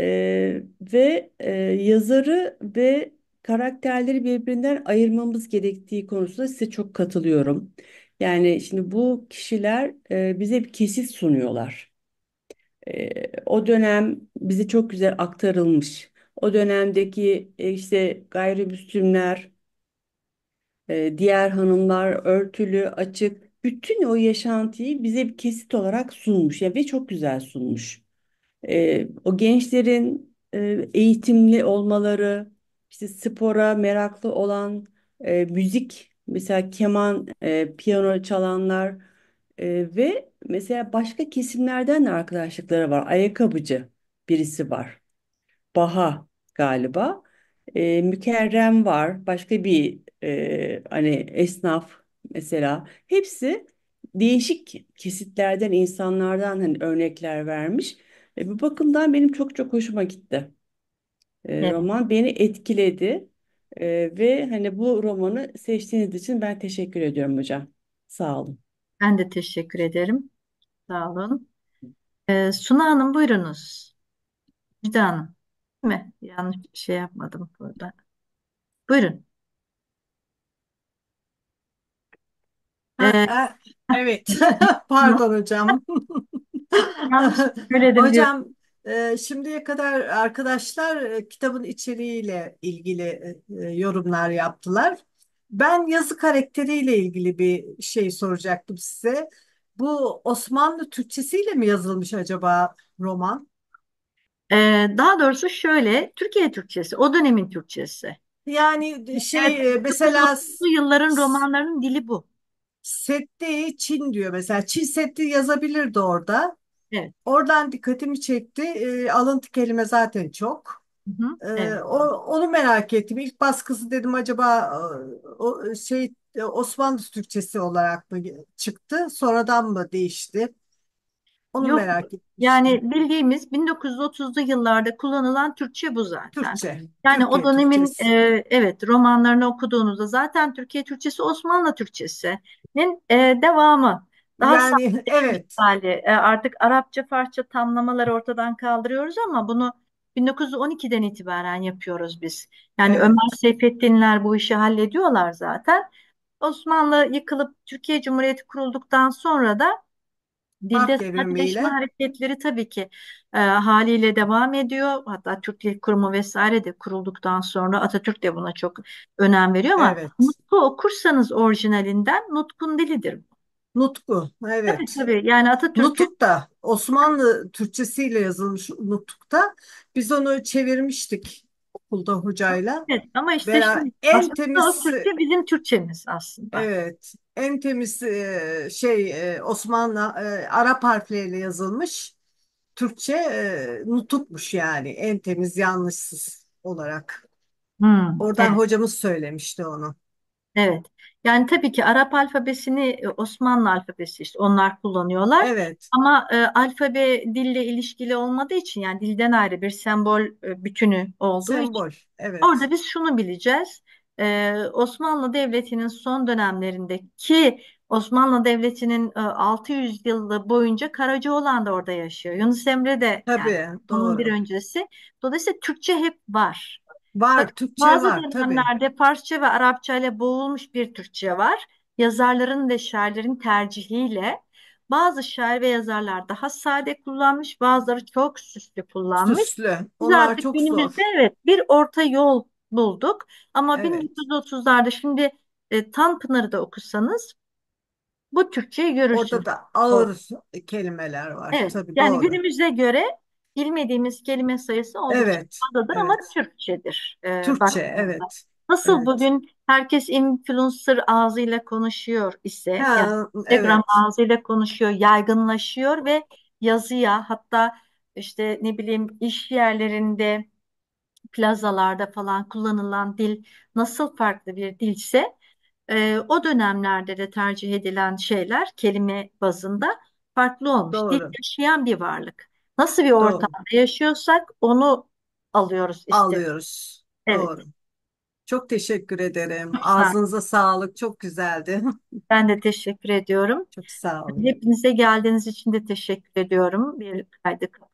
E, ve e, yazarı ve karakterleri birbirinden ayırmamız gerektiği konusunda size çok katılıyorum. Yani şimdi bu kişiler e, bize bir kesit sunuyorlar. E, o dönem bize çok güzel aktarılmış. O dönemdeki e, işte gayrimüslimler, e, diğer hanımlar örtülü, açık bütün o yaşantıyı bize bir kesit olarak sunmuş ya ve çok güzel sunmuş. E, o gençlerin e, eğitimli olmaları, işte spora meraklı olan, e, müzik Mesela keman, e, piyano çalanlar e, ve mesela başka kesimlerden de arkadaşlıkları var. Ayakkabıcı birisi var. Baha galiba. E, Mükerrem var. Başka bir e, hani esnaf mesela. Hepsi değişik kesitlerden, insanlardan hani örnekler vermiş. E, bu bakımdan benim çok çok hoşuma gitti. E, roman beni etkiledi. Ee, ve hani bu romanı seçtiğiniz için ben teşekkür ediyorum hocam. Sağ olun. Ben de teşekkür ederim. Sağ olun. Ee, Suna Hanım buyurunuz. Müjde Hanım. Değil mi? Yanlış bir şey yapmadım burada. Buyurun. Ee, e, evet. Pardon hocam. yanlış söyledim diyor. Hocam ee, şimdiye kadar arkadaşlar e, kitabın içeriğiyle ilgili e, e, yorumlar yaptılar. Ben yazı karakteriyle ilgili bir şey soracaktım size. Bu Osmanlı Türkçesiyle mi yazılmış acaba roman? Ee, daha doğrusu şöyle, Türkiye Türkçesi, o dönemin Türkçesi. Yani şey Yani mesela bu yılların romanlarının dili bu. Sette Çin diyor mesela. Çin Seddi yazabilirdi orada. Evet. Oradan dikkatimi çekti. E, alıntı kelime zaten çok. Hı hı. Ee, Evet. o, onu merak ettim. İlk baskısı dedim acaba e, o e, şey e, Osmanlı Türkçesi olarak mı çıktı? Sonradan mı değişti? Onu Yok merak ettim. yani bildiğimiz 1930'lu yıllarda kullanılan Türkçe bu zaten. Türkçe, Yani o dönemin e, evet romanlarını okuduğunuzda zaten Türkiye Türkçesi Osmanlı Türkçesi'nin e, devamı. Daha Yani sade evet. hali. E, artık Arapça Farsça tamlamaları ortadan kaldırıyoruz ama bunu 1912'den itibaren yapıyoruz biz. Yani Evet. Ömer Seyfettinler bu işi hallediyorlar zaten. Osmanlı yıkılıp Türkiye Cumhuriyeti kurulduktan sonra da Dilde Harf sadeleşme devrimiyle. hareketleri tabii ki e, haliyle devam ediyor. Hatta Türk Dil Kurumu vesaire de kurulduktan sonra Atatürk de buna çok önem veriyor ama Evet. Nutku okursanız orijinalinden Nutkun dilidir bu. Nutku, evet. Tabii tabii. Yani Atatürk'ün Nutuk da Osmanlı Türkçesiyle yazılmış Nutuk da biz onu çevirmiştik okulda hocayla. evet ama işte Bera şimdi en temiz Türkçe bizim Türkçemiz aslında. evet en temiz e, şey e, Osmanlı e, Arap harfleriyle yazılmış Türkçe Nutuk'muş yani en temiz yanlışsız olarak. Hmm, Oradan evet. hocamız söylemişti onu. Evet. Yani tabii ki Arap alfabesini e, Osmanlı alfabesi işte onlar kullanıyorlar. Evet. Ama e, alfabe dille ilişkili olmadığı için yani dilden ayrı bir sembol e, bütünü olduğu için Sembol. Evet. orada biz şunu bileceğiz. E, Osmanlı Devleti'nin son dönemlerindeki Osmanlı Devleti'nin e, 600 yılı boyunca Karacaoğlan da orada yaşıyor. Yunus Emre de yani Tabii. onun bir Doğru. öncesi. Dolayısıyla Türkçe hep var. Var, Türkçe Bazı var tabii. dönemlerde Farsça ve Arapça ile boğulmuş bir Türkçe var. Yazarların ve şairlerin tercihiyle bazı şair ve yazarlar daha sade kullanmış, bazıları çok süslü kullanmış. Süslü. Biz Onlar artık çok günümüzde zor. evet bir orta yol bulduk. Ama Evet. 1930'larda şimdi e, Tanpınar'ı da okusanız bu Türkçeyi Orada da ağır kelimeler var. Evet, tabii yani doğru. günümüze göre bilmediğimiz kelime sayısı oldukça Evet, fazladır ama evet. Türkçedir e, Türkçe, baktığımızda. evet, Nasıl evet. bugün herkes influencer ağzıyla konuşuyor ise, yani Ha, Instagram evet, ağzıyla konuşuyor, yaygınlaşıyor ve yazıya hatta işte ne bileyim iş yerlerinde, plazalarda falan kullanılan dil nasıl farklı bir dilse, e, o dönemlerde de tercih edilen şeyler kelime bazında farklı olmuş. Dil doğru. yaşayan bir varlık. Nasıl bir Doğru. ortamda yaşıyorsak onu alıyoruz işte. Alıyoruz. Evet. Doğru. Çok teşekkür ederim. Ağzınıza sağlık. Çok güzeldi. Ben de teşekkür ediyorum. Çok sağ olun. Hepinize geldiğiniz için de teşekkür ediyorum. Bir kaydı